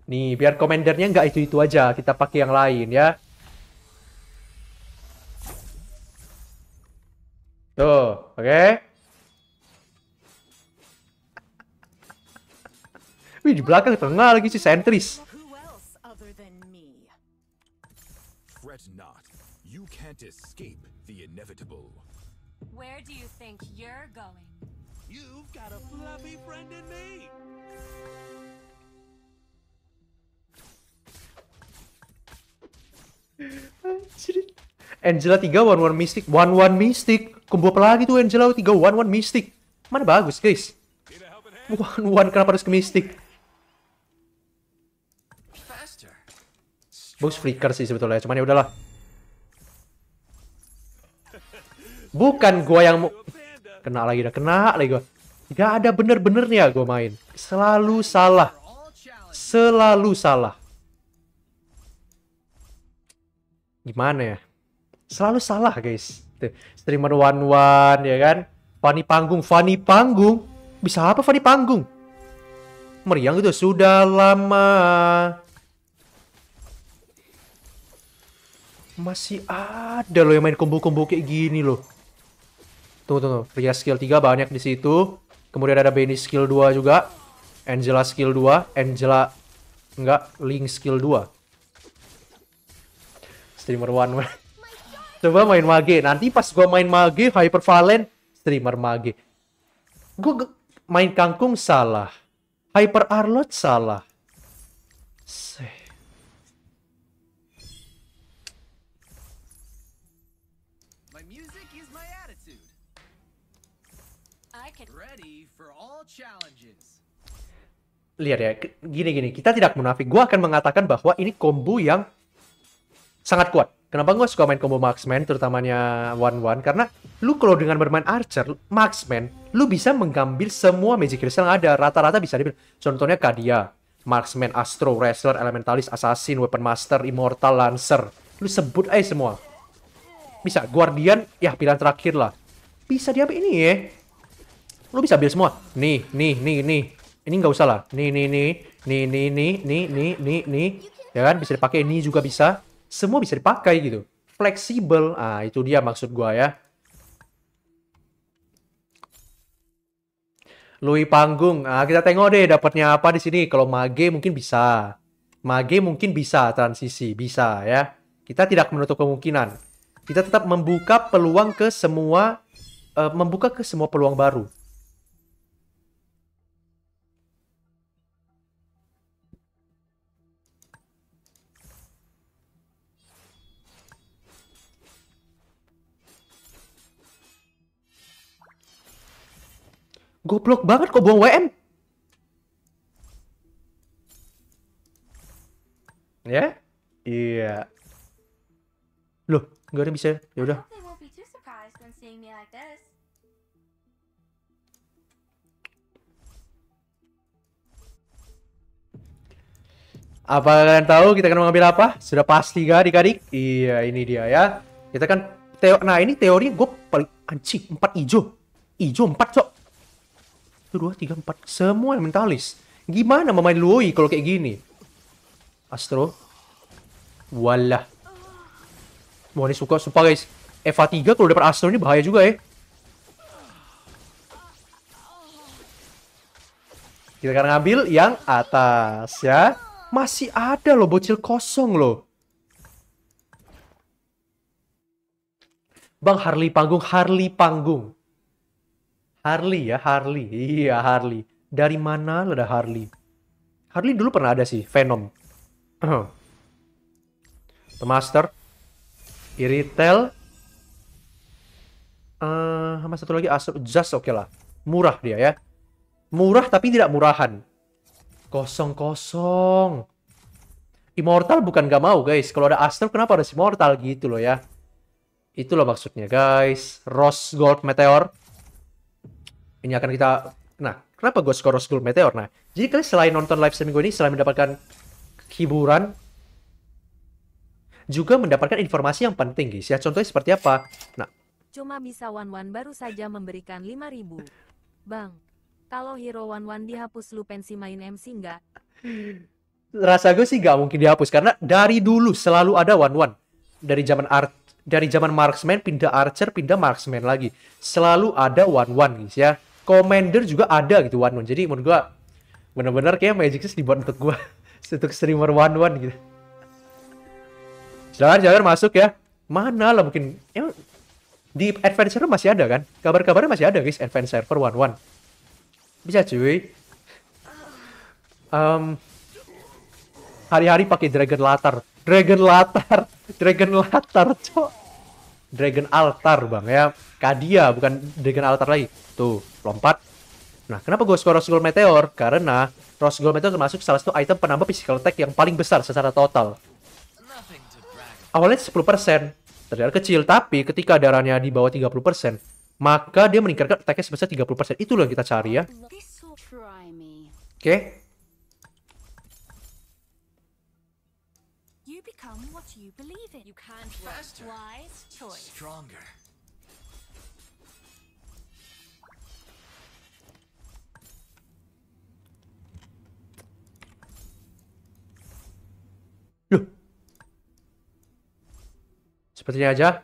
Nih, biar komendernya nggak itu-itu aja. Kita pakai yang lain ya. Tuh, oke. Okay. Wih, di belakang tengah lagi sih, sentris. can't escape the inevitable. Where do you think you're going? You've got a fluffy friend in me! Angela 3 one one mystic, one one mystic. Combo apa lagi tuh Angela 3 one one mystic? Mana bagus, guys? One one kenapa harus ke mystic? Bagus flicker sih sebetulnya, cuman ya udahlah. Bukan gua yang kena lagi dah kena lagi gua. Gak ada bener-benernya gua main. Selalu salah. Selalu salah. gimana ya selalu salah guys streamer one one ya kan Fani panggung Fani panggung bisa apa Fani panggung meriang itu sudah lama masih ada loh yang main combo-combo kayak gini loh tunggu tunggu Ria skill 3 banyak di situ kemudian ada Benny skill 2 juga Angela skill 2 Angela enggak Link skill 2 streamer one Coba main mage. Nanti pas gua main mage Hyper Valen streamer mage. Gue main kangkung salah. Hyper Arlot salah. Seh. Lihat ya, gini-gini. Kita tidak munafik. Gua akan mengatakan bahwa ini combo yang sangat kuat. Kenapa gue suka main combo marksman, terutamanya one one? Karena lu kalau dengan bermain archer, marksman, lu bisa mengambil semua magic crystal yang ada. Rata-rata bisa dibilang. Contohnya Kadia, marksman, astro, wrestler, elementalist, assassin, weapon master, immortal, lancer. Lu sebut aja semua. Bisa. Guardian, ya pilihan terakhir lah. Bisa diambil ini ya. Lu bisa ambil semua. Nih, nih, nih, nih. Ini nggak usah lah. nih, nih. Nih, nih, nih, nih, nih, nih, nih. Ya kan? Bisa dipakai. Ini juga bisa semua bisa dipakai gitu. Fleksibel, ah itu dia maksud gua ya. Louis Panggung, ah kita tengok deh dapatnya apa di sini. Kalau Mage mungkin bisa. Mage mungkin bisa transisi, bisa ya. Kita tidak menutup kemungkinan. Kita tetap membuka peluang ke semua, uh, membuka ke semua peluang baru. Goblok banget kok buang WM. Ya? Yeah? Iya. Yeah. Loh, gak ada bisa. Ya udah. Apa kalian tahu kita akan mengambil apa? Sudah pasti gak adik-adik? Iya, ini dia ya. Kita kan teo nah ini teori gue paling anjing empat hijau. Hijau empat, Cok. Satu, dua, tiga, empat. Semua mentalis. Gimana memain Luoi kalau kayak gini? Astro. Walah. Wah, ini suka. Sumpah, guys. Eva 3 kalau dapat Astro ini bahaya juga, ya. Kita akan ngambil yang atas, ya. Masih ada loh bocil kosong, loh. Bang Harley panggung, Harley panggung. Harley ya, Harley. Iya, Harley. Dari mana ada Harley? Harley dulu pernah ada sih, Venom. Uh-huh. The Master. Iritel. Uh, eh, sama satu lagi Asap Just oke okay lah. Murah dia ya. Murah tapi tidak murahan. Kosong-kosong. Immortal bukan gak mau guys. Kalau ada Astro kenapa ada si Immortal gitu loh ya. Itu loh maksudnya guys. Rose Gold Meteor ini akan kita nah kenapa gue skor School Meteor nah jadi kalian selain nonton live seminggu ini selain mendapatkan hiburan juga mendapatkan informasi yang penting guys ya contohnya seperti apa nah cuma bisa One One baru saja memberikan 5000 Bang kalau Hero One One dihapus lu pensi main MC nggak rasa gue sih nggak mungkin dihapus karena dari dulu selalu ada One One. dari zaman art dari zaman marksman pindah archer pindah marksman lagi selalu ada One One guys ya Commander juga ada gitu one one. Jadi menurut gua benar-benar kayak Magic Six dibuat untuk gua untuk streamer one one gitu. Silakan jalan masuk ya. Mana lah mungkin emang di Adventure masih ada kan? Kabar-kabarnya masih ada guys advance server one one. Bisa cuy. Um, hari-hari pakai dragon latar. Dragon latar. Dragon latar, cok. Dragon altar, Bang ya. Kadia bukan dragon altar lagi. Tuh lompat. Nah, kenapa gue rose gold Meteor? Karena rose gold Meteor termasuk salah satu item penambah physical attack yang paling besar secara total. Awalnya 10%, terlihat kecil, tapi ketika darahnya di bawah 30%, maka dia meningkatkan attack-nya sebesar 30%. Itulah yang kita cari ya. Oke. Okay. Stronger. ini aja.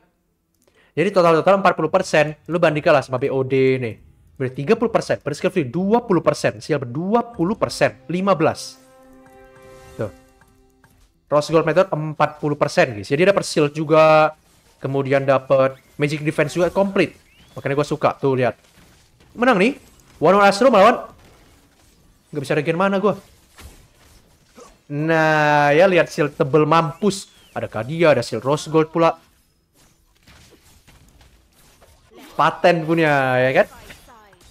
Jadi total-total 40%, lu bandingkan lah sama BOD nih. Berarti 30%, berarti skill 20 20%, sial 20%, 15. Tuh. Rose Gold Method 40% guys. Jadi ada persil juga, kemudian dapat magic defense juga complete. Makanya gue suka, tuh lihat. Menang nih. One One Astro melawan... Gak bisa regen mana gue. Nah, ya lihat shield tebel mampus. Ada Kadia, ada shield Rose Gold pula. paten punya ya kan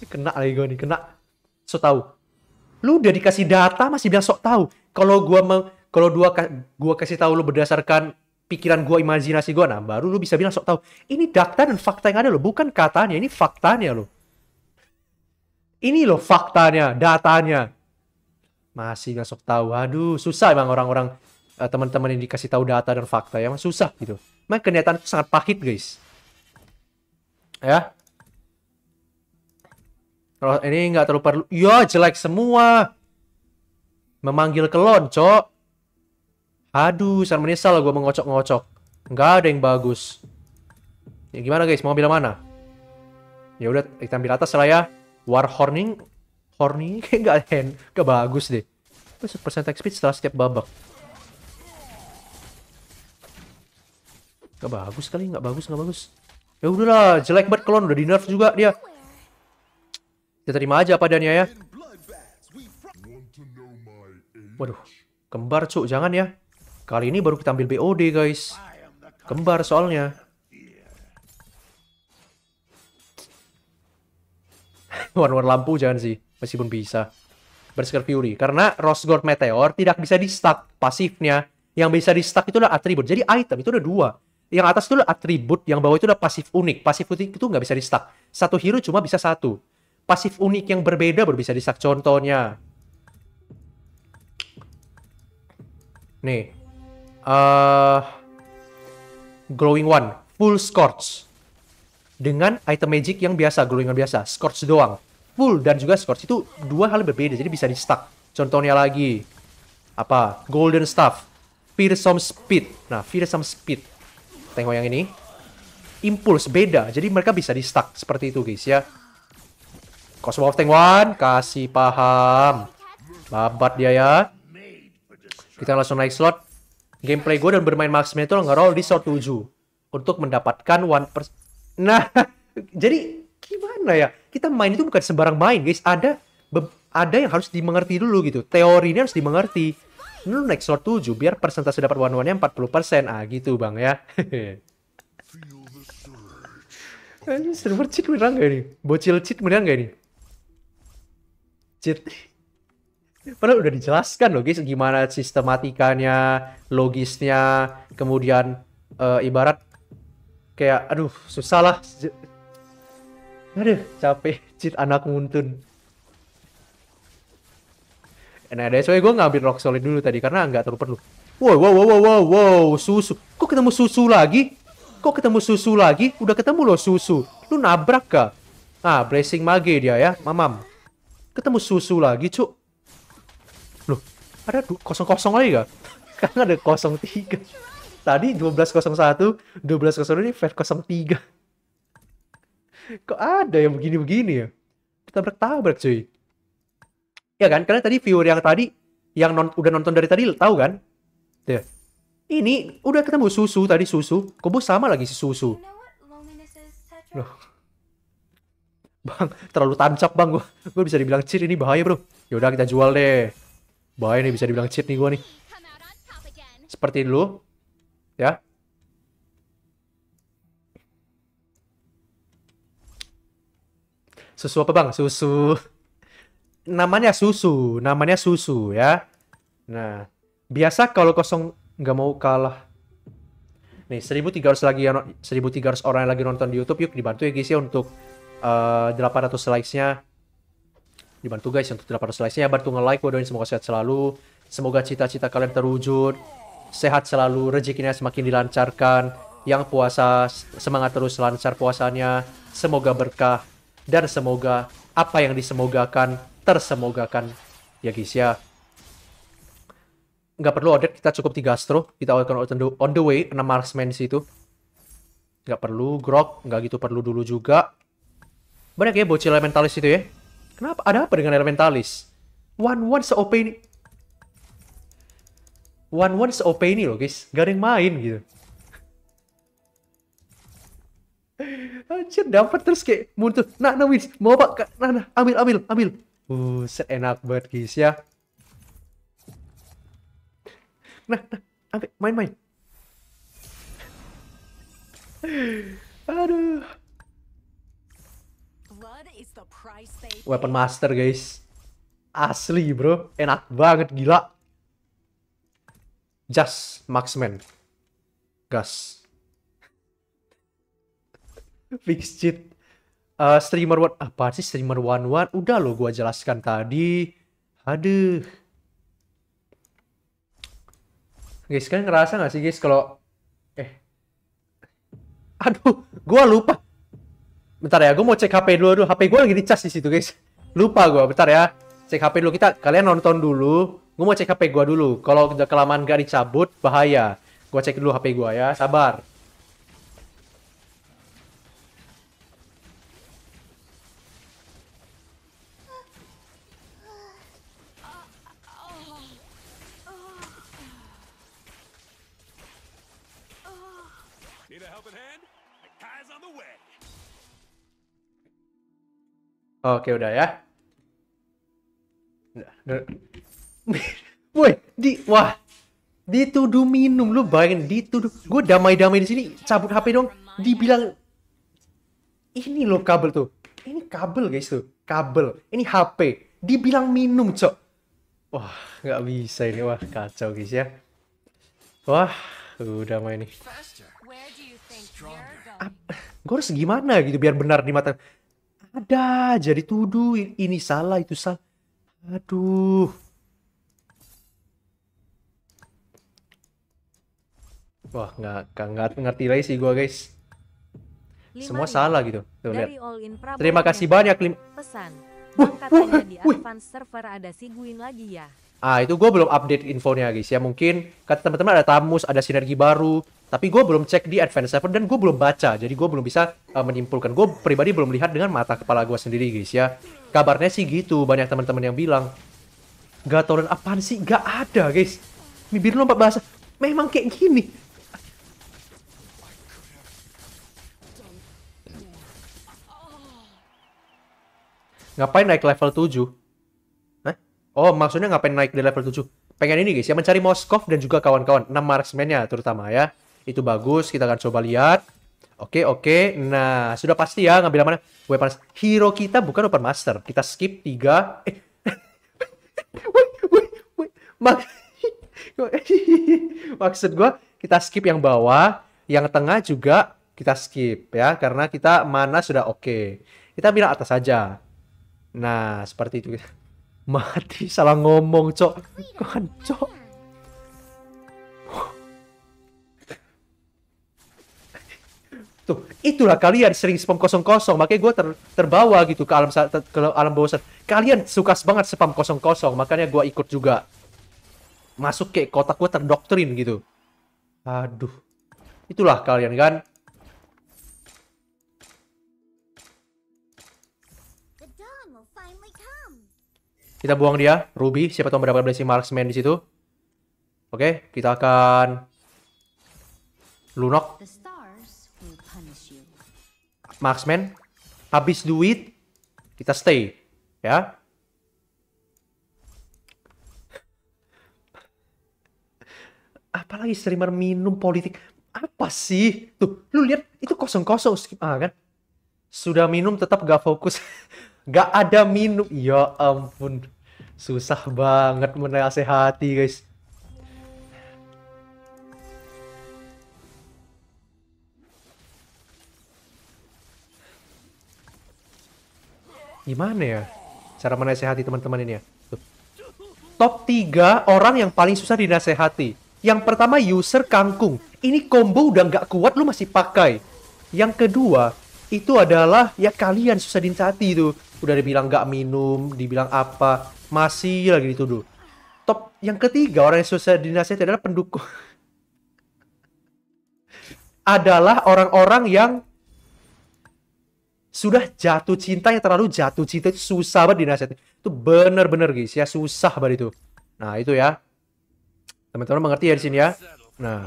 kena lagi gue nih kena so tau, lu udah dikasih data masih bilang sok tau. kalau gua mau kalau dua gua kasih tahu lu berdasarkan pikiran gua imajinasi gua nah baru lu bisa bilang sok tau. ini data dan fakta yang ada lo bukan katanya ini faktanya lo ini loh faktanya datanya masih bilang sok tau. aduh susah emang orang-orang eh, teman-teman yang dikasih tahu data dan fakta ya susah gitu emang kenyataan itu sangat pahit guys Ya. Kalau ini nggak terlalu perlu. Ya, jelek semua. Memanggil kelon, cok. Aduh, saya menyesal gue mengocok-ngocok. Nggak ada yang bagus. Ya gimana guys, mau bilang mana? Ya udah, kita ambil atas lah ya. War Horning, Horny kayak nggak hand, nggak bagus deh. Terus persen speed setelah setiap babak. Gak bagus kali, nggak bagus, nggak bagus. Ya udahlah, jelek banget klon. udah di nerf juga dia. Kita terima aja padanya ya. Waduh, kembar cuk, jangan ya. Kali ini baru kita ambil BOD guys. Kembar soalnya. Warna-warna lampu jangan sih, meskipun bisa. Berserker Fury. Karena Rosgord Meteor tidak bisa di stuck pasifnya. Yang bisa di stuck itu adalah atribut. Jadi item itu ada dua yang atas itu atribut, yang bawah itu udah pasif unik. Pasif unik itu nggak bisa di stack. Satu hero cuma bisa satu. Pasif unik yang berbeda baru bisa di stack. Contohnya, nih, uh, glowing one, full scorch dengan item magic yang biasa, glowing one biasa, scorch doang, full dan juga scorch itu dua hal berbeda, jadi bisa di stack. Contohnya lagi, apa? Golden staff, fearsome speed. Nah, fearsome speed Tengok yang ini. impuls beda. Jadi mereka bisa di stuck seperti itu guys ya. Cosmo of Tengwan, kasih paham. Babat dia ya. Kita langsung naik slot. Gameplay gue dan bermain maksimal itu roll di slot 7. Untuk mendapatkan one per... Nah, jadi gimana ya? Kita main itu bukan sembarang main guys. Ada ada yang harus dimengerti dulu gitu. Teorinya harus dimengerti lu naik slot 7 biar persentase dapat one one puluh 40%. Ah gitu bang ya. Ini server cheat beneran gak ini? Bocil cheat beneran gak ini? Cheat. Padahal udah dijelaskan loh guys gimana sistematikanya, logisnya, kemudian uh, ibarat kayak aduh susah lah. Aduh capek cheat anak muntun. Nah, ada gue ngambil rock solid dulu tadi karena nggak terlalu perlu. Wow, wow, wow, wow, wow, susu. Kok ketemu susu lagi? Kok ketemu susu lagi? Udah ketemu loh susu. Lu nabrak ga? Ah, blessing mage dia ya, mamam. Ketemu susu lagi, cuk. Loh, ada kosong-kosong lagi ga? Karena ada kosong tiga. Tadi 1201, 1201 ini kosong tiga. Kok ada yang begini-begini ya? Kita bertabrak cuy. Ya kan? Karena tadi viewer yang tadi yang non, udah nonton dari tadi tahu kan? Tuh. Iya. Ini udah ketemu susu tadi susu, kubus sama lagi si susu. Loh. Bang, terlalu tancap bang gue. Gue bisa dibilang cheat ini bahaya bro. ya udah kita jual deh. Bahaya nih bisa dibilang cheat nih gue nih. Seperti dulu. Ya. Susu apa bang? Susu namanya susu, namanya susu ya. Nah, biasa kalau kosong nggak mau kalah. Nih, 1300 lagi 1300 orang yang lagi nonton di YouTube, yuk dibantu ya guys ya untuk uh, eh, 800 likes-nya. Dibantu guys untuk 800 likes-nya, ya, bantu nge-like, doain semoga sehat selalu. Semoga cita-cita kalian terwujud. Sehat selalu, rezekinya semakin dilancarkan. Yang puasa semangat terus lancar puasanya. Semoga berkah dan semoga apa yang disemogakan tersemogakan ya guys ya. Nggak perlu order, kita cukup 3 astro. Kita akan on the, on the way, 6 marksman di situ. Nggak perlu grok, nggak gitu perlu dulu juga. Banyak ya bocil elementalis itu ya. Kenapa? Ada apa dengan elementalis? One one se OP ini. One one se OP ini loh guys. Gak ada yang main gitu. Anjir dapat terus kayak muncul. Nah, nah wins. Mau apa? Nah, nah, ambil, ambil, ambil. Buset enak banget guys ya. Nah, nah, ambil main-main. Aduh. Weapon master guys. Asli bro, enak banget gila. Just Maxman, Gas. Fix cheat uh, streamer one apa sih streamer one one udah lo gue jelaskan tadi aduh guys kalian ngerasa nggak sih guys kalau eh aduh gue lupa bentar ya gue mau cek hp dulu aduh hp gue lagi dicas di situ guys lupa gue, bentar ya cek hp dulu kita kalian nonton dulu Gue mau cek hp gue dulu kalau udah kelamaan gak dicabut bahaya Gue cek dulu hp gue ya sabar Oke, udah ya. Woi, di wah. Dituduh minum lu bayangin dituduh. Gue damai-damai di sini cabut HP dong. Dibilang ini lo kabel tuh. Ini kabel guys tuh. Kabel. Ini HP. Dibilang minum, Cok. Wah, nggak bisa ini. Wah, kacau guys ya. Wah, udah main nih. Gue harus gimana gitu biar benar di mata ada jadi tuduh ini salah itu salah aduh wah nggak nggak ngerti lagi sih gue guys semua salah gitu Tuh, dari terima kasih banyak lim pesan di server ada si lagi ya ah itu gue belum update infonya guys ya mungkin kata teman-teman ada tamus ada sinergi baru tapi gue belum cek di Advance Seven dan gue belum baca jadi gue belum bisa uh, menyimpulkan gue pribadi belum lihat dengan mata kepala gue sendiri guys ya kabarnya sih gitu banyak teman-teman yang bilang gak tau apaan sih gak ada guys bibir lompat bahasa memang kayak gini ngapain naik level 7 Hah? oh maksudnya ngapain naik di level 7 pengen ini guys ya mencari Moskov dan juga kawan-kawan 6 marksman-nya terutama ya itu bagus, kita akan coba lihat. Oke, oke. Nah, sudah pasti ya ngambil mana? panas Hero kita bukan open Master. Kita skip tiga Eh. wait, wait, wait. Maksud gue kita skip yang bawah, yang tengah juga kita skip ya karena kita mana sudah oke. Okay. Kita bilang atas saja. Nah, seperti itu. Mati salah ngomong, Cok. Kan, Cok. tuh itulah kalian sering spam kosong kosong makanya gue ter, terbawa gitu ke alam ke alam bosan kalian suka banget spam kosong kosong makanya gue ikut juga masuk ke kotak gue terdoktrin gitu aduh itulah kalian kan kita buang dia Ruby siapa tahu mendapatkan blessing marksman di situ oke kita akan lunok marksman. Habis duit, kita stay. Ya. Apalagi streamer minum politik. Apa sih? Tuh, lu lihat itu kosong-kosong ah kan? Sudah minum tetap gak fokus. gak ada minum. Ya ampun. Susah banget menasehati, guys. gimana ya cara menasehati teman-teman ini ya top 3 orang yang paling susah dinasehati yang pertama user kangkung ini combo udah nggak kuat lu masih pakai yang kedua itu adalah ya kalian susah dinasehati itu udah dibilang nggak minum dibilang apa masih lagi dituduh top yang ketiga orang yang susah dinasehati adalah pendukung adalah orang-orang yang sudah jatuh cinta yang terlalu jatuh cinta itu susah banget dinasihat Itu bener-bener guys ya, susah banget itu. Nah, itu ya. Teman-teman mengerti ya di sini ya. Nah.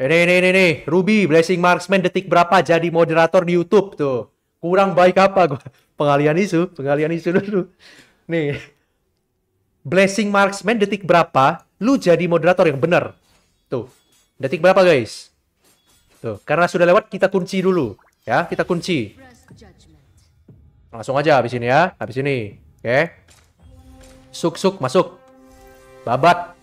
Ini, eh, ini, ini, ini. Ruby, Blessing Marksman detik berapa jadi moderator di Youtube tuh. Kurang baik apa gua. Pengalian isu, pengalian isu dulu. Nih. Blessing Marksman detik berapa lu jadi moderator yang bener. Tuh. Detik berapa guys? Tuh, gitu. karena sudah lewat kita kunci dulu, ya. Kita kunci. Langsung aja habis ini ya, habis ini. Oke. Okay. Suk suk masuk. Babat.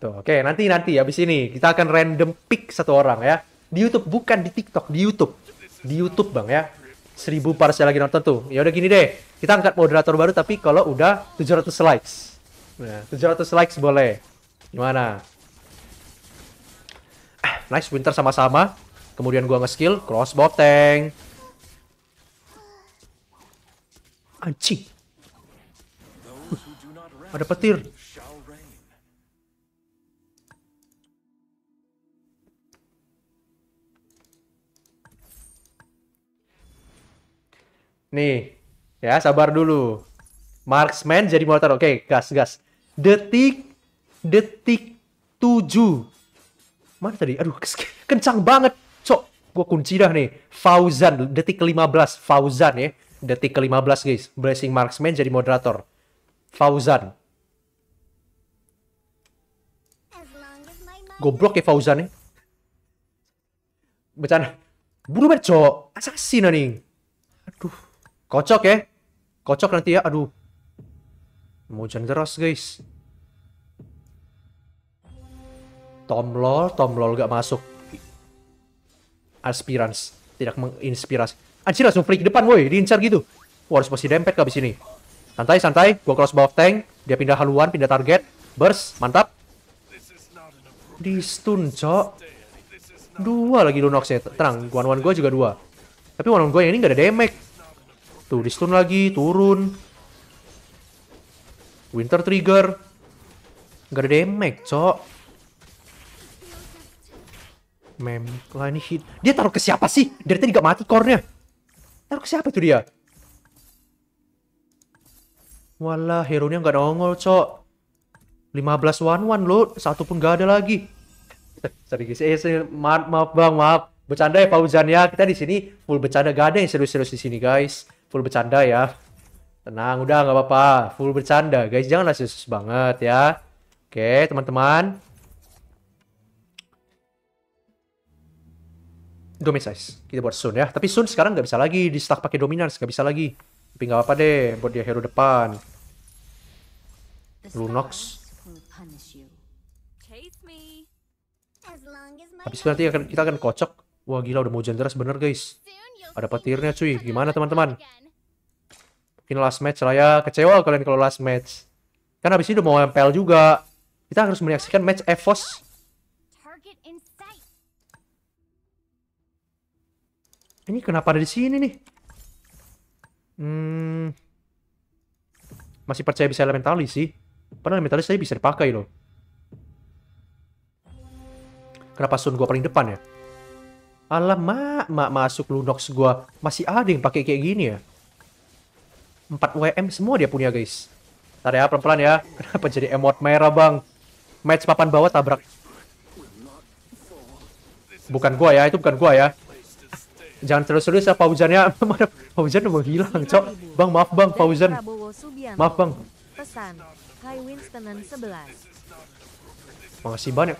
Tuh, oke, okay. nanti nanti habis ini kita akan random pick satu orang ya. Di YouTube bukan di TikTok, di YouTube. Di YouTube, Bang ya. 1000 parsel lagi nonton tuh. Ya udah gini deh. Kita angkat moderator baru tapi kalau udah 700 likes. Nah, 700 likes boleh. Gimana? Ah, nice winter sama-sama. Kemudian gua nge-skill cross boteng. anci, ada petir. Nih, ya sabar dulu. Marksman jadi motor. Oke, gas, gas. Detik, detik 7. Mana tadi? Aduh, kencang banget. Gue kunci dah nih. Fauzan, detik ke-15. Fauzan ya. Detik ke-15 guys. Blessing Marksman jadi moderator. Fauzan. Goblok ya Fauzan ya. Bercanda. Buru banget asal Assassin nih Aduh. Kocok ya. Kocok nanti ya. Aduh. Mau hujan deras guys. Tomlol, Tomlol gak masuk aspirans tidak menginspirasi anjir langsung flick depan woi diincar gitu Wah, harus pasti dempet ke abis ini santai santai gua cross bawah tank dia pindah haluan pindah target burst mantap di stun cok dua lagi Lunox-nya, tenang one one gue juga dua tapi one one gue ini gak ada damage tuh di stun lagi turun winter trigger gak ada damage cok Mem, lah ini hit. Dia taruh ke siapa sih? Dari tadi gak mati core-nya. Taruh ke siapa tuh dia? Walah, hero-nya gak nongol, cok. 15 one one lo, satu pun gak ada lagi. Eh, guys. eh, maaf, maaf bang, maaf. Bercanda ya Pak ya, kita di sini full bercanda, gak ada yang serius-serius di sini guys. Full bercanda ya. Tenang, udah gak apa-apa. Full bercanda, guys. Janganlah serius banget ya. Oke, teman-teman. Domicize. Kita buat Sun ya. Tapi Sun sekarang nggak bisa lagi di stack pakai Dominance. Nggak bisa lagi. Tapi nggak apa deh. Buat dia hero depan. Lunox. Habis itu nanti akan, kita akan kocok. Wah gila udah mau deras bener guys. Ada petirnya cuy. Gimana teman-teman? Mungkin last match lah ya. Kecewa kalian kalau last match. Kan habis ini udah mau MPL juga. Kita harus menyaksikan match EVOS Ini kenapa ada di sini nih? Hmm. Masih percaya bisa elementalis sih. Padahal elementalis saya bisa dipakai loh. Kenapa sun gua paling depan ya? Alamak, mak masuk Lunox gua masih ada yang pakai kayak gini ya. 4 WM semua dia punya guys. Ntar ya pelan-pelan ya. Kenapa jadi emot merah bang? Match papan bawah tabrak. Bukan gua ya, itu bukan gua ya jangan terus serius ya ya mana Fauzan udah hilang cok bang maaf bang Fauzan maaf bang pesan Winstonan 11 makasih banyak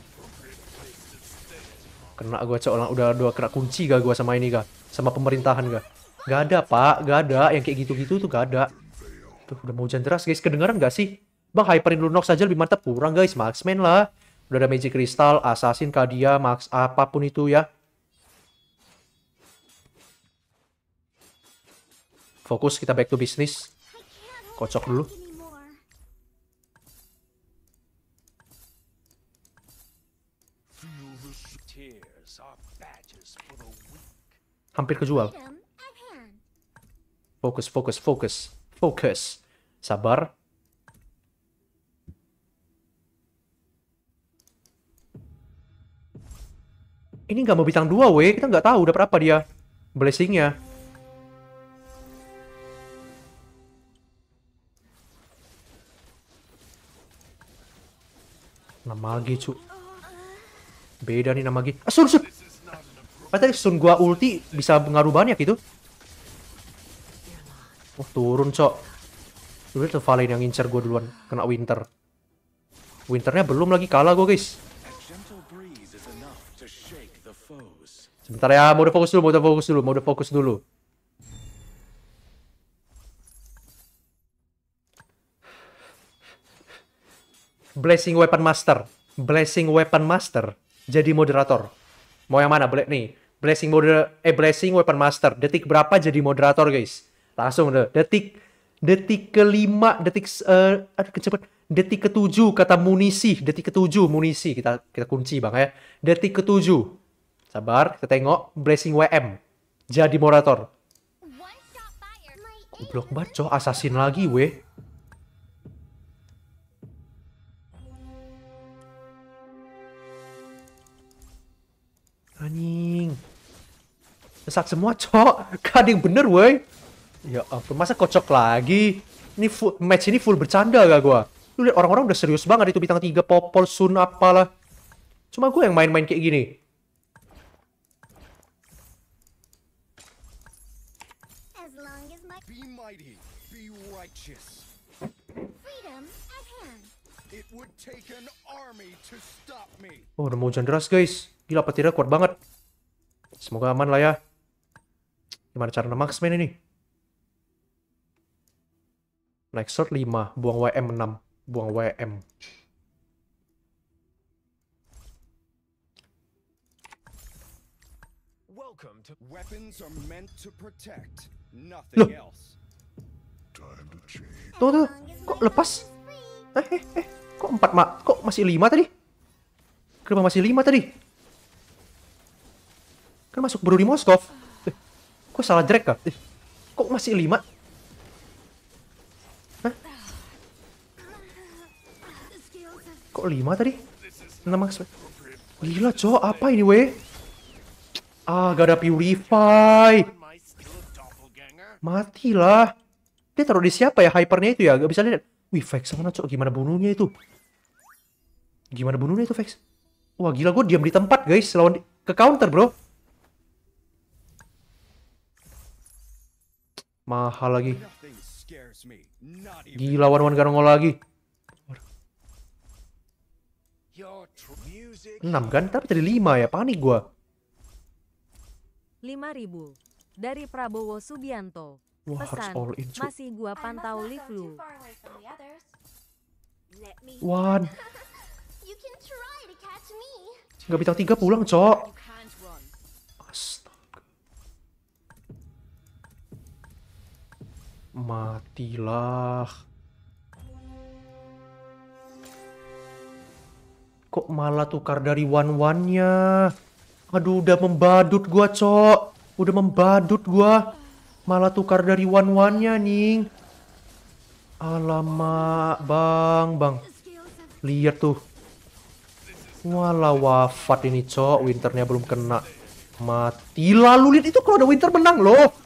kena gua cok udah dua kena kunci gak gua sama ini gak sama pemerintahan gak gak ada pak gak ada yang kayak gitu-gitu tuh gak ada tuh udah mau hujan deras guys kedengeran gak sih bang hyperin lunox aja lebih mantap kurang guys maxman lah udah ada magic crystal assassin kadia max apapun itu ya fokus kita back to bisnis kocok dulu hampir kejual fokus fokus fokus fokus sabar ini nggak mau bintang dua we. kita nggak tahu udah berapa dia blessingnya nama lagi cu Beda nih lagi ah, Sun Sun Kan tadi Sun gua ulti bisa pengaruh banyak gitu oh, turun cok Dulu tuh Valen yang ngincer gua duluan Kena Winter Winternya belum lagi kalah gua guys Sebentar ya, mode fokus dulu, mode fokus dulu, mode fokus dulu. Blessing Weapon Master. Blessing Weapon Master jadi moderator. Mau yang mana? boleh nih, Blessing mode eh Blessing Weapon Master. Detik berapa jadi moderator, guys? Langsung deh. Detik detik kelima, detik eh uh, aduh kecepet. Detik ketujuh kata munisi, detik ketujuh munisi kita kita kunci Bang ya. Detik ketujuh. Sabar, kita tengok Blessing WM jadi moderator. Goblok coy. assassin lagi weh. Anjing. Sesak semua, cok. Kading bener, woi. Ya ampun, masa kocok lagi? Ini full, match ini full bercanda gak gua? Lu lihat orang-orang udah serius banget itu bintang 3 popol sun apalah. Cuma gue yang main-main kayak gini. Oh, udah mau hujan deras, guys. Gila petirnya kuat banget. Semoga aman lah ya. Gimana cara semen ini? Next shot 5, buang WM 6, buang WM. Weapons Tuh tuh, kok lepas? Eh, eh, eh, kok empat mak? Kok masih lima tadi? Kenapa masih lima tadi? Kan masuk Brody Moskov. Eh, kok salah drag kah? Eh, kok masih 5? Hah? Kok 5 tadi? 6 max. Gila, cowok. Apa ini, weh? Ah, gak ada purify. Matilah. Dia taruh di siapa ya hypernya itu ya? Gak bisa lihat. Wih, Vex mana, cowok? Gimana bunuhnya itu? Gimana bunuhnya itu, Vex? Wah, gila. Gue diam di tempat, guys. Lawan di... ke counter, bro. Mahal lagi. Gila Wan karena Garongol lagi. Enam kan? Tapi jadi lima ya, panik gua. ribu dari Prabowo Subianto. Wah, Pesan, harus all in, masih gua pantau live lu. Wan. Gak bintang tiga pulang, cok. Matilah. Kok malah tukar dari wan-wannya? Aduh, udah membadut gua, Cok. Udah membadut gua. Malah tukar dari wan-wannya, Ning. Alamak, Bang, Bang. Lihat tuh. walau wafat ini, Cok. Winternya belum kena. Mati lalu lihat itu kalau ada winter menang loh.